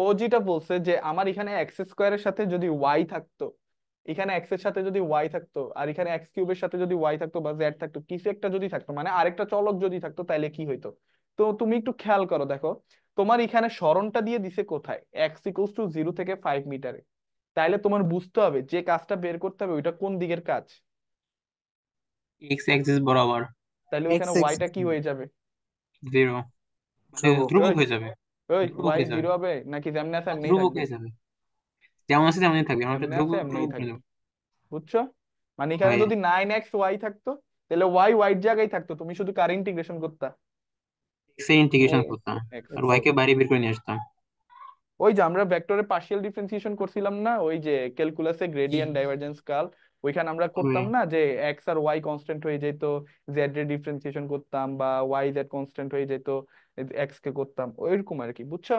Speaker 1: ও যেটা বলছে যে আমার এখানে এক্স স্কোয়ারের সাথে যদি ওয়াই থাকতো এখানে এক্স এর সাথে যদি ওয়াই থাকতো আর এখানে এক্স কিউবের সাথে যদি ওয়াই থাকতো বা জেড থাকতো কিছু একটা যদি থাকতো মানে আরেকটা চলক যদি থাকতো তাহলে কি হইতো তো তুমি একটু খেয়াল করো দেখো তোমার এখানে সরণটা দিয়ে দিছে কোথায় এক্স ইকুয়ালস টু জিরো থেকে ফাইভ মিটারে তাহলে তোমার বুঝতে হবে যে কাজটা বের করতে হবে ওইটা কোন দিকের কাজ
Speaker 4: এক্স অ্যাক্সিস বরাবর
Speaker 1: তাহলে ওখানে ওয়াইটা কি হয়ে যাবে
Speaker 4: মানে ধ্রুবক হয়ে যাবে
Speaker 1: ওই হবে নাকি যেমন আছে ধ্রুবক হয়ে যাবে
Speaker 4: যেমন আছে তেমনই থাকবে ধ্রুবক
Speaker 1: বুঝছো মানে এখানে যদি নাইন এক্স ওয়াই থাকতো তাহলে ওয়াই ওয়াই জায়গায় থাকতো তুমি শুধু কার ইন্টিগ্রেশন করতা
Speaker 4: এক্স এর ইন্টিগ্রেশন করতাম
Speaker 1: আর কে বাইরে বের করে নিয়ে আসতাম ওই যে আমরা ভেক্টরে পার্শিয়াল ডিফারেন্সিয়েশন করছিলাম না ওই যে ক্যালকুলাসে গ্রেডিয়েন্ট ডাইভারজেন্স কাল ওইখানে আমরা করতাম না যে এক্স আর ওয়াই কনস্ট্যান্ট হয়ে যেত জেড এর ডিফারেন্সিয়েশন করতাম বা ওয়াই জেড কনস্ট্যান্ট হয়ে যেত এক্স কে করতাম ওইরকম আর কি বুঝছো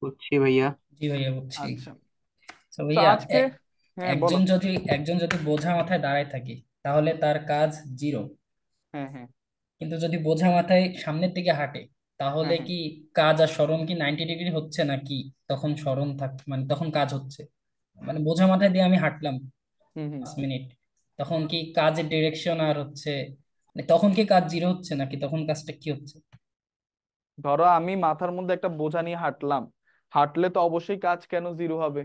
Speaker 1: বুঝছি ভাইয়া জি ভাইয়া বুঝছি আচ্ছা তো ভাইয়া আজকে হ্যাঁ বলো একজন যদি
Speaker 2: একজন যদি বোঝা মাথায় দাঁড়ায় থাকে তাহলে তার কাজ জিরো হ্যাঁ হ্যাঁ কিন্তু যদি বোঝা মাথায় সামনের দিকে হাঁটে তাহলে হ্যাঁ, হ্যাঁ। কি কাজ আর স্মরণ কি নাইনটি ডিগ্রি হচ্ছে নাকি তখন স্মরণ থাক মানে তখন কাজ হচ্ছে মানে বোঝা মাথায় দিয়ে আমি হাঁটলাম পাঁচ মিনিট তখন কি
Speaker 1: কাজের ডিরেকশন আর হচ্ছে মানে তখন
Speaker 2: কি কাজ জিরো হচ্ছে নাকি তখন
Speaker 1: কাজটা কি হচ্ছে ধরো আমি মাথার মধ্যে একটা বোঝা নিয়ে হাঁটলাম হাঁটলে তো অবশ্যই কাজ কেন জিরো হবে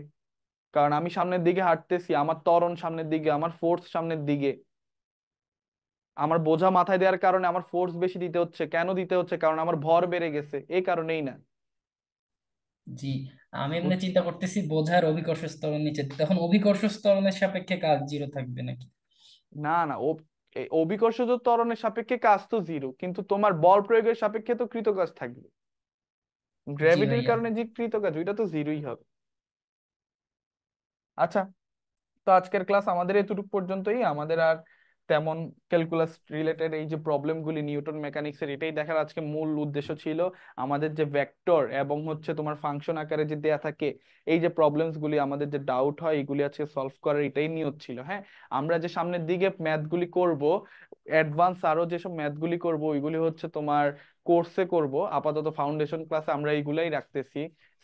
Speaker 1: কারণ আমি সামনের দিকে হাঁটতেছি আমার ত্বরণ সামনের দিকে আমার ফোর্স সামনের দিকে আমার বোঝা মাথায় দেওয়ার কারণে আমার ফোর্স বেশি দিতে হচ্ছে কেন দিতে হচ্ছে কারণ আমার ভর বেড়ে গেছে এই কারণেই না
Speaker 2: জি আমি
Speaker 1: এমনি চিন্তা করতেছি
Speaker 2: বোঝার অভিকর্ষ স্তরের নিচে তখন অভিকর্ষ স্তরের সাপেক্ষে কাজ জিরো থাকবে নাকি
Speaker 1: না না অভিকর্ষ ত্বরণের সাপেক্ষে কাজ তো জিরো কিন্তু তোমার বল প্রয়োগের সাপেক্ষে তো কৃত কাজ থাকবে গ্র্যাভিটির কারণে যে কৃত কাজ ওইটা তো জিরোই হবে আচ্ছা তো আজকের ক্লাস আমাদের এতটুকু পর্যন্তই আমাদের আর তেমন ক্যালকুলাস রিলেটেড এই যে প্রবলেমগুলি নিউটন মেকানিক্সের এটাই দেখার আজকে মূল উদ্দেশ্য ছিল আমাদের যে ভেক্টর এবং হচ্ছে তোমার ফাংশন আকারে যে দেয়া থাকে এই যে প্রবলেমসগুলি আমাদের যে ডাউট হয় এগুলি আজকে সলভ করার এটাই নিয়ত ছিল হ্যাঁ আমরা যে সামনের দিকে ম্যাথগুলি করব অ্যাডভান্স আরো যেসব ম্যাথগুলি করব ওইগুলি হচ্ছে তোমার কোর্সে করব আপাতত ফাউন্ডেশন ক্লাসে আমরা এইগুলাই রাখতেছি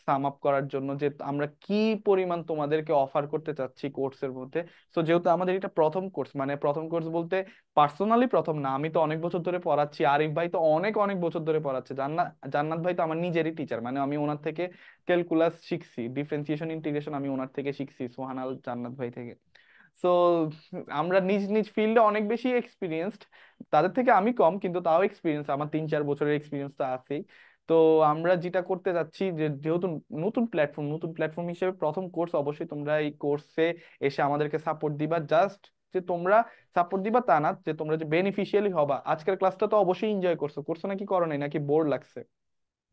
Speaker 1: সাম আপ করার জন্য যে আমরা কি পরিমাণ তোমাদেরকে অফার করতে চাচ্ছি কোর্সের মধ্যে সো যেহেতু আমাদের এটা প্রথম কোর্স মানে প্রথম কোর্স বলতে পার্সোনালি প্রথম না আমি তো অনেক বছর ধরে পড়াচ্ছি আরিফ ভাই তো অনেক অনেক বছর ধরে পড়াচ্ছে জান্নাত জান্নাত ভাই তো আমার নিজেরই টিচার মানে আমি ওনার থেকে ক্যালকুলাস শিখছি ডিফারেন্সিয়েশন ইন্টিগ্রেশন আমি ওনার থেকে শিখছি সোহানাল জান্নাত ভাই থেকে সো আমরা নিজ নিজ ফিল্ডে অনেক বেশি এক্সপিরিয়েন্সড তাদের থেকে আমি কম কিন্তু তাও এক্সপিরিয়েন্স আমার তিন চার বছরের এক্সপিরিয়েন্স তো আছেই তো আমরা যেটা করতে যাচ্ছি যে যেহেতু নতুন প্ল্যাটফর্ম নতুন প্ল্যাটফর্ম হিসেবে প্রথম কোর্স অবশ্যই তোমরা এই কোর্সে এসে আমাদেরকে সাপোর্ট দিবা জাস্ট যে তোমরা সাপোর্ট দিবা তা না যে তোমরা যে বেনিফিশিয়ালি হবা আজকের ক্লাসটা তো অবশ্যই এনজয় করছো করছো নাকি করো নাই নাকি বোর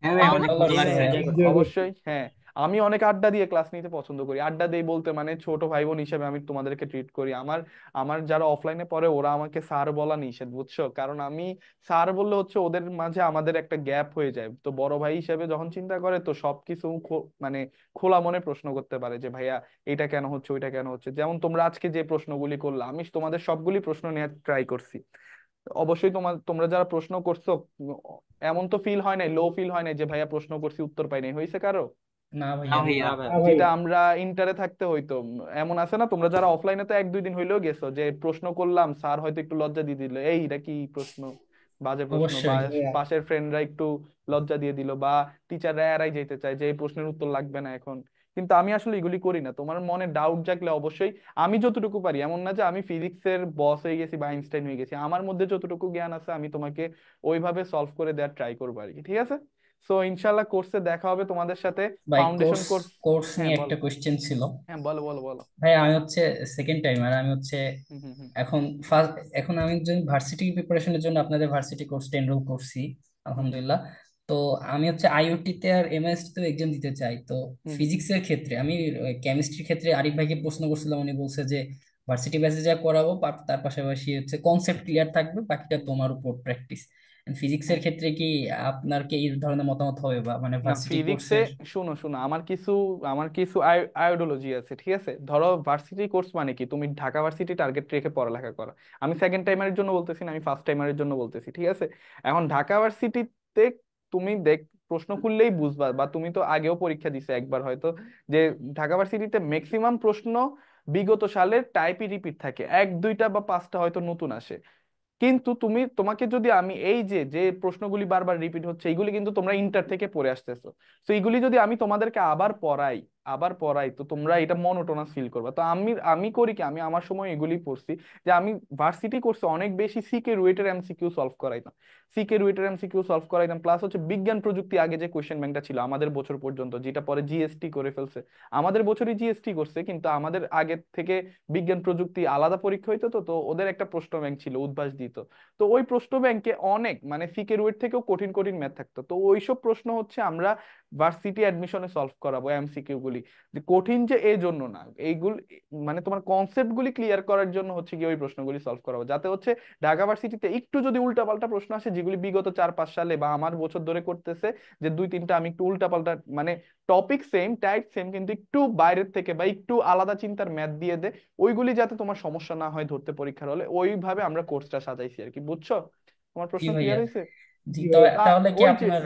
Speaker 1: হ্যাঁ, হ্যাঁ, লাগছে অবশ্যই হ্যাঁ আমি অনেক আড্ডা দিয়ে ক্লাস নিতে পছন্দ করি আড্ডা দেই বলতে মানে ছোট ভাই বোন হিসেবে আমি তোমাদেরকে ট্রিট করি আমার আমার যারা অফলাইনে পড়ে ওরা আমাকে স্যার বলা নিষেধ বুঝছো কারণ আমি স্যার বললে হচ্ছে ওদের মাঝে আমাদের একটা গ্যাপ হয়ে যায় তো বড় ভাই হিসেবে যখন চিন্তা করে তো সবকিছু মানে খোলা মনে প্রশ্ন করতে পারে যে ভাইয়া এটা কেন হচ্ছে ওইটা কেন হচ্ছে যেমন তোমরা আজকে যে প্রশ্নগুলি করলা আমি তোমাদের সবগুলি প্রশ্ন নেওয়ার ট্রাই করছি অবশ্যই তোমার তোমরা যারা প্রশ্ন করছো এমন তো ফিল হয় নাই লো ফিল হয় নাই যে ভাইয়া প্রশ্ন করছি উত্তর পাই নাই হয়েছে কারো না ভাইয়া যেটা আমরা ইন্টারে থাকতে হইতো এমন আছে না তোমরা যারা অফলাইনে তো এক দুই দিন হইলেও গেছো যে প্রশ্ন করলাম স্যার হয়তো একটু লজ্জা দিয়ে দিল এই এটা কি প্রশ্ন বাজে প্রশ্ন বা পাশের ফ্রেন্ডরা একটু লজ্জা দিয়ে দিল বা টিচাররা এড়াই যেতে চায় যে এই প্রশ্নের উত্তর লাগবে না এখন কিন্তু আমি আসলে এগুলি করি না তোমার মনে ডাউট জাগলে অবশ্যই আমি যতটুকু পারি এমন না যে আমি ফিজিক্সের বস হয়ে গেছি বা আইনস্টাইন হয়ে গেছি আমার মধ্যে যতটুকু জ্ঞান আছে আমি তোমাকে ওইভাবে সলভ করে দেওয়ার ট্রাই করবো আর কি ঠিক আছে সো ইনশাআল্লাহ কোর্সে দেখা হবে তোমাদের সাথে ফাউন্ডেশন কোর্স কোর্স নিয়ে একটা কোশ্চেন ছিল হ্যাঁ বলো বলো বলো
Speaker 2: ভাই আমি হচ্ছে সেকেন্ড আর আমি হচ্ছে এখন ফার্স্ট এখন আমি যখন ভার্সিটি প্রিপারেশনের জন্য আপনাদের ভার্সিটি কোর্স এনরোল করছি আলহামদুলিল্লাহ তো আমি হচ্ছে আইওটি তে আর এমএস তে এক্সাম দিতে চাই তো ফিজিক্সের ক্ষেত্রে আমি কেমিস্ট্রির ক্ষেত্রে আরিফ ভাইকে প্রশ্ন করছিলাম উনি বলছে যে ভার্সিটি বেসে যা করাবো তার পাশাপাশি হচ্ছে কনসেপ্ট ক্লিয়ার থাকবে বাকিটা তোমার উপর প্র্যাকটিস ফিজিক্সের ক্ষেত্রে কি আপনার কি এই ধরনের মতামত হবে বা মানে ভার্সিটি ফিজিক্সে
Speaker 1: শুনো শুনো আমার কিছু আমার কিছু আইডিওলজি আছে ঠিক আছে ধরো ভার্সিটি কোর্স মানে কি তুমি ঢাকা ভার্সিটি টার্গেট রেখে পড়ালেখা করা আমি সেকেন্ড টাইমারের জন্য বলতেছি না আমি ফার্স্ট টাইমারের জন্য বলতেছি ঠিক আছে এখন ঢাকা ভার্সিটিতে তুমি দেখ প্রশ্ন খুললেই বুঝবা বা তুমি তো আগেও পরীক্ষা দিছে একবার হয়তো যে ঢাকা ভার্সিটিতে ম্যাক্সিমাম প্রশ্ন বিগত সালের টাইপই রিপিট থাকে এক দুইটা বা পাঁচটা হয়তো নতুন আসে কিন্তু তুমি তোমাকে যদি আমি এই যে যে প্রশ্নগুলি বারবার রিপিট হচ্ছে এইগুলি কিন্তু তোমরা ইন্টার থেকে পড়ে আসতেছো তো এইগুলি যদি আমি তোমাদেরকে আবার পড়াই আবার পড়াই তো তোমরা এটা মনোটোনাস ফিল করবা তো আমি আমি করি কি আমি আমার সময় এগুলি পড়ছি যে আমি ভার্সিটি করছি অনেক বেশি সিকে রুয়েটের এমসিকিউ সলভ করাইতাম সিকে রুয়েটের এমসিকিউ সলভ করাইতাম প্লাস হচ্ছে বিজ্ঞান প্রযুক্তি আগে যে কোয়েশ্চেন ব্যাংকটা ছিল আমাদের বছর পর্যন্ত যেটা পরে জিএসটি করে ফেলছে আমাদের বছরই জিএসটি করছে কিন্তু আমাদের আগে থেকে বিজ্ঞান প্রযুক্তি আলাদা পরীক্ষা হইতো তো তো ওদের একটা প্রশ্ন ব্যাংক ছিল উদ্ভাস দিত তো ওই প্রশ্ন ব্যাংকে অনেক মানে সিকে রুয়েট থেকেও কঠিন কঠিন ম্যাথ থাকতো তো ওইসব প্রশ্ন হচ্ছে আমরা ভার্সিটি অ্যাডমিশনে সলভ করাবো এমসিকিউ গুলি যে কঠিন যে এই জন্য না এইগুলো মানে তোমার কনসেপ্ট গুলি ক্লিয়ার করার জন্য হচ্ছে কি ওই প্রশ্নগুলি সলভ করা যাতে হচ্ছে ঢাকা ভার্সিটিতে একটু যদি উল্টাপাল্টা প্রশ্ন আসে যেগুলি বিগত চার পাঁচ সালে বা আমার বছর ধরে করতেছে যে দুই তিনটা আমি একটু উল্টাপাল্টা মানে টপিক সেম টাইট সেম কিন্তু একটু বাইরের থেকে বা একটু আলাদা চিন্তার ম্যাথ দিয়ে দে ওইগুলি যাতে তোমার সমস্যা না হয় ধরতে পরীক্ষার হলে ওইভাবে আমরা কোর্সটা সাজাইছি আর কি বুঝছো তোমার প্রশ্ন ক্লিয়ার হয়েছে জি তবে তাহলে কি আপনার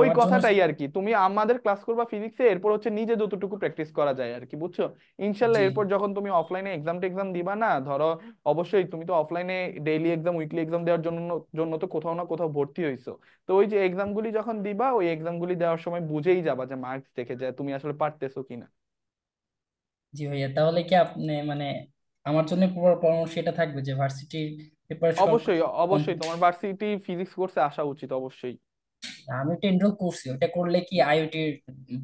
Speaker 1: ওই কথাটাই আর কি তুমি আমাদের ক্লাস করবা ফিজিক্সে এরপর হচ্ছে নিজে যতটুকু প্র্যাকটিস করা যায় আর কি বুঝছো ইনশাল্লাহ এরপর যখন তুমি অফলাইনে এক্সাম টেক্সাম দিবা না ধরো অবশ্যই তুমি তো অফলাইনে ডেইলি এক্সাম উইকলি এক্সাম দেওয়ার জন্য জন্য তো কোথাও না কোথাও ভর্তি হইছো তো ওই যে এক্সাম গুলি যখন দিবা ওই এক্সাম গুলি দেওয়ার সময় বুঝেই যাবা যে মার্কস দেখে যে তুমি আসলে পারতেছো কিনা
Speaker 2: জি ভাইয়া তাহলে কি আপনি মানে আমার জন্য পরামর্শ এটা থাকবে যে ভার্সিটির প্রিপারেশন অবশ্যই অবশ্যই
Speaker 1: তোমার ভার্সিটি ফিজিক্স কোর্সে আসা উচিত অবশ্যই
Speaker 2: আমি তো এনরোল করছি ওটা করলে কি আইওটি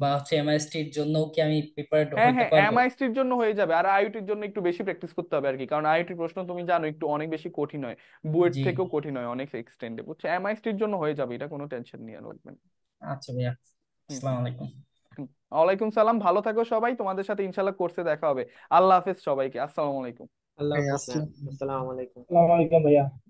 Speaker 2: বা হচ্ছে এমআইএসটি এর জন্য কি আমি প্রিপেয়ার হ্যাঁ হতে হ্যাঁ পারবো এমআইএসটির
Speaker 1: জন্য হয়ে যাবে আর আইওটির জন্য একটু বেশি প্র্যাকটিস করতে হবে আর কি কারণ আইওটির প্রশ্ন তুমি জানো একটু অনেক বেশি কঠিন হয় বুয়েট জি থেকেও কঠিন হয় অনেক এক্সটেন্ডে বুঝছো এমআইএসটির জন্য হয়ে যাবে এটা কোনো টেনশন নিয়ে রাখবেন
Speaker 2: আচ্ছা ভাইয়া হুম আসসালামু আলাইকুম
Speaker 1: ওয়ালাইকুম সালাম ভালো থাকো সবাই তোমাদের সাথে ইনশাল্লাহ কোর্সে দেখা হবে আল্লাহ হাফেজ সবাইকে আসসালামু আলাইকুম আল্লাহ হাফেজ আসসালামু আলাইকুম
Speaker 3: আসসালামু আলাইকুম ভাইয়া